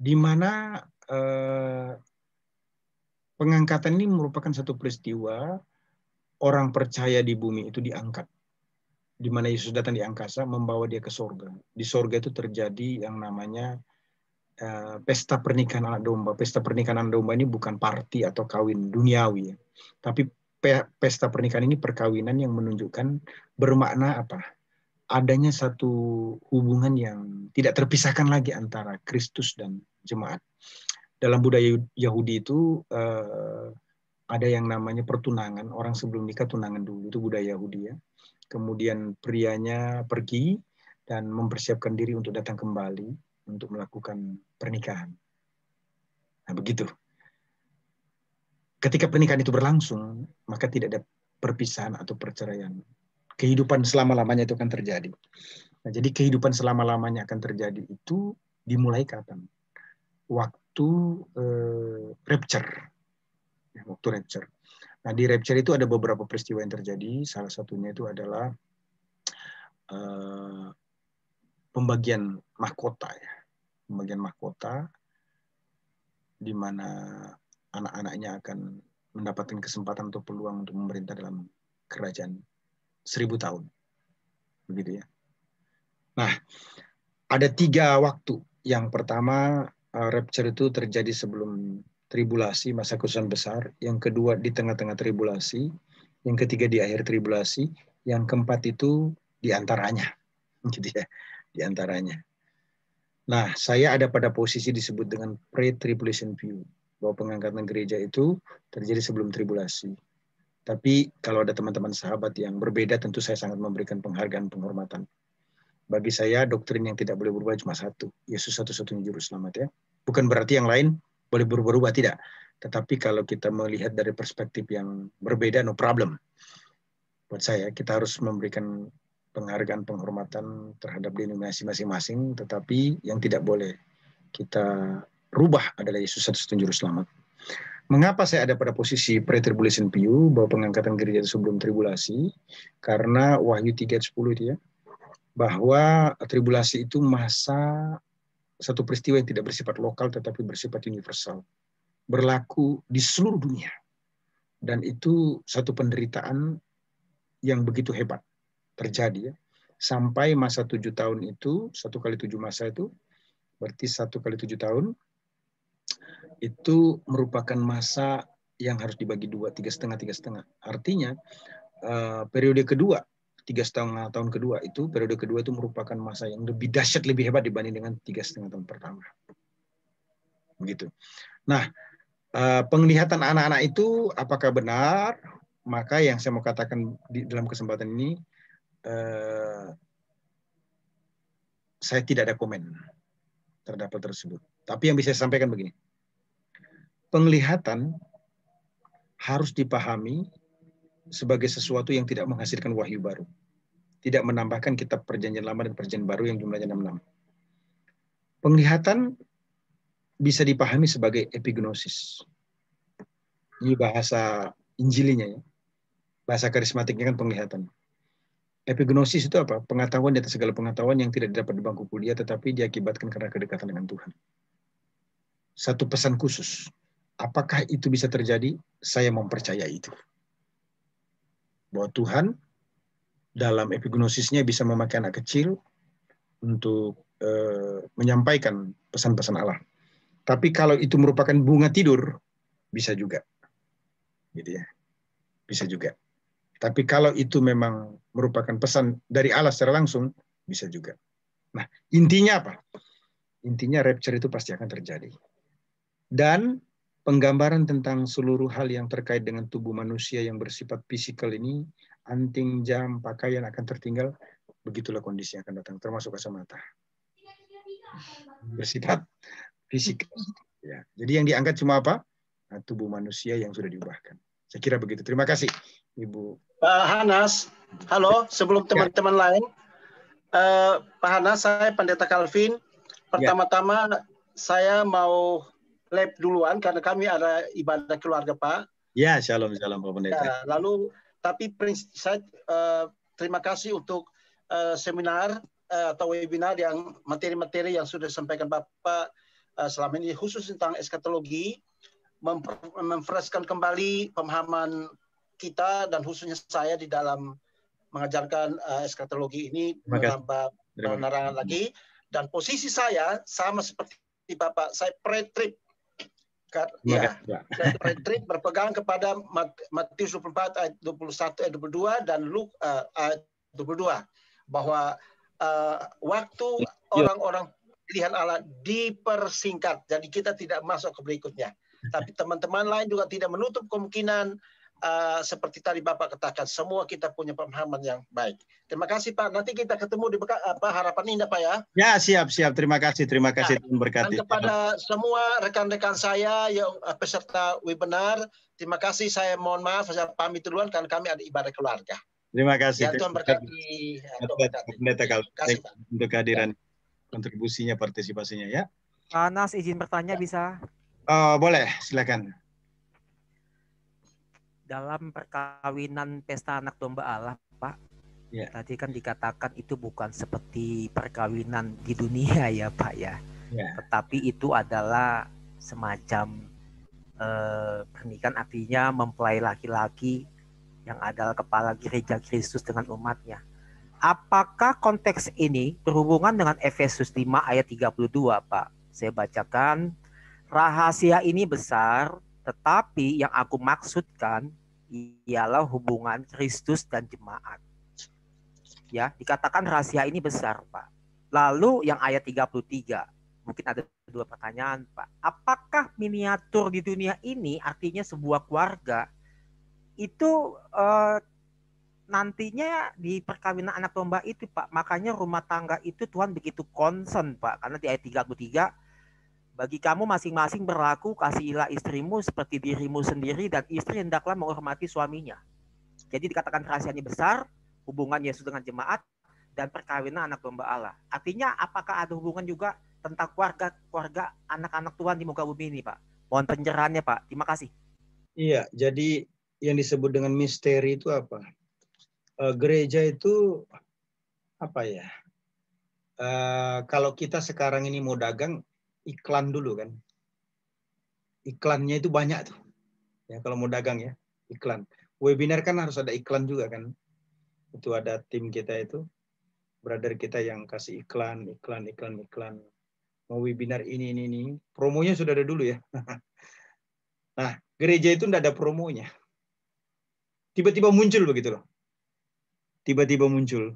di mana eh, pengangkatan ini merupakan satu peristiwa orang percaya di bumi itu diangkat, di mana Yesus datang di angkasa membawa dia ke sorga. Di sorga itu terjadi yang namanya eh, pesta pernikahan anak domba. Pesta pernikahan anak domba ini bukan party atau kawin duniawi, ya. tapi pesta pernikahan ini perkawinan yang menunjukkan bermakna apa? Adanya satu hubungan yang tidak terpisahkan lagi antara Kristus dan jemaat. Dalam budaya Yahudi itu eh, ada yang namanya pertunangan, orang sebelum nikah tunangan dulu itu budaya Yahudi ya. Kemudian prianya pergi dan mempersiapkan diri untuk datang kembali untuk melakukan pernikahan. Nah, begitu. Ketika pernikahan itu berlangsung, maka tidak ada perpisahan atau perceraian. Kehidupan selama-lamanya itu akan terjadi. Nah, jadi kehidupan selama-lamanya akan terjadi itu dimulai kapan? Waktu eh, rapture. Ya, waktu rapture. Nah, di rapture itu ada beberapa peristiwa yang terjadi. Salah satunya itu adalah eh, pembagian mahkota ya. Pembagian mahkota di mana anak-anaknya akan mendapatkan kesempatan atau peluang untuk memerintah dalam kerajaan seribu tahun. Begitu ya. Nah, ada tiga waktu. Yang pertama, eh, rapture itu terjadi sebelum tribulasi, masa kesusahan besar. Yang kedua, di tengah-tengah tribulasi. Yang ketiga, di akhir tribulasi. Yang keempat itu di antaranya. (laughs) Gitu ya, di antaranya. Nah, saya ada pada posisi disebut dengan pre-tribulation view bahwa pengangkatan gereja itu terjadi sebelum tribulasi. Tapi kalau ada teman-teman sahabat yang berbeda, tentu saya sangat memberikan penghargaan penghormatan. Bagi saya, doktrin yang tidak boleh berubah cuma satu. Yesus satu-satunya juru selamat ya. Bukan berarti yang lain boleh berubah-ubah, tidak. Tetapi kalau kita melihat dari perspektif yang berbeda, no problem. Buat saya, kita harus memberikan penghargaan penghormatan terhadap denominasi masing-masing, tetapi yang tidak boleh kita rubah adalah Yesus satu-satunya juru selamat. Mengapa saya ada pada posisi pre-tribulation view bahwa pengangkatan gereja itu sebelum tribulasi? Karena Wahyu 3:10 itu ya, bahwa tribulasi itu masa satu peristiwa yang tidak bersifat lokal tetapi bersifat universal. Berlaku di seluruh dunia. Dan itu satu penderitaan yang begitu hebat terjadi ya. Sampai masa tujuh tahun itu, satu kali tujuh masa itu, berarti satu kali tujuh tahun, itu merupakan masa yang harus dibagi dua tiga setengah tiga setengah artinya eh, periode kedua tiga setengah tahun kedua itu periode kedua itu merupakan masa yang lebih dahsyat lebih hebat dibanding dengan tiga setengah tahun pertama begitu nah eh, penglihatan anak-anak itu apakah benar maka yang saya mau katakan di dalam kesempatan ini eh, saya tidak ada komen terdapat tersebut tapi yang bisa saya sampaikan begini penglihatan harus dipahami sebagai sesuatu yang tidak menghasilkan wahyu baru. Tidak menambahkan kitab perjanjian lama dan perjanjian baru yang jumlahnya 66. Penglihatan bisa dipahami sebagai epignosis. Ini bahasa injilinya ya. Bahasa karismatiknya kan penglihatan. Epignosis itu apa? Pengetahuan di atas segala pengetahuan yang tidak dapat di bangku kuliah tetapi diakibatkan karena kedekatan dengan Tuhan. Satu pesan khusus Apakah itu bisa terjadi? Saya mempercayai itu. Bahwa Tuhan dalam epignosisnya bisa memakai anak kecil untuk e, menyampaikan pesan-pesan Allah. Tapi kalau itu merupakan bunga tidur, bisa juga. Gitu ya. Bisa juga. Tapi kalau itu memang merupakan pesan dari Allah secara langsung, bisa juga. Nah, intinya apa? Intinya rapture itu pasti akan terjadi. Dan Penggambaran tentang seluruh hal yang terkait dengan tubuh manusia yang bersifat fisikal ini, anting, jam, pakaian akan tertinggal, begitulah kondisi yang akan datang, termasuk kacamata. Bersifat fisikal. Ya. Jadi yang diangkat cuma apa? Nah, tubuh manusia yang sudah diubahkan. Saya kira begitu. Terima kasih, Ibu. Pak eh, Hanas, halo. Sebelum ya. teman-teman ya. lain, Uh, Pak Hanas, saya Pendeta Calvin. Ya. Pertama-tama ya. saya mau lab duluan karena kami ada ibadah keluarga Pak. Ya, shalom shalom Pak Pendeta. Ya, lalu tapi saya uh, terima kasih untuk uh, seminar uh, atau webinar yang materi-materi yang sudah disampaikan Bapak uh, selama ini khusus tentang eskatologi memfreskan kembali pemahaman kita dan khususnya saya di dalam mengajarkan uh, eskatologi ini menambah penerangan lagi dan posisi saya sama seperti Bapak saya pre-trip ya, retreat berpegang kepada Matius 24 ayat 21 ayat 22 dan Luk uh, eh, ayat 22 bahwa uh, waktu ya. orang-orang pilihan Allah dipersingkat. Jadi kita tidak masuk ke berikutnya. Tapi teman-teman lain juga tidak menutup kemungkinan uh, seperti tadi Bapak katakan, semua kita punya pemahaman yang baik. Terima kasih Pak. Nanti kita ketemu di Beka, apa harapan indah Pak ya. Ya siap siap. Terima kasih terima nah, kasih nah, Tuhan berkati. Dan kepada semua rekan-rekan saya yang eh, peserta webinar, terima kasih. Saya mohon maaf saya pamit duluan karena kami ada ibadah keluarga. Terima kasih. Ya, Tuhan berkati. Ya, terima kasih untuk kehadiran ya. kontribusinya partisipasinya ya. Anas izin bertanya bisa? Oh, boleh, silakan dalam perkawinan pesta anak domba Allah, Pak. Ya. Tadi kan dikatakan itu bukan seperti perkawinan di dunia (laughs) ya, Pak ya. ya. Tetapi itu adalah semacam eh, pernikahan artinya mempelai laki-laki yang adalah kepala gereja Kristus dengan umatnya. Apakah konteks ini berhubungan dengan Efesus 5 ayat 32, Pak? Saya bacakan, rahasia ini besar, tetapi yang aku maksudkan ialah hubungan Kristus dan jemaat. Ya, dikatakan rahasia ini besar, Pak. Lalu yang ayat 33, mungkin ada dua pertanyaan, Pak. Apakah miniatur di dunia ini artinya sebuah keluarga itu eh, nantinya di perkawinan anak domba itu, Pak. Makanya rumah tangga itu Tuhan begitu concern, Pak. Karena di ayat 33 bagi kamu masing-masing berlaku kasihilah istrimu seperti dirimu sendiri dan istri hendaklah menghormati suaminya. Jadi dikatakan rahasianya besar, hubungan Yesus dengan jemaat, dan perkawinan anak domba Allah. Artinya apakah ada hubungan juga tentang keluarga-keluarga anak-anak Tuhan di muka bumi ini Pak? Mohon pencerahannya Pak, terima kasih. Iya, jadi yang disebut dengan misteri itu apa? E, gereja itu apa ya? E, kalau kita sekarang ini mau dagang, iklan dulu kan. Iklannya itu banyak tuh. Ya kalau mau dagang ya, iklan. Webinar kan harus ada iklan juga kan. Itu ada tim kita itu, brother kita yang kasih iklan, iklan, iklan, iklan. Mau webinar ini, ini, ini. Promonya sudah ada dulu ya. (laughs) nah, gereja itu tidak ada promonya. Tiba-tiba muncul begitu loh. Tiba-tiba muncul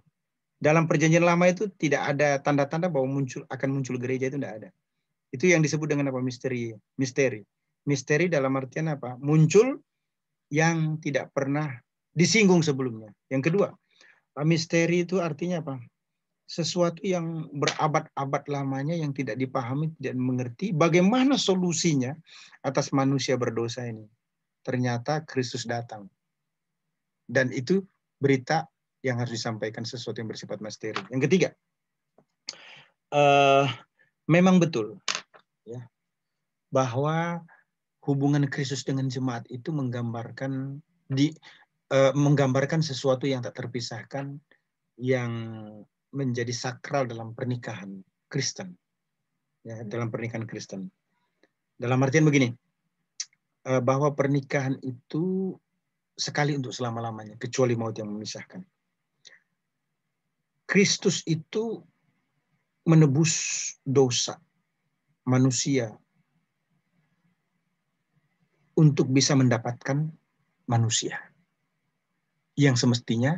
dalam perjanjian lama itu tidak ada tanda-tanda bahwa muncul akan muncul gereja itu tidak ada. Itu yang disebut dengan apa misteri? Misteri. Misteri dalam artian apa? Muncul yang tidak pernah disinggung sebelumnya. Yang kedua, misteri itu artinya apa? Sesuatu yang berabad-abad lamanya yang tidak dipahami, tidak mengerti bagaimana solusinya atas manusia berdosa ini. Ternyata Kristus datang. Dan itu berita yang harus disampaikan sesuatu yang bersifat misteri. Yang ketiga, uh, memang betul ya bahwa hubungan Kristus dengan jemaat itu menggambarkan di eh, menggambarkan sesuatu yang tak terpisahkan yang menjadi sakral dalam pernikahan Kristen ya hmm. dalam pernikahan Kristen dalam artian begini eh, bahwa pernikahan itu sekali untuk selama-lamanya kecuali maut yang memisahkan Kristus itu menebus dosa manusia untuk bisa mendapatkan manusia yang semestinya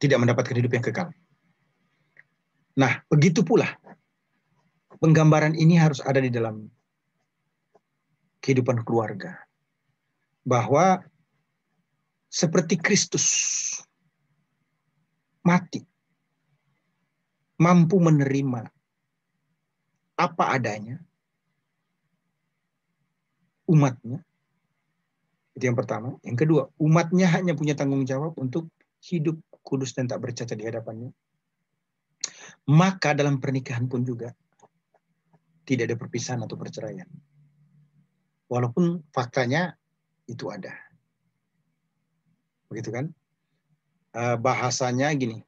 tidak mendapatkan hidup yang kekal. Nah, begitu pula penggambaran ini harus ada di dalam kehidupan keluarga. Bahwa seperti Kristus mati, mampu menerima apa adanya umatnya. Itu yang pertama. Yang kedua, umatnya hanya punya tanggung jawab untuk hidup kudus dan tak bercacat di hadapannya. Maka dalam pernikahan pun juga tidak ada perpisahan atau perceraian. Walaupun faktanya itu ada. Begitu kan? Eh, bahasanya gini.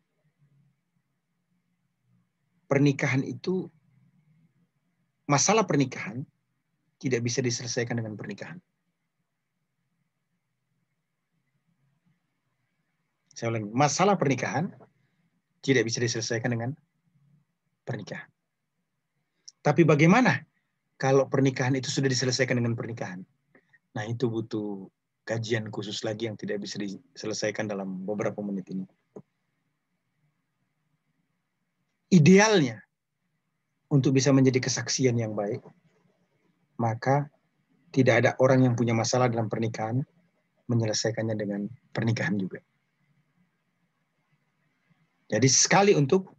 Pernikahan itu masalah pernikahan tidak bisa diselesaikan dengan pernikahan. Saya ulangi, masalah pernikahan tidak bisa diselesaikan dengan pernikahan. Tapi bagaimana kalau pernikahan itu sudah diselesaikan dengan pernikahan? Nah, itu butuh kajian khusus lagi yang tidak bisa diselesaikan dalam beberapa menit ini. Idealnya, untuk bisa menjadi kesaksian yang baik, maka tidak ada orang yang punya masalah dalam pernikahan menyelesaikannya dengan pernikahan juga. Jadi sekali untuk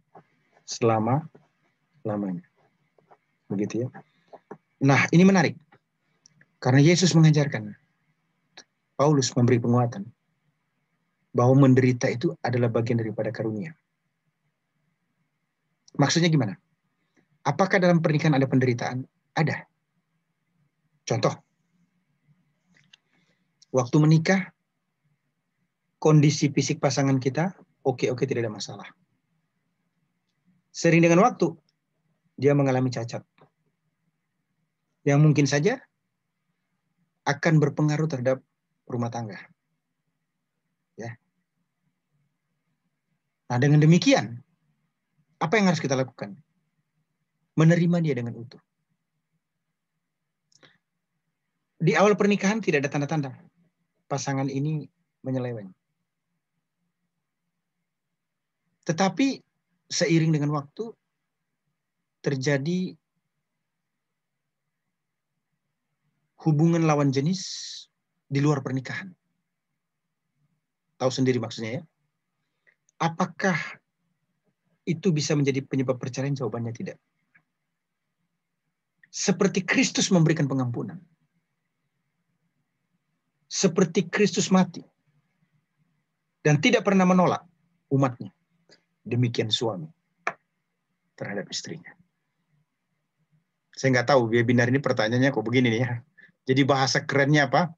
selama lamanya. Begitu ya. Nah, ini menarik. Karena Yesus mengajarkan. Paulus memberi penguatan bahwa menderita itu adalah bagian daripada karunia. Maksudnya gimana? Apakah dalam pernikahan ada penderitaan? Ada. Contoh, waktu menikah, kondisi fisik pasangan kita oke-oke okay, okay, tidak ada masalah. Sering dengan waktu, dia mengalami cacat. Yang mungkin saja akan berpengaruh terhadap rumah tangga. Ya. Nah, dengan demikian, apa yang harus kita lakukan? menerima dia dengan utuh. Di awal pernikahan tidak ada tanda-tanda pasangan ini menyeleweng. Tetapi seiring dengan waktu terjadi hubungan lawan jenis di luar pernikahan. Tahu sendiri maksudnya ya. Apakah itu bisa menjadi penyebab perceraian? Jawabannya tidak seperti Kristus memberikan pengampunan. Seperti Kristus mati. Dan tidak pernah menolak umatnya. Demikian suami terhadap istrinya. Saya nggak tahu webinar ini pertanyaannya kok begini nih ya. Jadi bahasa kerennya apa?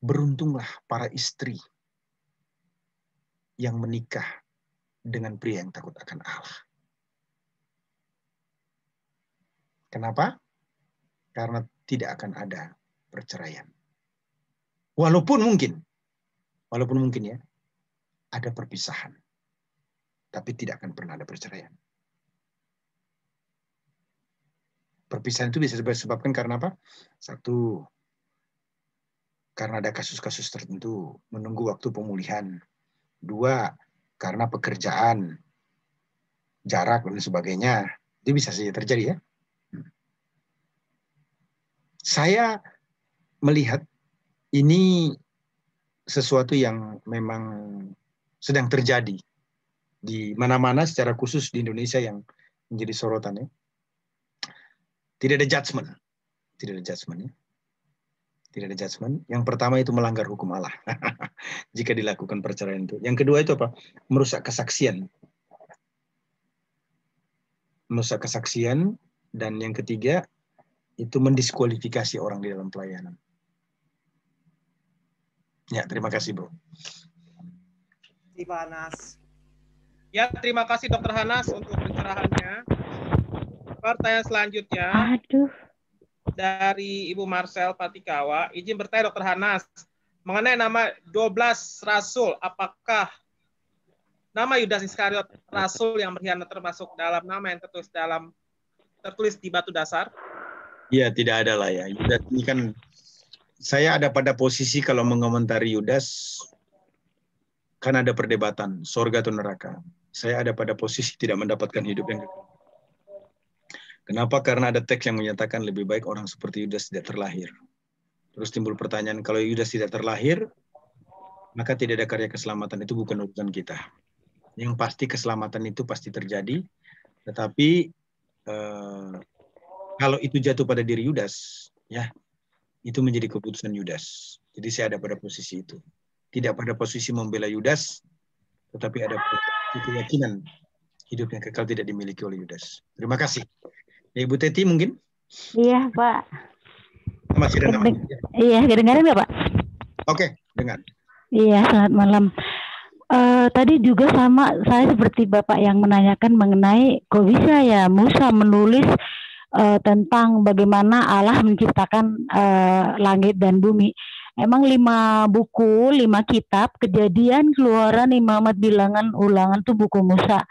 Beruntunglah para istri yang menikah dengan pria yang takut akan Allah. Kenapa? karena tidak akan ada perceraian. Walaupun mungkin, walaupun mungkin ya, ada perpisahan. Tapi tidak akan pernah ada perceraian. Perpisahan itu bisa disebabkan karena apa? Satu, karena ada kasus-kasus tertentu, menunggu waktu pemulihan. Dua, karena pekerjaan, jarak, dan sebagainya. Itu bisa saja terjadi ya saya melihat ini sesuatu yang memang sedang terjadi di mana-mana secara khusus di Indonesia yang menjadi sorotan ya. Tidak ada judgement. Tidak ada judgement ya. Tidak ada judgement. Yang pertama itu melanggar hukum Allah. (laughs) Jika dilakukan perceraian itu. Yang kedua itu apa? Merusak kesaksian. Merusak kesaksian dan yang ketiga itu mendiskualifikasi orang di dalam pelayanan. Ya, terima kasih, Bro. Terima Hanas. Ya, terima kasih Dokter Hanas untuk pencerahannya. Pertanyaan selanjutnya. Aduh. Dari Ibu Marcel Patikawa, izin bertanya Dokter Hanas mengenai nama 12 rasul, apakah nama Yudas Iskariot rasul yang berkhianat termasuk dalam nama yang tertulis dalam tertulis di batu dasar? Iya, tidak ada lah ya. Yudas ini kan saya ada pada posisi kalau mengomentari Yudas kan ada perdebatan sorga atau neraka. Saya ada pada posisi tidak mendapatkan hidup yang kekal. Kenapa? Karena ada teks yang menyatakan lebih baik orang seperti Yudas tidak terlahir. Terus timbul pertanyaan, kalau Yudas tidak terlahir, maka tidak ada karya keselamatan. Itu bukan urusan kita. Yang pasti keselamatan itu pasti terjadi, tetapi eh, kalau itu jatuh pada diri Yudas, ya itu menjadi keputusan Yudas. Jadi saya ada pada posisi itu. Tidak pada posisi membela Yudas, tetapi ada keyakinan hidup yang kekal tidak dimiliki oleh Yudas. Terima kasih. Ya, Ibu Teti mungkin? Iya, Pak. Masih ada namanya? Iya, kedengaran nggak, Pak? Oke, dengar. Iya, selamat malam. Uh, tadi juga sama saya seperti Bapak yang menanyakan mengenai kok bisa ya Musa menulis uh, tentang bagaimana Allah (laughs) menciptakan uh, langit dan bumi. Emang lima buku, lima kitab, kejadian, keluaran, imamat, bilangan, ulangan itu buku Musa.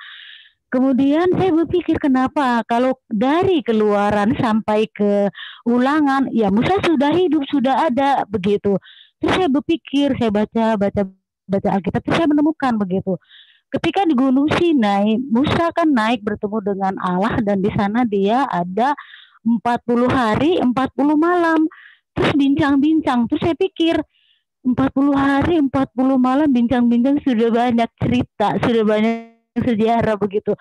Kemudian saya berpikir kenapa kalau dari keluaran sampai ke ulangan, ya Musa sudah hidup, sudah ada begitu. Terus saya berpikir, saya baca, baca, baca Alkitab, terus saya menemukan begitu Ketika di Gunung Sinai, Musa kan naik bertemu dengan Allah dan di sana dia ada 40 hari, 40 malam. Terus bincang-bincang. Terus saya pikir 40 hari, 40 malam bincang-bincang sudah banyak cerita, sudah banyak sejarah begitu.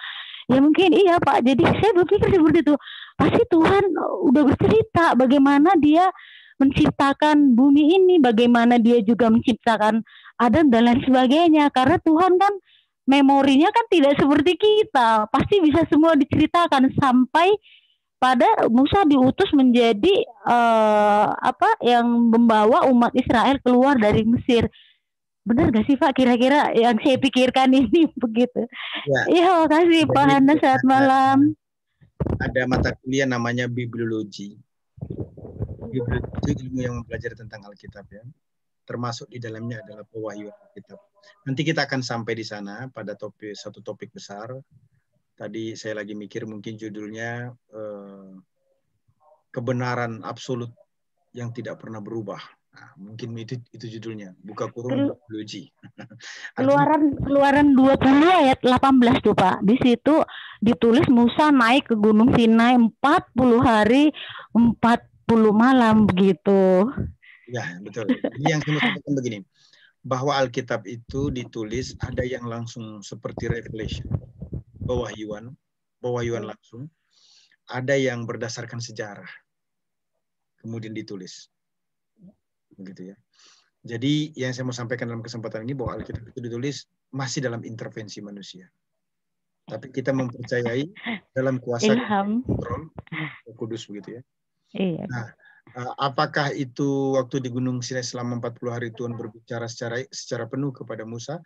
Ya mungkin iya Pak. Jadi saya berpikir seperti itu. Pasti Tuhan udah bercerita bagaimana dia menciptakan bumi ini, bagaimana dia juga menciptakan Adam dan lain sebagainya. Karena Tuhan kan memorinya kan tidak seperti kita. Pasti bisa semua diceritakan sampai pada Musa diutus menjadi uh, apa yang membawa umat Israel keluar dari Mesir. Benar gak sih Pak kira-kira yang saya pikirkan ini (laughs) begitu? Ya. Iya, ya makasih Jadi, Pak Hana saat malam. Ada mata kuliah namanya bibliologi. Bibliologi ilmu yang mempelajari tentang Alkitab ya termasuk di dalamnya adalah pewahyuan kitab. Nanti kita akan sampai di sana pada topik satu topik besar. Tadi saya lagi mikir mungkin judulnya eh, kebenaran absolut yang tidak pernah berubah. Nah, mungkin itu itu judulnya buka kurung biologi. (laughs) keluaran keluaran 20 ayat 18 tuh Pak. Di situ ditulis Musa naik ke Gunung Sinai 40 hari puluh malam begitu. Ya, betul. Ini yang saya katakan begini, bahwa Alkitab itu ditulis ada yang langsung seperti revelation, pewahyuan, pewahyuan hmm. langsung, ada yang berdasarkan sejarah, kemudian ditulis. Begitu ya. Jadi yang saya mau sampaikan dalam kesempatan ini bahwa Alkitab itu ditulis masih dalam intervensi manusia. Tapi kita mempercayai dalam kuasa Ilham. kontrol Kudus begitu ya. Iya. Nah, Eh, apakah itu waktu di Gunung Sinai selama 40 hari Tuhan berbicara secara secara penuh kepada Musa?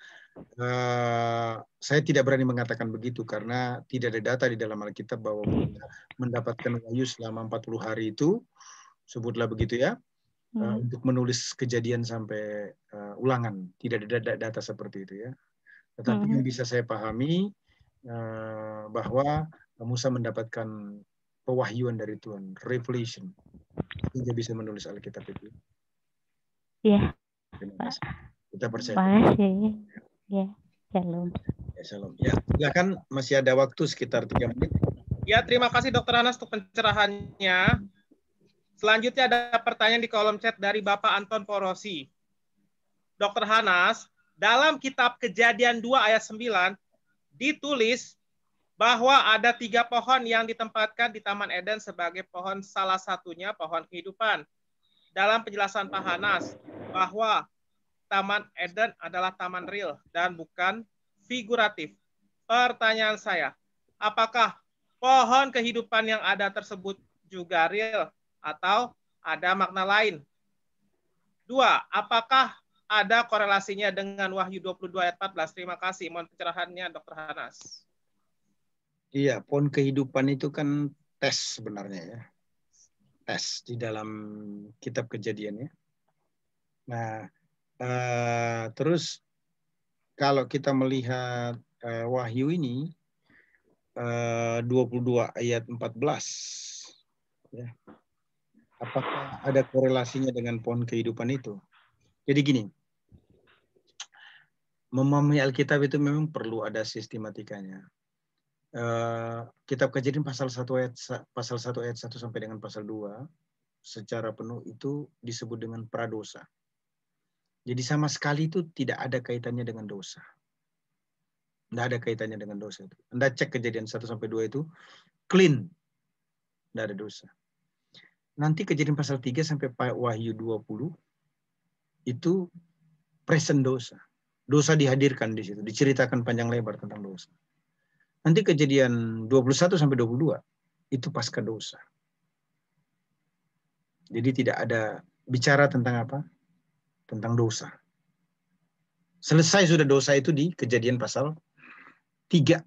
Uh, saya tidak berani mengatakan begitu karena tidak ada data di dalam Alkitab bahwa Musa mendapatkan wahyu selama 40 hari itu, sebutlah begitu ya, eh, hmm. untuk menulis kejadian sampai uh, ulangan. Tidak ada data seperti itu ya. Tetapi hmm. yang bisa saya pahami uh, bahwa Musa mendapatkan pewahyuan dari Tuhan, revelation. Dia bisa menulis Alkitab itu. Iya. Kita percaya. Terima ya. Ya, iya, shalom. Ya, shalom. Ya, silakan masih ada waktu sekitar tiga menit. Ya, terima kasih Dokter Anas untuk pencerahannya. Selanjutnya ada pertanyaan di kolom chat dari Bapak Anton Porosi. Dokter Hanas, dalam kitab Kejadian 2 ayat 9 ditulis bahwa ada tiga pohon yang ditempatkan di Taman Eden sebagai pohon salah satunya pohon kehidupan. Dalam penjelasan Pak Hanas bahwa Taman Eden adalah taman real dan bukan figuratif. Pertanyaan saya, apakah pohon kehidupan yang ada tersebut juga real atau ada makna lain? Dua, apakah ada korelasinya dengan Wahyu 22 ayat 14? Terima kasih. Mohon pencerahannya Dr. Hanas. Iya, pohon kehidupan itu kan tes sebenarnya ya. Tes di dalam kitab kejadian ya. Nah, uh, terus kalau kita melihat uh, wahyu ini eh, uh, 22 ayat 14 ya. Apakah ada korelasinya dengan pohon kehidupan itu? Jadi gini, memahami Alkitab itu memang perlu ada sistematikanya. Eh, kitab kejadian pasal 1 ayat pasal 1 ayat 1 sampai dengan pasal 2 secara penuh itu disebut dengan pradosa. Jadi sama sekali itu tidak ada kaitannya dengan dosa. Tidak ada kaitannya dengan dosa itu. Anda cek kejadian 1 sampai 2 itu clean. Tidak ada dosa. Nanti kejadian pasal 3 sampai Wahyu 20 itu present dosa. Dosa dihadirkan di situ, diceritakan panjang lebar tentang dosa. Nanti kejadian 21 sampai 22 itu pasca dosa. Jadi tidak ada bicara tentang apa? Tentang dosa. Selesai sudah dosa itu di kejadian pasal 3.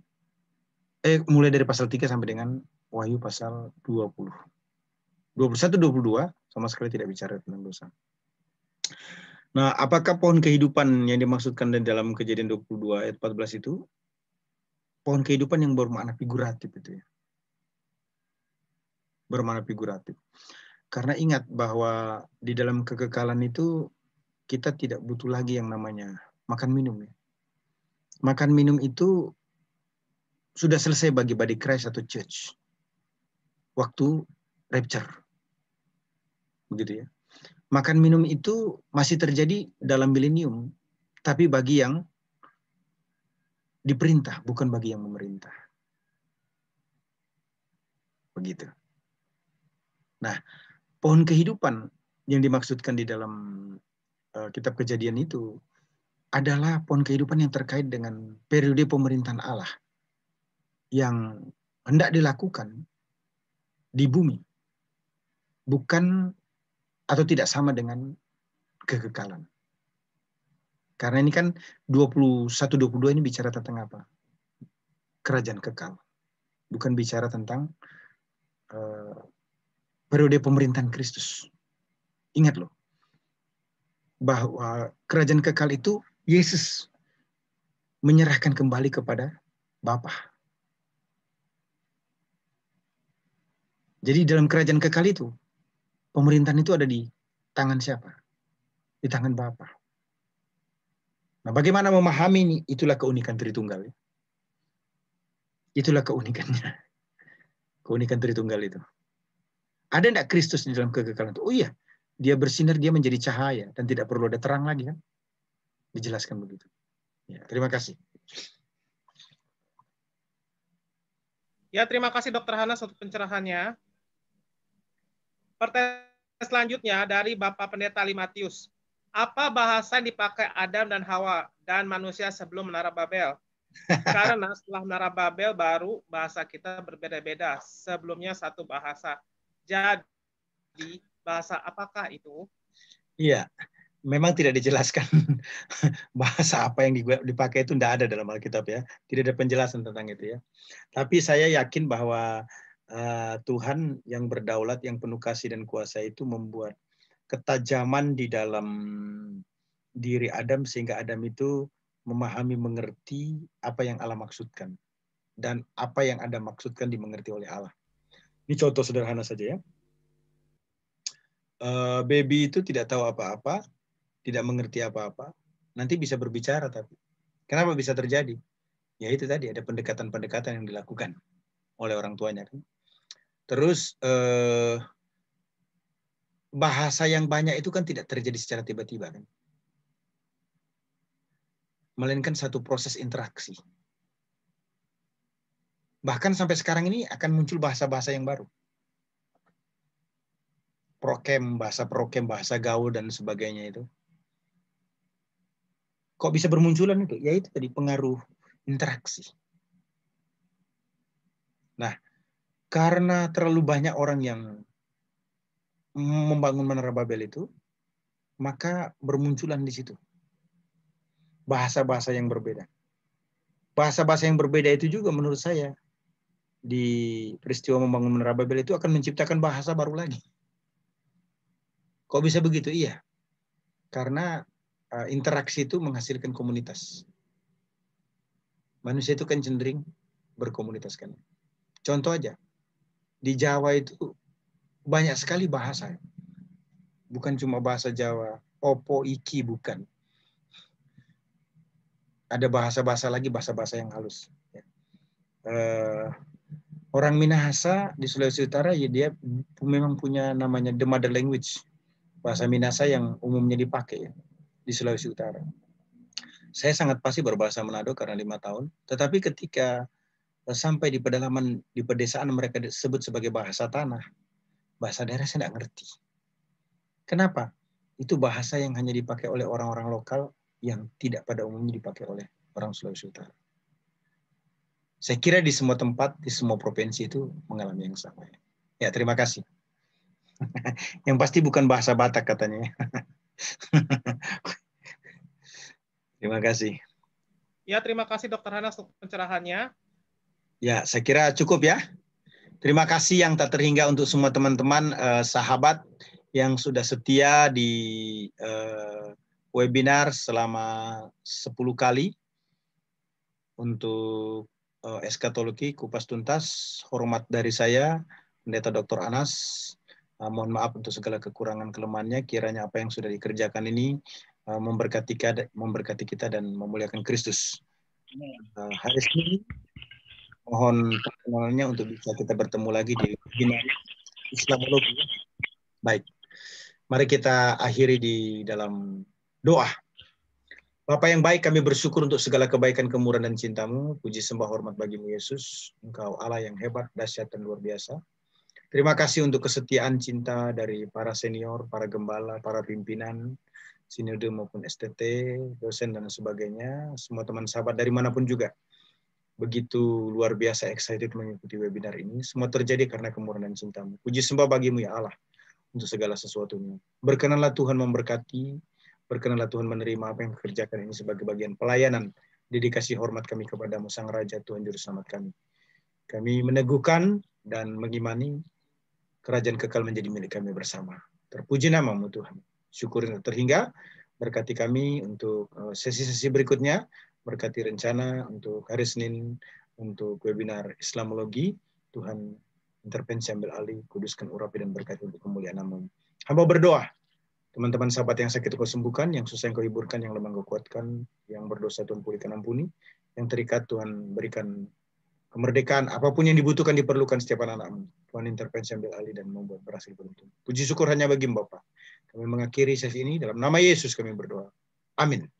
Eh, mulai dari pasal 3 sampai dengan Wahyu pasal 20. 21 22 sama sekali tidak bicara tentang dosa. Nah, apakah pohon kehidupan yang dimaksudkan dalam kejadian 22 ayat 14 itu pohon kehidupan yang bermakna figuratif itu ya. Bermakna figuratif. Karena ingat bahwa di dalam kekekalan itu kita tidak butuh lagi yang namanya makan minum ya. Makan minum itu sudah selesai bagi body Christ atau church. Waktu rapture. Begitu ya. Makan minum itu masih terjadi dalam milenium, tapi bagi yang diperintah, bukan bagi yang memerintah. Begitu. Nah, pohon kehidupan yang dimaksudkan di dalam uh, kitab kejadian itu adalah pohon kehidupan yang terkait dengan periode pemerintahan Allah yang hendak dilakukan di bumi. Bukan atau tidak sama dengan kekekalan. Karena ini kan 21-22 ini bicara tentang apa? Kerajaan kekal. Bukan bicara tentang uh, periode pemerintahan Kristus. Ingat loh, bahwa kerajaan kekal itu Yesus menyerahkan kembali kepada Bapa. Jadi dalam kerajaan kekal itu, pemerintahan itu ada di tangan siapa? Di tangan Bapa. Nah, bagaimana memahami ini? Itulah keunikan Tritunggal. Ya. Itulah keunikannya. (laughs) Keunikan Tritunggal itu. Ada tidak Kristus di dalam kekekalan itu? Oh iya, dia bersinar, dia menjadi cahaya dan tidak perlu ada terang lagi kan? Dijelaskan begitu. Ya, terima kasih. Ya, terima kasih Dokter Hana untuk pencerahannya. Pertanyaan selanjutnya dari Bapak Pendeta Limatius apa bahasa dipakai Adam dan Hawa dan manusia sebelum menara Babel? (laughs) Karena setelah menara Babel baru bahasa kita berbeda-beda. Sebelumnya satu bahasa. Jadi bahasa apakah itu? Iya, memang tidak dijelaskan (laughs) bahasa apa yang dipakai itu tidak ada dalam Alkitab ya. Tidak ada penjelasan tentang itu ya. Tapi saya yakin bahwa eh, Tuhan yang berdaulat, yang penuh kasih dan kuasa itu membuat ketajaman di dalam diri Adam sehingga Adam itu memahami mengerti apa yang Allah maksudkan dan apa yang Adam maksudkan dimengerti oleh Allah. Ini contoh sederhana saja ya. Uh, baby itu tidak tahu apa-apa, tidak mengerti apa-apa, nanti bisa berbicara tapi. Kenapa bisa terjadi? Ya itu tadi ada pendekatan-pendekatan yang dilakukan oleh orang tuanya kan. Terus uh, bahasa yang banyak itu kan tidak terjadi secara tiba-tiba kan. Melainkan satu proses interaksi. Bahkan sampai sekarang ini akan muncul bahasa-bahasa yang baru. Prokem, bahasa prokem, bahasa gaul, dan sebagainya itu. Kok bisa bermunculan itu? Ya itu tadi pengaruh interaksi. Nah, karena terlalu banyak orang yang membangun menara Babel itu, maka bermunculan di situ bahasa-bahasa yang berbeda. Bahasa-bahasa yang berbeda itu juga menurut saya di peristiwa membangun menara Babel itu akan menciptakan bahasa baru lagi. Kok bisa begitu? Iya. Karena eh, interaksi itu menghasilkan komunitas. Manusia itu kan cenderung berkomunitas kan. Contoh aja, di Jawa itu banyak sekali bahasa. Bukan cuma bahasa Jawa, opo iki bukan. Ada bahasa-bahasa lagi, bahasa-bahasa yang halus. Ya. Eh, orang Minahasa di Sulawesi Utara ya dia memang punya namanya the mother language. Bahasa Minahasa yang umumnya dipakai ya, di Sulawesi Utara. Saya sangat pasti berbahasa Manado karena lima tahun. Tetapi ketika eh, sampai di pedalaman di pedesaan mereka disebut sebagai bahasa tanah bahasa daerah saya tidak ngerti. Kenapa? Itu bahasa yang hanya dipakai oleh orang-orang lokal yang tidak pada umumnya dipakai oleh orang Sulawesi Utara. Saya kira di semua tempat, di semua provinsi itu mengalami yang sama. Ya, ya terima kasih. (laughs) yang pasti bukan bahasa Batak katanya. Ya. (laughs) terima kasih. Ya, terima kasih Dokter Hana untuk pencerahannya. Ya, saya kira cukup ya. Terima kasih yang tak terhingga untuk semua teman-teman eh, sahabat yang sudah setia di eh, webinar selama 10 kali untuk eh, eskatologi kupas tuntas. Hormat dari saya Pendeta Dr. Anas. Eh, mohon maaf untuk segala kekurangan kelemahannya. Kiranya apa yang sudah dikerjakan ini eh, memberkati memberkati kita dan memuliakan Kristus. Eh, hari ini mohon perkenalannya untuk bisa kita bertemu lagi di webinar Islamologi. Baik, mari kita akhiri di dalam doa. Bapak yang baik, kami bersyukur untuk segala kebaikan, kemurahan, dan cintamu. Puji sembah hormat bagimu, Yesus. Engkau Allah yang hebat, dahsyat, dan luar biasa. Terima kasih untuk kesetiaan cinta dari para senior, para gembala, para pimpinan, sinode maupun STT, dosen, dan sebagainya. Semua teman sahabat dari manapun juga begitu luar biasa excited mengikuti webinar ini. Semua terjadi karena kemurahan cintamu. Puji sembah bagimu ya Allah untuk segala sesuatunya. Berkenanlah Tuhan memberkati, berkenanlah Tuhan menerima apa yang kerjakan ini sebagai bagian pelayanan, dedikasi hormat kami kepadamu, Sang Raja, Tuhan Juru Selamat kami. Kami meneguhkan dan mengimani kerajaan kekal menjadi milik kami bersama. Terpuji namamu Tuhan. Syukur terhingga, berkati kami untuk eh, sesi-sesi berikutnya berkati rencana untuk hari Senin untuk webinar Islamologi. Tuhan intervensi ambil alih, kuduskan urapi dan berkati untuk kemuliaan namun. Hamba berdoa, teman-teman sahabat yang sakit kau sembuhkan, yang susah yang kau hiburkan, yang lemah kau kuatkan, yang berdosa Tuhan pulihkan ampuni, yang terikat Tuhan berikan kemerdekaan, apapun yang dibutuhkan diperlukan setiap anak-anakmu. Tuhan intervensi ambil alih dan membuat berhasil beruntung. Puji syukur hanya bagi Bapak. Kami mengakhiri sesi ini dalam nama Yesus kami berdoa. Amin.